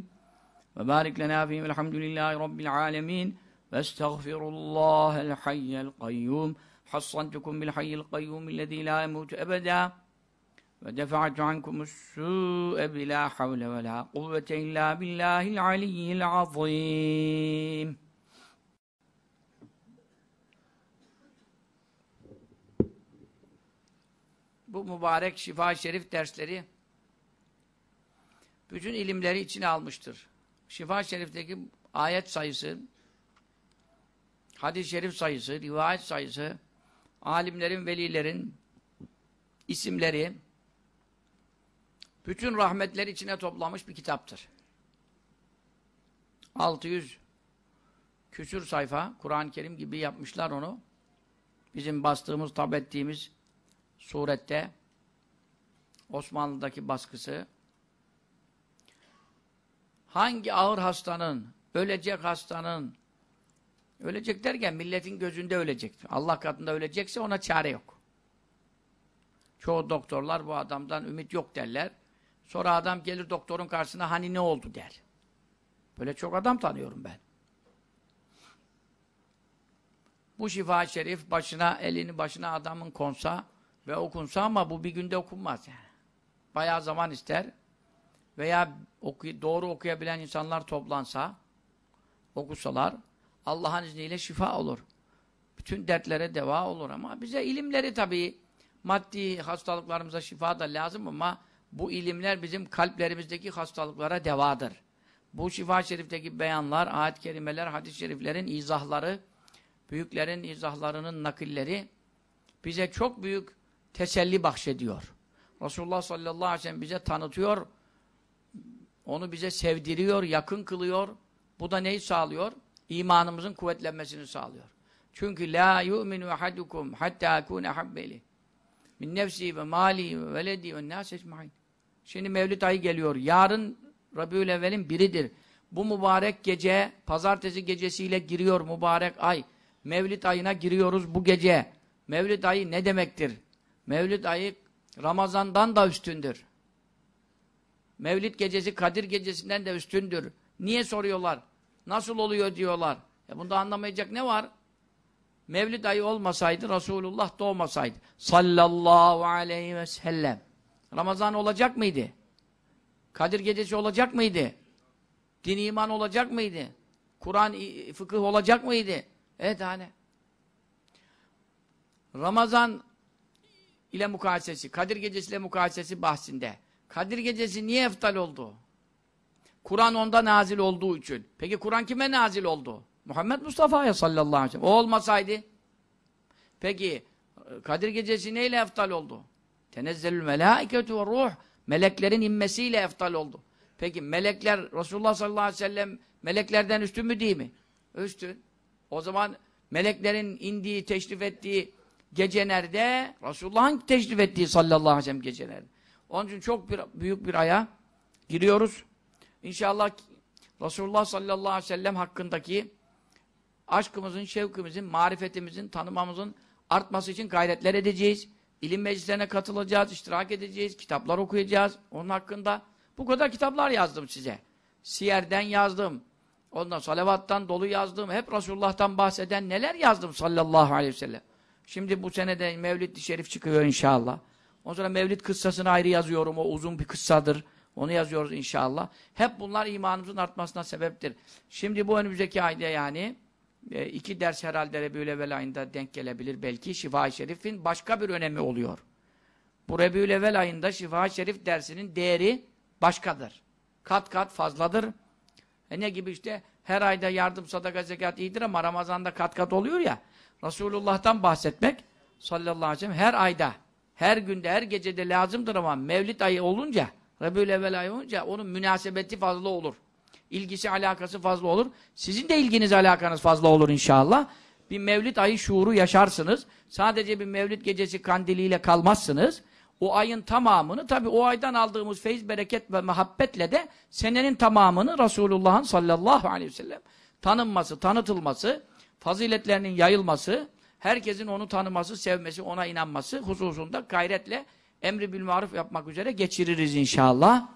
وبارك لنا فيه الحمد لله رب العالمين فاستغفر الله الحي القيوم حصنتكم بالحي القيوم الذي لا يموت أبدا ودفعت عنكم السوء بلا حول ولا قوة إلا بالله العلي العظيم bu mübarek şifa şerif dersleri bütün ilimleri içine almıştır. şifa şerifteki ayet sayısı, hadis-i şerif sayısı, rivayet sayısı, alimlerin, velilerin isimleri, bütün rahmetleri içine toplamış bir kitaptır. 600 küsür sayfa, Kur'an-ı Kerim gibi yapmışlar onu. Bizim bastığımız, tab ettiğimiz surette Osmanlı'daki baskısı hangi ağır hastanın, ölecek hastanın ölecek derken milletin gözünde ölecek. Allah katında ölecekse ona çare yok. Çoğu doktorlar bu adamdan ümit yok derler. Sonra adam gelir doktorun karşısına hani ne oldu der. Böyle çok adam tanıyorum ben. Bu şifa şerif başına elini başına adamın konsa ve okunsa ama bu bir günde okunmaz yani. Bayağı zaman ister. Veya oku doğru okuyabilen insanlar toplansa, okusalar, Allah'ın izniyle şifa olur. Bütün dertlere deva olur ama bize ilimleri tabii, maddi hastalıklarımıza şifa da lazım ama bu ilimler bizim kalplerimizdeki hastalıklara devadır. Bu şifa şerifteki beyanlar, ayet-i kerimeler, hadis-i şeriflerin izahları, büyüklerin izahlarının nakilleri bize çok büyük teselli bahşediyor. Resulullah sallallahu aleyhi ve sellem bize tanıtıyor. Onu bize sevdiriyor, yakın kılıyor. Bu da neyi sağlıyor? İmanımızın kuvvetlenmesini sağlıyor. Çünkü la yu'minu ahadukum hatta akune habbeli min nefsi ve mali ve veledi ve nâs ecmaîn. Şimdi Mevlid ayı geliyor. Yarın Rabiül Evvel'in biridir. Bu mübarek gece, pazartesi gecesiyle giriyor mübarek ay. Mevlid ayına giriyoruz bu gece. Mevlid ayı ne demektir? Mevlid ayı Ramazan'dan da üstündür. Mevlid gecesi Kadir gecesinden de üstündür. Niye soruyorlar? Nasıl oluyor diyorlar. E bunda anlamayacak ne var? Mevlid ayı olmasaydı Resulullah doğmasaydı. Sallallahu aleyhi ve sellem. Ramazan olacak mıydı? Kadir gecesi olacak mıydı? Din iman olacak mıydı? Kur'an fıkıh olacak mıydı? Evet hani. Ramazan ile mukayesesi, Kadir Gecesi ile mukayesesi bahsinde. Kadir Gecesi niye eftal oldu? Kur'an onda nazil olduğu için. Peki Kur'an kime nazil oldu? Muhammed Mustafa'ya sallallahu aleyhi ve sellem. O olmasaydı? Peki e, Kadir Gecesi neyle eftal oldu? Tenezzelül melâiketü ve ruh. Meleklerin inmesiyle eftal oldu. Peki melekler Resulullah sallallahu aleyhi ve sellem meleklerden üstün mü değil mi? Üstün. O zaman meleklerin indiği, teşrif ettiği gecelerde Resulullah'ın teşrif ettiği sallallahu aleyhi ve sellem gecelerde. Onun için çok bir, büyük bir aya giriyoruz. İnşallah Resulullah sallallahu aleyhi ve sellem hakkındaki aşkımızın, şevkimizin, marifetimizin, tanımamızın artması için gayretler edeceğiz. İlim meclislerine katılacağız, iştirak edeceğiz, kitaplar okuyacağız. Onun hakkında bu kadar kitaplar yazdım size. Siyer'den yazdım. Ondan salavattan dolu yazdım. Hep Resulullah'tan bahseden neler yazdım sallallahu aleyhi ve sellem. Şimdi bu senede de Mevlid-i Şerif çıkıyor inşallah. Ondan sonra Mevlid kıssasını ayrı yazıyorum. O uzun bir kıssadır. Onu yazıyoruz inşallah. Hep bunlar imanımızın artmasına sebeptir. Şimdi bu önümüzdeki ayda yani e, iki ders herhalde Rebiül Evvel ayında denk gelebilir belki. Şifa-i Şerif'in başka bir önemi oluyor. Bu Rebiül ayında Şifa-i Şerif dersinin değeri başkadır. Kat kat fazladır. E ne gibi işte her ayda yardım, sadaka, zekat iyidir ama Ramazan'da kat kat oluyor ya. Resulullah'tan bahsetmek sallallahu aleyhi ve sellem her ayda, her günde, her gecede lazımdır ama Mevlid ayı olunca, Rebül evvel ayı olunca onun münasebeti fazla olur. İlgisi, alakası fazla olur. Sizin de ilginiz, alakanız fazla olur inşallah. Bir Mevlid ayı şuuru yaşarsınız. Sadece bir Mevlid gecesi kandiliyle kalmazsınız. O ayın tamamını tabii o aydan aldığımız feyiz, bereket ve muhabbetle de senenin tamamını Resulullah'ın sallallahu aleyhi ve sellem tanınması, tanıtılması, faziletlerinin yayılması, herkesin onu tanıması, sevmesi, ona inanması hususunda gayretle emri bil maruf yapmak üzere geçiririz inşallah.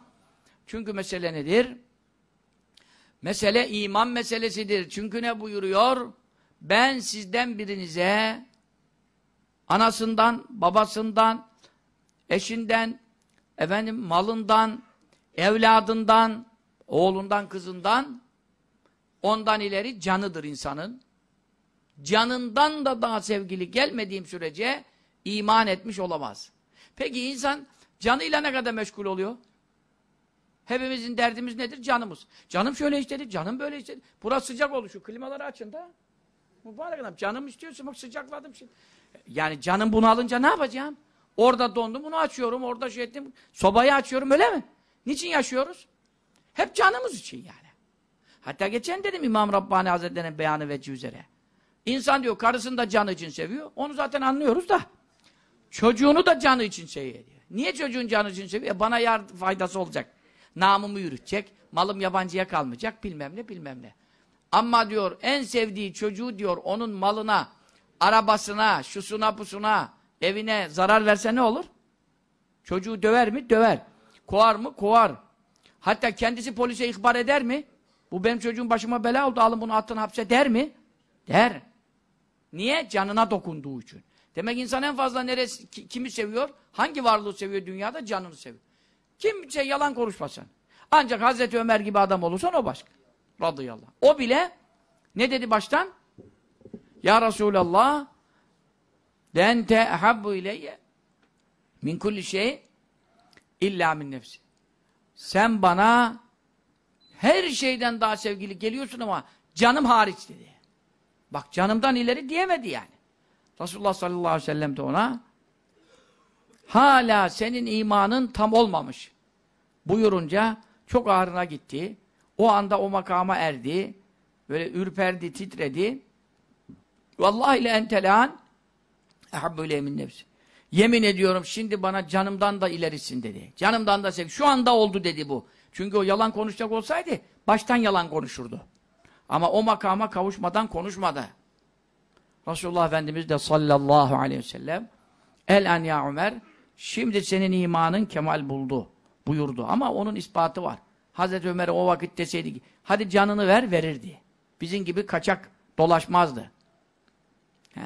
Çünkü mesele nedir? Mesele iman meselesidir. Çünkü ne buyuruyor? Ben sizden birinize anasından, babasından, eşinden, efendim malından, evladından, oğlundan, kızından ondan ileri canıdır insanın canından da daha sevgili gelmediğim sürece iman etmiş olamaz. Peki insan canıyla ne kadar meşgul oluyor? Hepimizin derdimiz nedir? Canımız. Canım şöyle istedi, canım böyle istedi. Burası sıcak oldu, şu klimaları açın da. Mübarek adam, canım istiyorsun, bak sıcakladım şimdi. Yani canım bunu alınca ne yapacağım? Orada dondum, bunu açıyorum, orada şey ettim, sobayı açıyorum, öyle mi? Niçin yaşıyoruz? Hep canımız için yani. Hatta geçen dedim İmam Rabbani Hazretleri'nin beyanı ve üzere. İnsan diyor karısını da canı için seviyor. Onu zaten anlıyoruz da. Çocuğunu da canı için seviyor. diyor. Niye çocuğun canı için seviyor? E, bana yar faydası olacak. Namımı yürütecek. Malım yabancıya kalmayacak. Bilmem ne bilmem ne. Ama diyor en sevdiği çocuğu diyor onun malına, arabasına, şusuna pusuna, evine zarar verse ne olur? Çocuğu döver mi? Döver. Kovar mı? Kovar. Hatta kendisi polise ihbar eder mi? Bu benim çocuğum başıma bela oldu alın bunu attın hapse der mi? Der. Niye? Canına dokunduğu için. Demek insan en fazla neresi, kimi seviyor? Hangi varlığı seviyor dünyada? Canını seviyor. Kimse yalan konuşmasın. Ancak Hazreti Ömer gibi adam olursan o başka. Radıyallah. O bile ne dedi baştan? Ya Resulallah den tehabbu ileyye min kulli şey illa min nefsi. Sen bana her şeyden daha sevgili geliyorsun ama canım hariç dedi. Bak canımdan ileri diyemedi yani. Resulullah sallallahu aleyhi ve sellem de ona hala senin imanın tam olmamış buyurunca çok ağrına gitti. O anda o makama erdi. Böyle ürperdi, titredi. Vallahi ile entelan ehabbu min nefsi. Yemin ediyorum şimdi bana canımdan da ilerisin dedi. Canımdan da sev. Şu anda oldu dedi bu. Çünkü o yalan konuşacak olsaydı baştan yalan konuşurdu. Ama o makama kavuşmadan konuşmadı. Resulullah Efendimiz de sallallahu aleyhi ve sellem El an ya Ömer şimdi senin imanın kemal buldu buyurdu. Ama onun ispatı var. Hazreti Ömer'e o vakit deseydi ki hadi canını ver verirdi. Bizim gibi kaçak dolaşmazdı. He.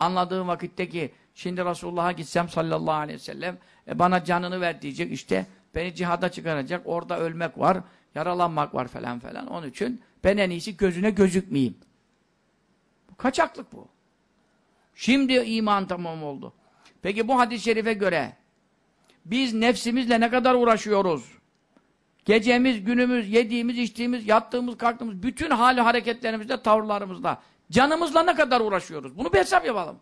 Anladığım vakitte ki şimdi Resulullah'a gitsem sallallahu aleyhi ve sellem e, bana canını ver diyecek işte beni cihada çıkaracak orada ölmek var yaralanmak var falan falan. Onun için ben en iyisi gözüne gözükmeyeyim. Bu Kaçaklık bu. Şimdi iman tamam oldu. Peki bu hadis-i şerife göre biz nefsimizle ne kadar uğraşıyoruz? Gecemiz, günümüz, yediğimiz, içtiğimiz, yattığımız, kalktığımız, bütün hal hareketlerimizde, tavırlarımızda, canımızla ne kadar uğraşıyoruz? Bunu bir hesap yapalım.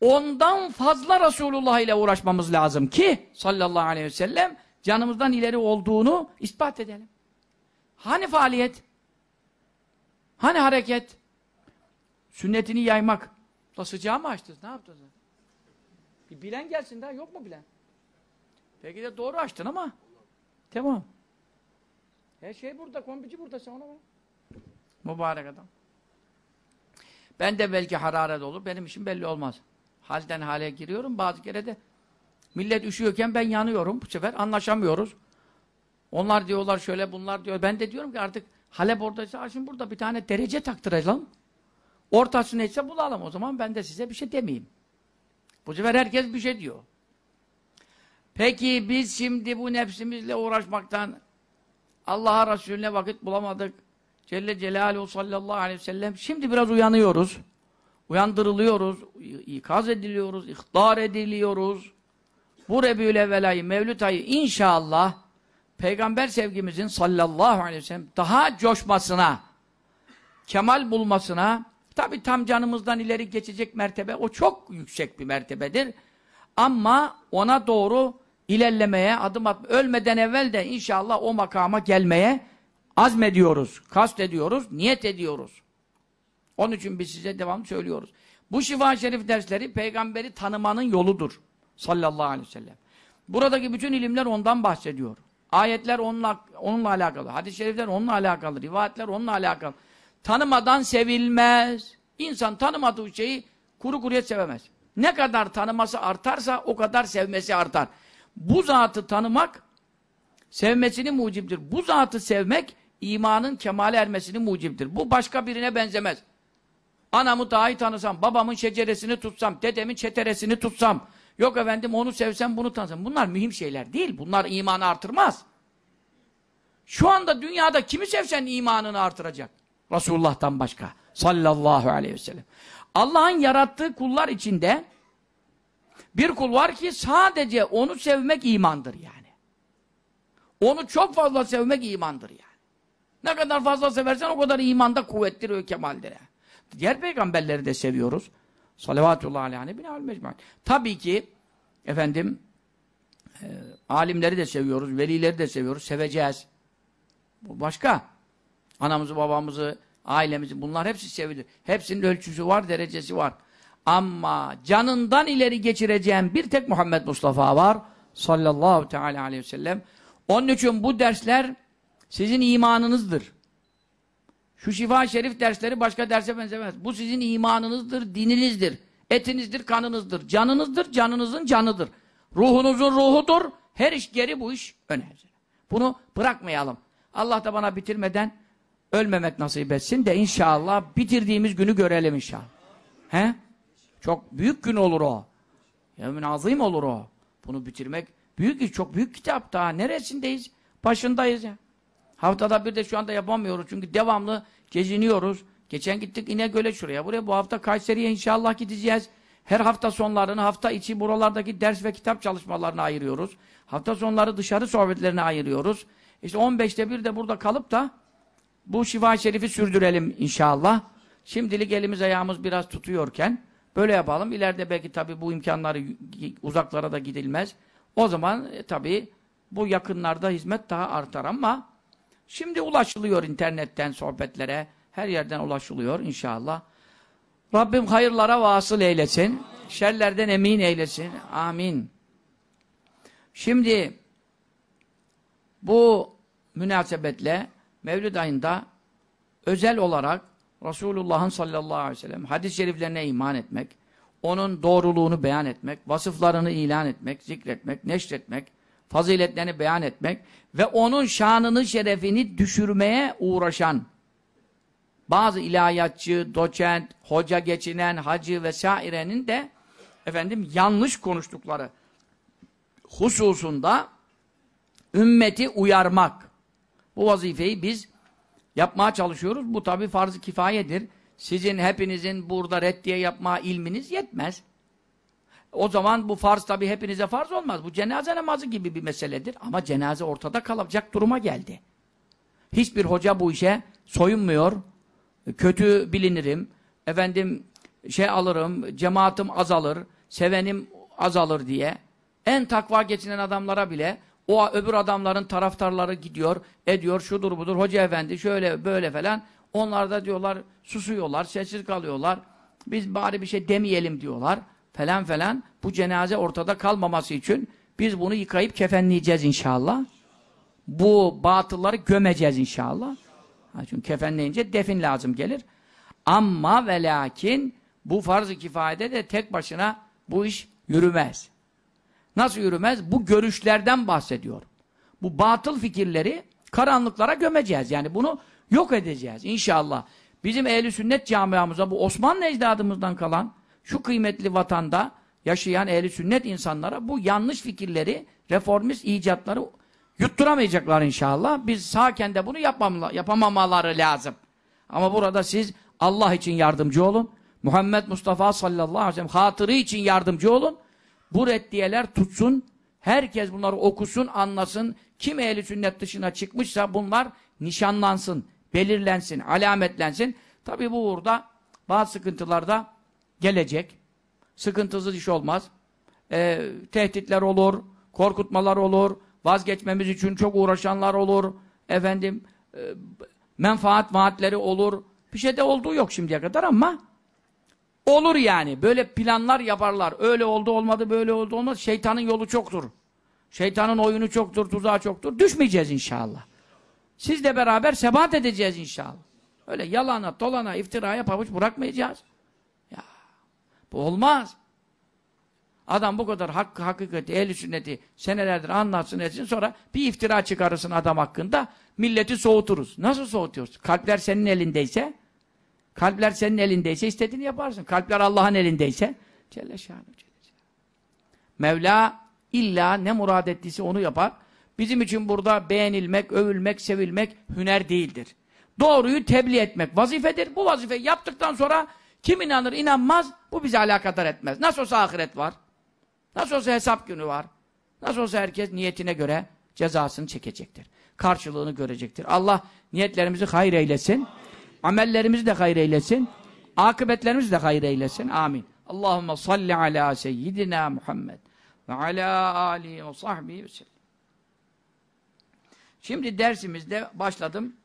Ondan fazla Resulullah ile uğraşmamız lazım ki sallallahu aleyhi ve sellem canımızdan ileri olduğunu ispat edelim. Hani faaliyet? Hani hareket? Sünnetini yaymak. Da sıcağı mı açtınız? Ne yaptınız? Bir bilen gelsin daha yok mu bilen? Peki de doğru açtın ama. Tamam. Her şey burada, kombici burada sen ona bak. Mübarek adam. Ben de belki hararet olur, benim işim belli olmaz. Halden hale giriyorum, bazı kere de millet üşüyorken ben yanıyorum bu sefer, anlaşamıyoruz. Onlar diyorlar şöyle, bunlar diyor. Ben de diyorum ki artık Halep oradaysa şimdi burada bir tane derece taktıralım. Ortası neyse bulalım. O zaman ben de size bir şey demeyeyim. Bu sefer herkes bir şey diyor. Peki biz şimdi bu nefsimizle uğraşmaktan Allah'a Resulüne vakit bulamadık. Celle Celaluhu sallallahu aleyhi ve sellem. Şimdi biraz uyanıyoruz. Uyandırılıyoruz. ikaz ediliyoruz. ihtar ediliyoruz. Bu Rebül Evvelayı, Mevlüt ayı inşallah peygamber sevgimizin sallallahu aleyhi ve sellem daha coşmasına, kemal bulmasına, tabi tam canımızdan ileri geçecek mertebe, o çok yüksek bir mertebedir. Ama ona doğru ilerlemeye, adım atma, ölmeden evvel de inşallah o makama gelmeye azmediyoruz, kast ediyoruz, niyet ediyoruz. Onun için biz size devamlı söylüyoruz. Bu şifa şerif dersleri peygamberi tanımanın yoludur. Sallallahu aleyhi ve sellem. Buradaki bütün ilimler ondan bahsediyor. Ayetler onunla, onunla alakalı. Hadis-i şerifler onunla alakalı. Rivayetler onunla alakalı. Tanımadan sevilmez. İnsan tanımadığı şeyi kuru kuruya sevemez. Ne kadar tanıması artarsa o kadar sevmesi artar. Bu zatı tanımak sevmesini mucibdir. Bu zatı sevmek imanın kemale ermesini mucibdir. Bu başka birine benzemez. Anamı daha iyi tanısam, babamın şeceresini tutsam, dedemin çeteresini tutsam, Yok efendim onu sevsen bunu tanısan. Bunlar mühim şeyler değil. Bunlar imanı artırmaz. Şu anda dünyada kimi sevsen imanını artıracak. Resulullah'tan başka. Sallallahu aleyhi ve sellem. Allah'ın yarattığı kullar içinde bir kul var ki sadece onu sevmek imandır yani. Onu çok fazla sevmek imandır yani. Ne kadar fazla seversen o kadar imanda kuvvettir ve kemaldir. Diğer peygamberleri de seviyoruz. Salavatullahi aleyhine binaül mecmuat. Tabii ki efendim e, alimleri de seviyoruz, velileri de seviyoruz, seveceğiz. Bu başka. Anamızı, babamızı, ailemizi bunlar hepsi sevilir. Hepsinin ölçüsü var, derecesi var. Ama canından ileri geçireceğim bir tek Muhammed Mustafa var. Sallallahu teala aleyhi ve sellem. Onun için bu dersler sizin imanınızdır. Şu şifa şerif dersleri başka derse benzemez. Bu sizin imanınızdır, dininizdir, etinizdir, kanınızdır, canınızdır, canınızın canıdır. Ruhunuzun ruhudur. Her iş geri bu iş önemli. Bunu bırakmayalım. Allah da bana bitirmeden ölmemek nasip etsin de inşallah bitirdiğimiz günü görelim inşallah. He? Çok büyük gün olur o. Yemin azim olur o. Bunu bitirmek büyük iş, çok büyük kitap daha. Neresindeyiz? Başındayız ya. Haftada bir de şu anda yapamıyoruz çünkü devamlı geziniyoruz. Geçen gittik İnegöl'e şuraya buraya. Bu hafta Kayseri'ye inşallah gideceğiz. Her hafta sonlarını hafta içi buralardaki ders ve kitap çalışmalarını ayırıyoruz. Hafta sonları dışarı sohbetlerini ayırıyoruz. İşte 15'te bir de burada kalıp da bu şifa şerifi sürdürelim inşallah. Şimdilik elimiz ayağımız biraz tutuyorken böyle yapalım. İleride belki tabii bu imkanları uzaklara da gidilmez. O zaman e, tabii bu yakınlarda hizmet daha artar ama Şimdi ulaşılıyor internetten sohbetlere. Her yerden ulaşılıyor inşallah. Rabbim hayırlara vasıl eylesin. Şerlerden emin eylesin. Amin. Şimdi bu münasebetle Mevlid ayında özel olarak Resulullah'ın sallallahu aleyhi ve sellem hadis-i şeriflerine iman etmek, onun doğruluğunu beyan etmek, vasıflarını ilan etmek, zikretmek, neşretmek, faziletlerini beyan etmek ve onun şanını, şerefini düşürmeye uğraşan bazı ilahiyatçı, doçent, hoca geçinen, hacı vesairenin de efendim yanlış konuştukları hususunda ümmeti uyarmak. Bu vazifeyi biz yapmaya çalışıyoruz. Bu tabi farz-ı kifayedir. Sizin hepinizin burada reddiye yapma ilminiz yetmez. O zaman bu farz tabi hepinize farz olmaz. Bu cenaze namazı gibi bir meseledir. Ama cenaze ortada kalacak duruma geldi. Hiçbir hoca bu işe soyunmuyor. Kötü bilinirim. Efendim şey alırım, cemaatim azalır, sevenim azalır diye. En takva geçinen adamlara bile o öbür adamların taraftarları gidiyor, ediyor, şudur budur, hoca efendi şöyle böyle falan. Onlar da diyorlar, susuyorlar, sessiz kalıyorlar. Biz bari bir şey demeyelim diyorlar falan falan bu cenaze ortada kalmaması için biz bunu yıkayıp kefenleyeceğiz inşallah. Bu batılları gömeceğiz inşallah. çünkü kefenleyince defin lazım gelir. Ama ve lakin bu farz-ı kifayede de tek başına bu iş yürümez. Nasıl yürümez? Bu görüşlerden bahsediyorum. Bu batıl fikirleri karanlıklara gömeceğiz. Yani bunu yok edeceğiz inşallah. Bizim ehli sünnet camiamıza bu Osmanlı ecdadımızdan kalan şu kıymetli vatanda yaşayan ehli sünnet insanlara bu yanlış fikirleri, reformist icatları yutturamayacaklar inşallah. Biz sağken de bunu yapamamaları lazım. Ama burada siz Allah için yardımcı olun. Muhammed Mustafa sallallahu aleyhi ve sellem hatırı için yardımcı olun. Bu reddiyeler tutsun. Herkes bunları okusun, anlasın. Kim ehli sünnet dışına çıkmışsa bunlar nişanlansın, belirlensin, alametlensin. Tabi bu uğurda bazı sıkıntılarda gelecek. Sıkıntısız iş olmaz. E, tehditler olur, korkutmalar olur, vazgeçmemiz için çok uğraşanlar olur. Efendim e, menfaat vaatleri olur. Bir şey de olduğu yok şimdiye kadar ama olur yani. Böyle planlar yaparlar. Öyle oldu olmadı böyle oldu olmadı. Şeytanın yolu çoktur. Şeytanın oyunu çoktur, tuzağı çoktur. Düşmeyeceğiz inşallah. Sizle beraber sebat edeceğiz inşallah. Öyle yalana, dolana, iftiraya pabuç bırakmayacağız. Bu olmaz. Adam bu kadar hakkı, hakikati, ehli sünneti senelerdir anlatsın etsin sonra bir iftira çıkarırsın adam hakkında milleti soğuturuz. Nasıl soğutuyoruz? Kalpler senin elindeyse kalpler senin elindeyse istediğini yaparsın. Kalpler Allah'ın elindeyse Celle şahane, Celle şahane. Mevla illa ne murad ettiyse onu yapar. Bizim için burada beğenilmek, övülmek, sevilmek hüner değildir. Doğruyu tebliğ etmek vazifedir. Bu vazifeyi yaptıktan sonra kim inanır inanmaz bu bize alakadar etmez. Nasıl olsa ahiret var. Nasıl olsa hesap günü var. Nasıl olsa herkes niyetine göre cezasını çekecektir. Karşılığını görecektir. Allah niyetlerimizi hayır eylesin. Amellerimizi de hayır eylesin. Akıbetlerimizi de hayır eylesin. Amin. Allahümme salli ala seyyidina Muhammed ve ala alihi ve sahbihi ve sellem. Şimdi dersimizde başladım.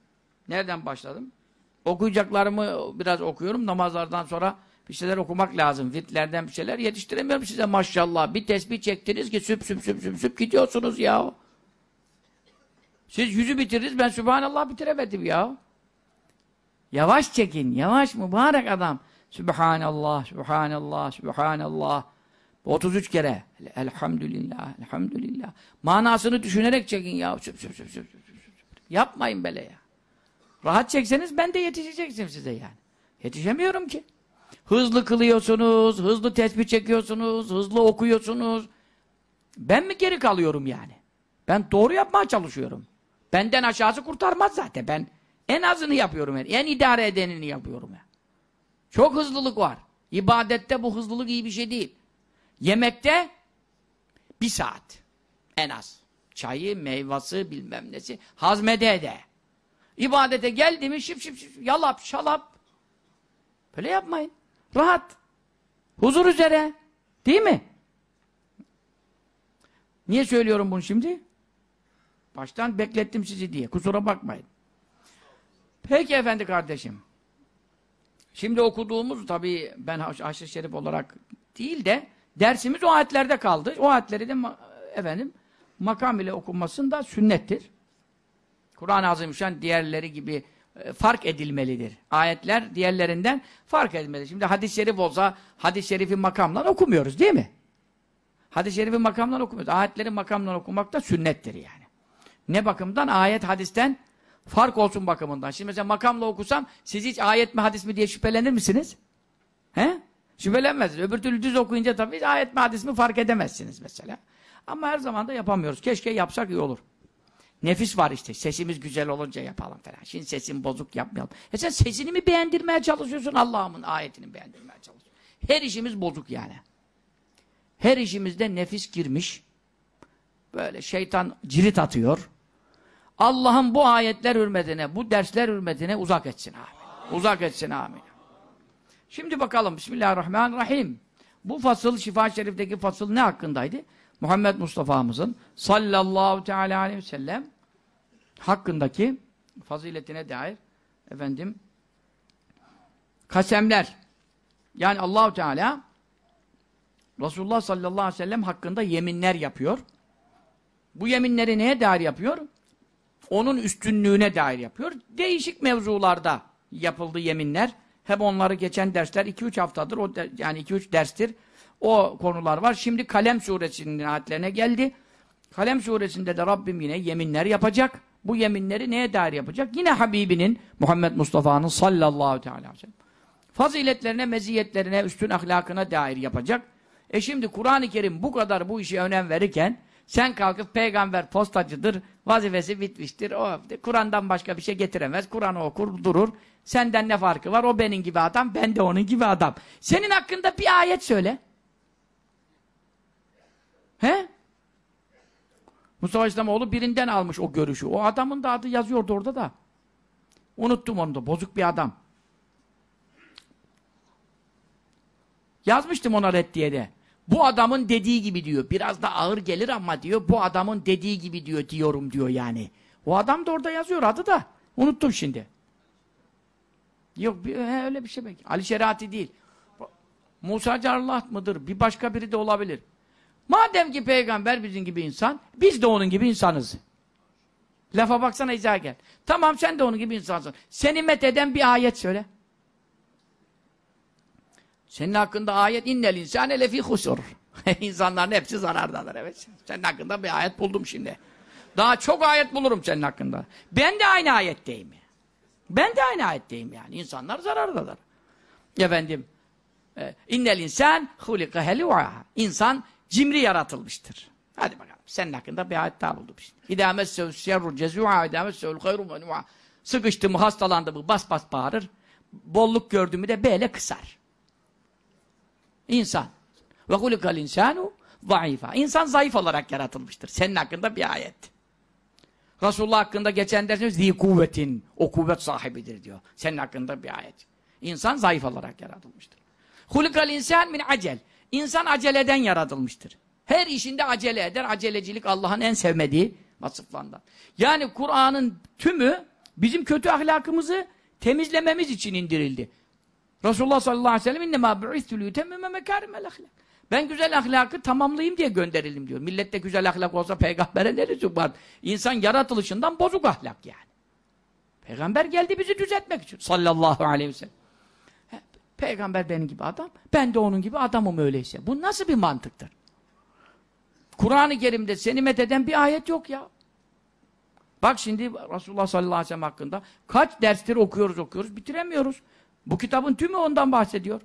Nereden başladım? Okuyacaklarımı biraz okuyorum. Namazlardan sonra bir şeyler okumak lazım. Vitlerden bir şeyler yetiştiremiyorum size maşallah. Bir tesbih çektiniz ki süp süp süp süp süp gidiyorsunuz ya. Siz yüzü bitiririz ben Sübhanallah bitiremedim ya. Yavaş çekin, yavaş mübarek adam. Sübhanallah, Sübhanallah, Sübhanallah. 33 kere. Elhamdülillah, Elhamdülillah. Manasını düşünerek çekin ya. Süp, süp, süp, süp, süp. Yapmayın bele ya. Rahat çekseniz ben de yetişeceksin size yani. Yetişemiyorum ki. Hızlı kılıyorsunuz, hızlı tesbih çekiyorsunuz, hızlı okuyorsunuz. Ben mi geri kalıyorum yani? Ben doğru yapmaya çalışıyorum. Benden aşağısı kurtarmaz zaten. Ben en azını yapıyorum. Yani. En idare edenini yapıyorum. Yani. Çok hızlılık var. İbadette bu hızlılık iyi bir şey değil. Yemekte bir saat. En az. Çayı, meyvası, bilmem nesi. Hazmede de. İbadete geldi mi şıp şıp şıp yalap şalap. Böyle yapmayın. Rahat. Huzur üzere. Değil mi? Niye söylüyorum bunu şimdi? Baştan beklettim sizi diye. Kusura bakmayın. Peki efendi kardeşim. Şimdi okuduğumuz tabii ben Haşr-ı Şerif olarak değil de dersimiz o ayetlerde kaldı. O ayetleri de efendim makam ile okunmasında sünnettir. Kur'an-ı Azimüşşan diğerleri gibi e, fark edilmelidir. Ayetler diğerlerinden fark edilmelidir. Şimdi hadis-i şerif olsa hadis-i şerifi makamdan okumuyoruz değil mi? Hadis-i şerifi makamdan okumuyoruz. Ayetleri makamdan okumak da sünnettir yani. Ne bakımdan? Ayet hadisten fark olsun bakımından. Şimdi mesela makamla okusam siz hiç ayet mi hadis mi diye şüphelenir misiniz? He? Şüphelenmez. Öbür türlü düz okuyunca tabii ayet mi hadis mi fark edemezsiniz mesela. Ama her zaman da yapamıyoruz. Keşke yapsak iyi olur. Nefis var işte. Sesimiz güzel olunca yapalım falan. Şimdi sesim bozuk yapmayalım. E sen sesini mi beğendirmeye çalışıyorsun? Allah'ımın ayetini beğendirmeye çalışıyorsun. Her işimiz bozuk yani. Her işimizde nefis girmiş. Böyle şeytan cirit atıyor. Allah'ın bu ayetler hürmetine, bu dersler hürmetine uzak etsin amin. Uzak etsin amin. Şimdi bakalım Bismillahirrahmanirrahim. Bu fasıl Şifa Şerif'teki fasıl ne hakkındaydı? Muhammed Mustafa'mızın sallallahu teala aleyhi ve sellem hakkındaki faziletine dair efendim kasemler yani Allahu Teala Resulullah sallallahu aleyhi ve sellem hakkında yeminler yapıyor. Bu yeminleri neye dair yapıyor? Onun üstünlüğüne dair yapıyor. Değişik mevzularda yapıldı yeminler. Hep onları geçen dersler 2-3 haftadır o de, yani 2-3 derstir o konular var. Şimdi Kalem suresinin ayetlerine geldi. Kalem suresinde de Rabbim yine yeminler yapacak. Bu yeminleri neye dair yapacak? Yine Habibinin, Muhammed Mustafa'nın sallallahu teala aleyhi ve sellem faziletlerine, meziyetlerine, üstün ahlakına dair yapacak. E şimdi Kur'an-ı Kerim bu kadar bu işe önem verirken sen kalkıp peygamber postacıdır, vazifesi bitmiştir. O Kur'an'dan başka bir şey getiremez. Kur'an'ı okur, durur. Senden ne farkı var? O benim gibi adam, ben de onun gibi adam. Senin hakkında bir ayet söyle. He? Mustafa İslamoğlu birinden almış o görüşü. O adamın da adı yazıyordu orada da. Unuttum onu da. Bozuk bir adam. Yazmıştım ona reddiyede. Bu adamın dediği gibi diyor. Biraz da ağır gelir ama diyor. Bu adamın dediği gibi diyor diyorum diyor yani. O adam da orada yazıyor adı da. Unuttum şimdi. Yok bir, he, öyle bir şey belki. Ali Şerati değil. Musa Carlah mıdır? Bir başka biri de olabilir. Madem ki peygamber bizim gibi insan, biz de onun gibi insanız. Lafa baksana izah gel. Tamam sen de onun gibi insansın. Seni met bir ayet söyle. Senin hakkında ayet innel insane lefi husur. İnsanların hepsi zarardadır evet. Senin hakkında bir ayet buldum şimdi. Daha çok ayet bulurum senin hakkında. Ben de aynı ayetteyim. Ben de aynı ayetteyim yani. İnsanlar zarardadır. Efendim, e, innel insan hulika helu'a. İnsan cimri yaratılmıştır. Hadi bakalım. Senin hakkında bir ayet daha buldum şimdi. İdamet messevü şerru cezû'a idâ messevül hayru menû'a Sıkıştı mı, hastalandı mı, bas bas bağırır. Bolluk gördü mü de böyle kısar. İnsan. Ve hulikal insanu zayıfa. İnsan zayıf olarak yaratılmıştır. Senin hakkında bir ayet. Resulullah hakkında geçen dersimiz zi kuvvetin, o kuvvet sahibidir diyor. Senin hakkında bir ayet. İnsan zayıf olarak yaratılmıştır. Hulikal insan min acel. İnsan aceleden yaratılmıştır. Her işinde acele eder. Acelecilik Allah'ın en sevmediği vasıflarından. Yani Kur'an'ın tümü bizim kötü ahlakımızı temizlememiz için indirildi. Resulullah sallallahu aleyhi ve sellem innemâ bu'istülü yutemmüme mekârimel ahlak. Ben güzel ahlakı tamamlayayım diye gönderildim diyor. Millette güzel ahlak olsa peygambere ne lüzum var? İnsan yaratılışından bozuk ahlak yani. Peygamber geldi bizi düzeltmek için sallallahu aleyhi ve sellem. Peygamber benim gibi adam, ben de onun gibi adamım öyleyse. Şey. Bu nasıl bir mantıktır? Kur'an-ı Kerim'de seni metheden bir ayet yok ya. Bak şimdi Resulullah sallallahu aleyhi ve sellem hakkında kaç derstir okuyoruz okuyoruz bitiremiyoruz. Bu kitabın tümü ondan bahsediyor.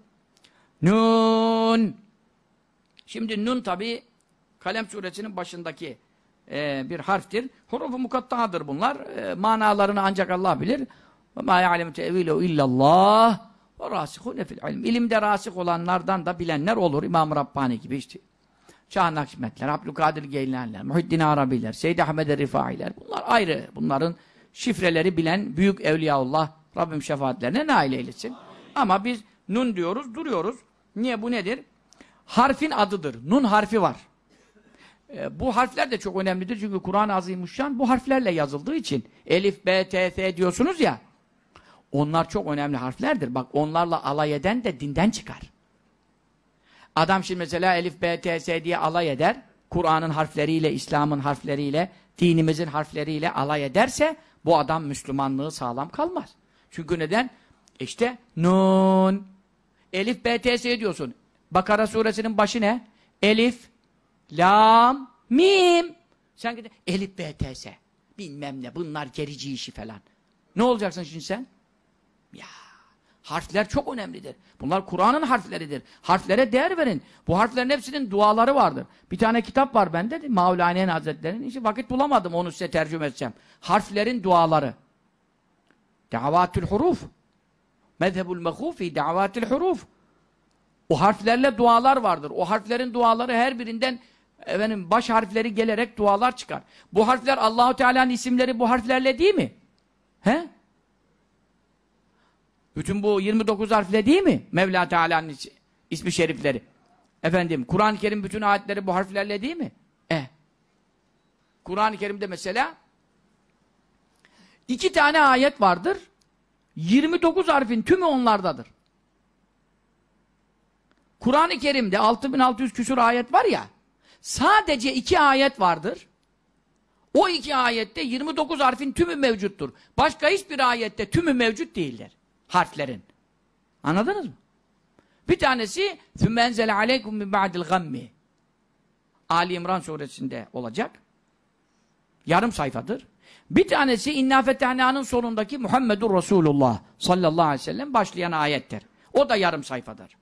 Nun. Şimdi nun tabi Kalem suresinin başındaki e, bir harftir. Huruf-u mukatta'dır bunlar. E, manalarını ancak Allah bilir. وَمَا يَعْلَمْ تَعْوِيلَهُ اِلَّا اللّٰهِ o rasihune fil ilim. İlimde rasih olanlardan da bilenler olur. İmam-ı Rabbani gibi işte. Şah Nakşimetler, Abdülkadir Geylenler, Muhiddin Arabiler, Seyyid Ahmed Rifailer. Bunlar ayrı. Bunların şifreleri bilen büyük evliyaullah Rabbim şefaatlerine nail eylesin. Amin. Ama biz nun diyoruz, duruyoruz. Niye bu nedir? Harfin adıdır. Nun harfi var. E, bu harfler de çok önemlidir çünkü Kur'an-ı Azimuşşan bu harflerle yazıldığı için Elif, B, T, F diyorsunuz ya onlar çok önemli harflerdir. Bak onlarla alay eden de dinden çıkar. Adam şimdi mesela Elif, B, T, S diye alay eder. Kur'an'ın harfleriyle, İslam'ın harfleriyle, dinimizin harfleriyle alay ederse bu adam Müslümanlığı sağlam kalmaz. Çünkü neden? İşte nun. Elif, B, T, S diyorsun. Bakara suresinin başı ne? Elif, lam, mim. Sen gidin, elif, B, T, S. Bilmem ne, bunlar gerici işi falan. Ne olacaksın şimdi sen? Ya harfler çok önemlidir. Bunlar Kur'an'ın harfleridir. Harflere değer verin. Bu harflerin hepsinin duaları vardır. Bir tane kitap var bende de Mevlaniyen Hazretleri'nin. İşte vakit bulamadım onu size tercüme edeceğim. Harflerin duaları. Davatül huruf. Mezhebul mehufi davatül huruf. O harflerle dualar vardır. O harflerin duaları her birinden efendim, baş harfleri gelerek dualar çıkar. Bu harfler Allahu Teala'nın isimleri bu harflerle değil mi? He? Bütün bu 29 harfle değil mi? Mevla Teala'nın ismi şerifleri. Efendim, Kur'an-ı Kerim bütün ayetleri bu harflerle değil mi? E. Kur'an-ı Kerim'de mesela iki tane ayet vardır. 29 harfin tümü onlardadır. Kur'an-ı Kerim'de 6600 küsur ayet var ya, sadece iki ayet vardır. O iki ayette 29 harfin tümü mevcuttur. Başka hiçbir ayette tümü mevcut değildir harflerin. Anladınız mı? Bir tanesi ثُمَّنْزَلَ عَلَيْكُمْ مِنْ بَعْدِ الْغَمِّ Ali İmran suresinde olacak. Yarım sayfadır. Bir tanesi İnna Fetehna'nın sonundaki Muhammedur Resulullah sallallahu aleyhi ve sellem başlayan ayettir. O da yarım sayfadır.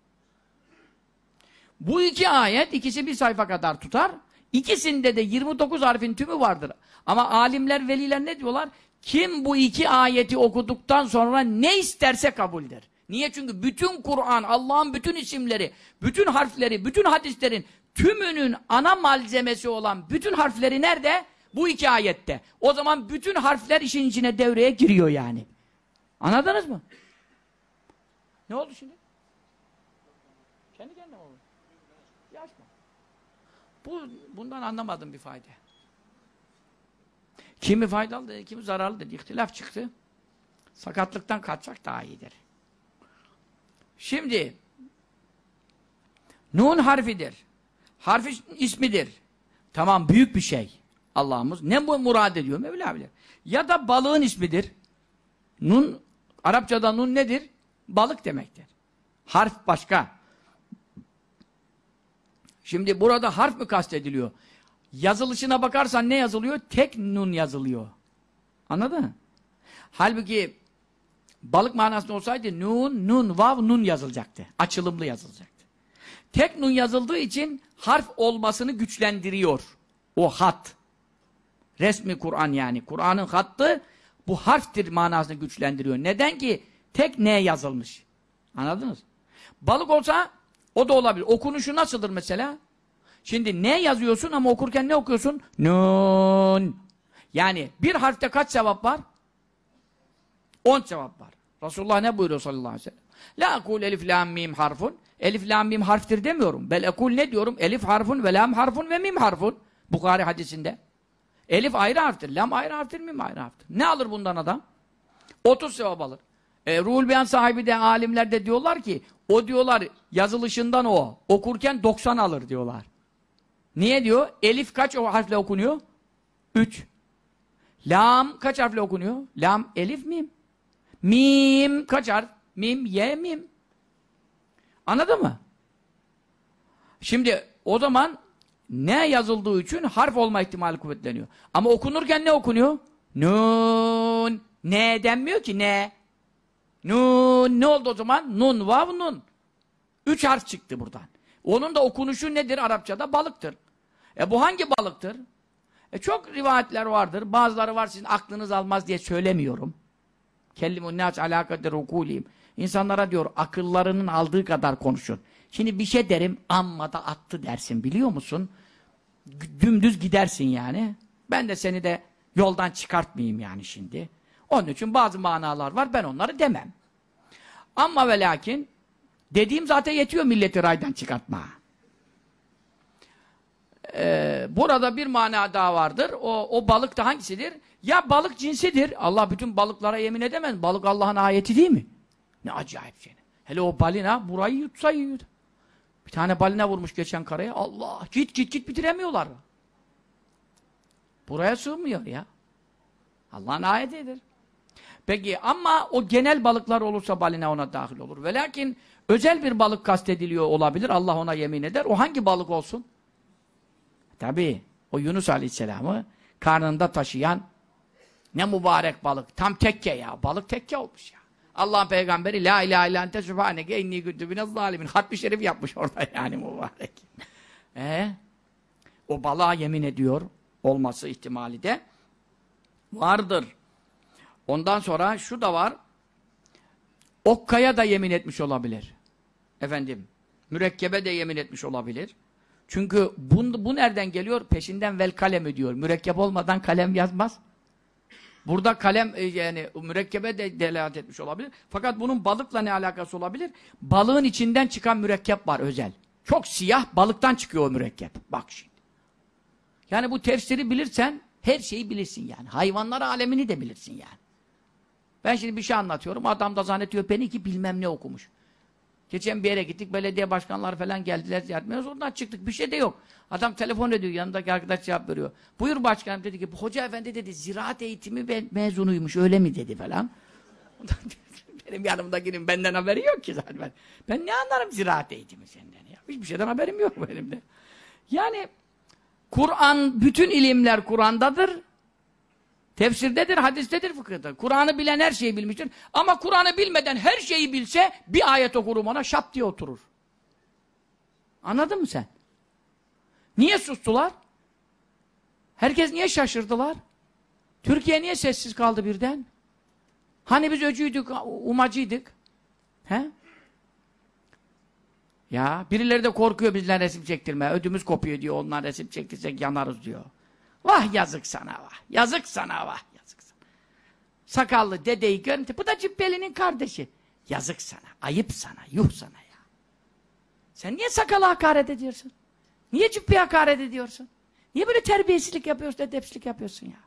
Bu iki ayet ikisi bir sayfa kadar tutar. İkisinde de 29 harfin tümü vardır. Ama alimler, veliler ne diyorlar? Kim bu iki ayeti okuduktan sonra ne isterse kabuldür. Niye? Çünkü bütün Kur'an, Allah'ın bütün isimleri, bütün harfleri, bütün hadislerin tümünün ana malzemesi olan bütün harfleri nerede? Bu iki ayette. O zaman bütün harfler işin içine devreye giriyor yani. Anladınız mı? Ne oldu şimdi? Kendi kendine oldu. Yaşma. Bu, bundan anlamadım bir fayda. Kimi faydalı dedi, kimi zararlı dedi. İhtilaf çıktı. Sakatlıktan kaçacak daha iyidir. Şimdi Nun harfidir. Harfi ismidir. Tamam büyük bir şey. Allah'ımız. Ne bu murad ediyor? Mevla bilir. Ya da balığın ismidir. Nun, Arapçada nun nedir? Balık demektir. Harf başka. Şimdi burada harf mi kastediliyor? Yazılışına bakarsan ne yazılıyor? Tek nun yazılıyor. Anladın mı? Halbuki balık manasında olsaydı nun, nun, vav, nun yazılacaktı. Açılımlı yazılacaktı. Tek nun yazıldığı için harf olmasını güçlendiriyor. O hat. Resmi Kur'an yani. Kur'an'ın hattı bu harftir manasını güçlendiriyor. Neden ki? Tek ne yazılmış. Anladınız? Balık olsa o da olabilir. Okunuşu nasıldır mesela? Şimdi ne yazıyorsun ama okurken ne okuyorsun? Nun. Yani bir harfte kaç cevap var? On cevap var. Resulullah ne buyuruyor sallallahu aleyhi ve sellem? La akul elif lam mim harfun. Elif lam mim harftir demiyorum. Bel akul ne diyorum? Elif harfun ve lam harfun ve mim harfun. Bukhari hadisinde. Elif ayrı harftir, lam ayrı harftir, mim ayrı harftir. Ne alır bundan adam? 30 cevap alır. E, Ruhul Beyan sahibi de alimler de diyorlar ki o diyorlar yazılışından o okurken 90 alır diyorlar. Niye diyor? Elif kaç harfle okunuyor? Üç. Lam kaç harfle okunuyor? Lam elif mim. Mim kaç harf? Mim ye mim. Anladın mı? Şimdi o zaman ne yazıldığı için harf olma ihtimali kuvvetleniyor. Ama okunurken ne okunuyor? Nun. Ne denmiyor ki ne? Nun. Ne oldu o zaman? Nun vav nun. Üç harf çıktı buradan. Onun da okunuşu nedir Arapçada? Balıktır. E bu hangi balıktır? E çok rivayetler vardır. Bazıları var sizin aklınız almaz diye söylemiyorum. Kellimun nâç alâkadir ukûlîm. İnsanlara diyor akıllarının aldığı kadar konuşun. Şimdi bir şey derim amma da attı dersin biliyor musun? Dümdüz gidersin yani. Ben de seni de yoldan çıkartmayayım yani şimdi. Onun için bazı manalar var ben onları demem. Amma ve lakin Dediğim zaten yetiyor milleti raydan çıkartma. Ee, burada bir mana daha vardır. O, o balık da hangisidir? Ya balık cinsidir. Allah bütün balıklara yemin edemez. Balık Allah'ın ayeti değil mi? Ne acayip şey. Hele o balina burayı yutsa yiyor. Bir tane balina vurmuş geçen karaya. Allah! Git git git bitiremiyorlar. Buraya sığmıyor ya. Allah'ın ayetidir. Peki ama o genel balıklar olursa balina ona dahil olur. Ve lakin Özel bir balık kastediliyor olabilir. Allah ona yemin eder. O hangi balık olsun? Tabi o Yunus Aleyhisselam'ı karnında taşıyan ne mübarek balık. Tam tekke ya. Balık tekke olmuş ya. Allah'ın peygamberi la ilahe illa ente sübhaneke enni zalimin. Hatmi şerif yapmış orada yani mübarek. e, o balığa yemin ediyor olması ihtimali de vardır. Ondan sonra şu da var. Okkaya da yemin etmiş olabilir. Efendim, mürekkebe de yemin etmiş olabilir. Çünkü bu, bu nereden geliyor? Peşinden vel kalem diyor. Mürekkep olmadan kalem yazmaz. Burada kalem e, yani mürekkebe de delalet etmiş olabilir. Fakat bunun balıkla ne alakası olabilir? Balığın içinden çıkan mürekkep var özel. Çok siyah balıktan çıkıyor o mürekkep. Bak şimdi. Yani bu tefsiri bilirsen her şeyi bilirsin yani. Hayvanlar alemini de bilirsin yani. Ben şimdi bir şey anlatıyorum. Adam da zannetiyor beni ki bilmem ne okumuş. Geçen bir yere gittik. Belediye başkanları falan geldiler ziyaret Oradan çıktık. Bir şey de yok. Adam telefon ediyor. Yanındaki arkadaş cevap veriyor. Buyur başkanım dedi ki hoca efendi dedi ziraat eğitimi mezunuymuş öyle mi dedi falan. Benim yanımdakinin benden haberi yok ki zaten. Ben ne anlarım ziraat eğitimi senden ya. Hiçbir şeyden haberim yok benim de. Yani Kur'an, bütün ilimler Kur'an'dadır. Tefsirdedir, hadistedir fıkıhta. Kur'an'ı bilen her şeyi bilmiştir. Ama Kur'an'ı bilmeden her şeyi bilse bir ayet okurum ona şap diye oturur. Anladın mı sen? Niye sustular? Herkes niye şaşırdılar? Türkiye niye sessiz kaldı birden? Hani biz öcüydük, umacıydık? He? Ya birileri de korkuyor bizden resim çektirmeye. Ödümüz kopuyor diyor. Onlar resim çektirsek yanarız diyor. Vah yazık sana vah. Yazık sana vah. Yazık sana. Sakallı dedeyi görüntü. Bu da cübbelinin kardeşi. Yazık sana. Ayıp sana. Yuh sana ya. Sen niye sakala hakaret ediyorsun? Niye cübbeye hakaret ediyorsun? Niye böyle terbiyesizlik yapıyorsun, edepsizlik yapıyorsun ya?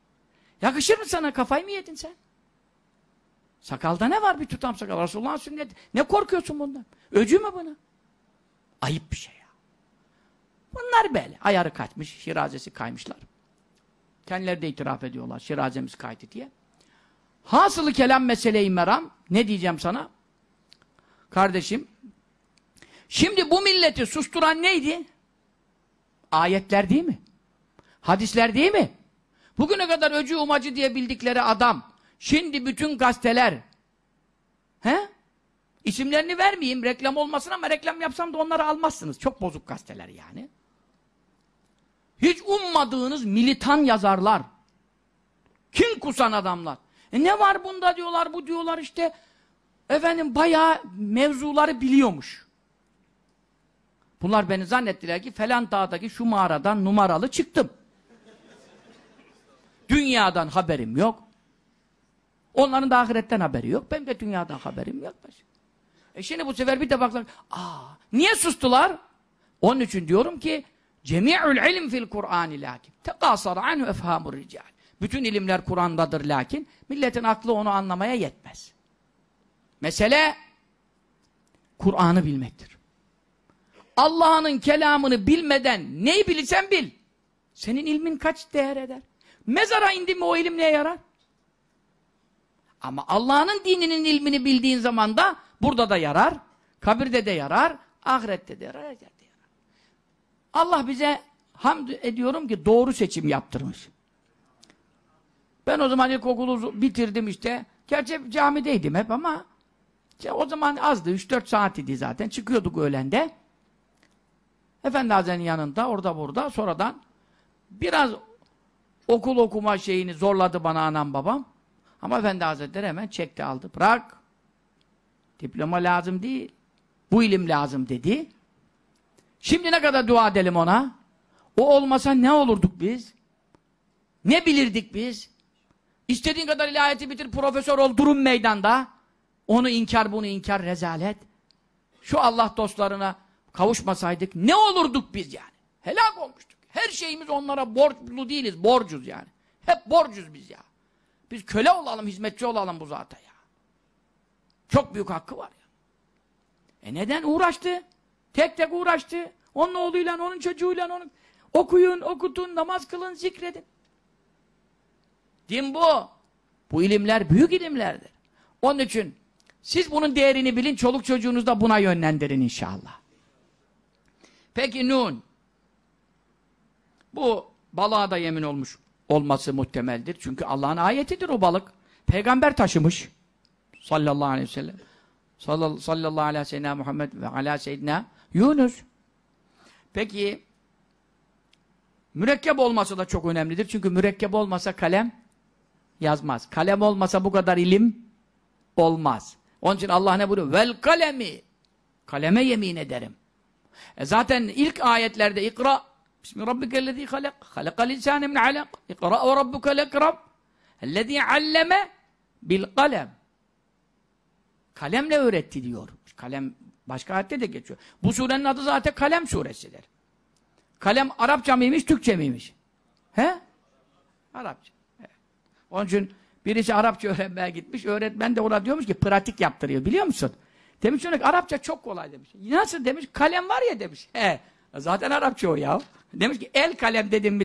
Yakışır mı sana? Kafayı mı yedin sen? Sakalda ne var bir tutam sakal? Resulullah'ın sünneti. Ne korkuyorsun bundan? Öcü mü buna? Ayıp bir şey ya. Bunlar böyle. Ayarı kaçmış, şirazesi kaymışlar. Kendileri de itiraf ediyorlar. Şirazemiz kaydı diye. Hasılı kelam meseleyi meram. Ne diyeceğim sana? Kardeşim. Şimdi bu milleti susturan neydi? Ayetler değil mi? Hadisler değil mi? Bugüne kadar öcü umacı diye bildikleri adam. Şimdi bütün gazeteler. He? İsimlerini vermeyeyim reklam olmasın ama reklam yapsam da onları almazsınız. Çok bozuk gazeteler yani. Hiç ummadığınız militan yazarlar. Kim kusan adamlar. E ne var bunda diyorlar, bu diyorlar işte. Efendim bayağı mevzuları biliyormuş. Bunlar beni zannettiler ki falan dağdaki şu mağaradan numaralı çıktım. Dünyadan haberim yok. Onların da ahiretten haberi yok. Benim de dünyadan haberim yok. E şimdi bu sefer bir de baklar. Aa, niye sustular? Onun için diyorum ki Cemi'ül ilim fil Kur'anı lakin. Tekasara anhu efhamur rical. Bütün ilimler Kur'an'dadır lakin milletin aklı onu anlamaya yetmez. Mesele Kur'an'ı bilmektir. Allah'ın kelamını bilmeden neyi bilirsen bil. Senin ilmin kaç değer eder? Mezara indi mi o ilim neye yarar? Ama Allah'ın dininin ilmini bildiğin zaman da burada da yarar, kabirde de yarar, ahirette de yarar. Allah bize hamd ediyorum ki doğru seçim yaptırmış. Ben o zaman ilkokulu bitirdim işte. Gerçi camideydim hep ama işte o zaman azdı. 3-4 saat idi zaten. Çıkıyorduk öğlende. Efendi Hazretleri'nin yanında orada burada sonradan biraz okul okuma şeyini zorladı bana anam babam. Ama Efendi Hazretleri hemen çekti aldı. Bırak. Diploma lazım değil. Bu ilim lazım dedi. Şimdi ne kadar dua edelim ona? O olmasa ne olurduk biz? Ne bilirdik biz? İstediğin kadar ilahiyeti bitir, profesör ol, durun meydanda. Onu inkar, bunu inkar, rezalet. Şu Allah dostlarına kavuşmasaydık ne olurduk biz yani? Helak olmuştuk. Her şeyimiz onlara borçlu değiliz, borcuz yani. Hep borcuz biz ya. Biz köle olalım, hizmetçi olalım bu zata ya. Çok büyük hakkı var ya. E neden uğraştı? Tek tek uğraştı. Onun oğluyla, onun çocuğuyla, onun... Okuyun, okutun, namaz kılın, zikredin. Din bu. Bu ilimler büyük ilimlerdir. Onun için siz bunun değerini bilin, çoluk çocuğunuz da buna yönlendirin inşallah. Peki Nun. Bu balığa da yemin olmuş olması muhtemeldir. Çünkü Allah'ın ayetidir o balık. Peygamber taşımış. Sallallahu aleyhi ve sellem. Sallallahu aleyhi ve sellem Muhammed ve ala seyyidina Yunus. Peki mürekkep olması da çok önemlidir. Çünkü mürekkep olmasa kalem yazmaz. Kalem olmasa bu kadar ilim olmaz. Onun için Allah ne buyuruyor? Vel kalemi. Kaleme yemin ederim. E zaten ilk ayetlerde ikra Bismi rabbikellezî halak. Halakal insâne min alak. İkra ve rabbukel ekrem. Ellezî alleme bil kalem. Kalemle öğretti diyor. Kalem Başka ayette de geçiyor. Bu surenin adı zaten Kalem suresidir. Kalem Arapça mıymış, Türkçe miymiş? He? Arapça. Onun için birisi Arapça öğrenmeye gitmiş. Öğretmen de ona diyormuş ki pratik yaptırıyor biliyor musun? Demiş ona Arapça çok kolay demiş. Nasıl demiş? Kalem var ya demiş. He. Zaten Arapça o ya. Demiş ki el kalem dedim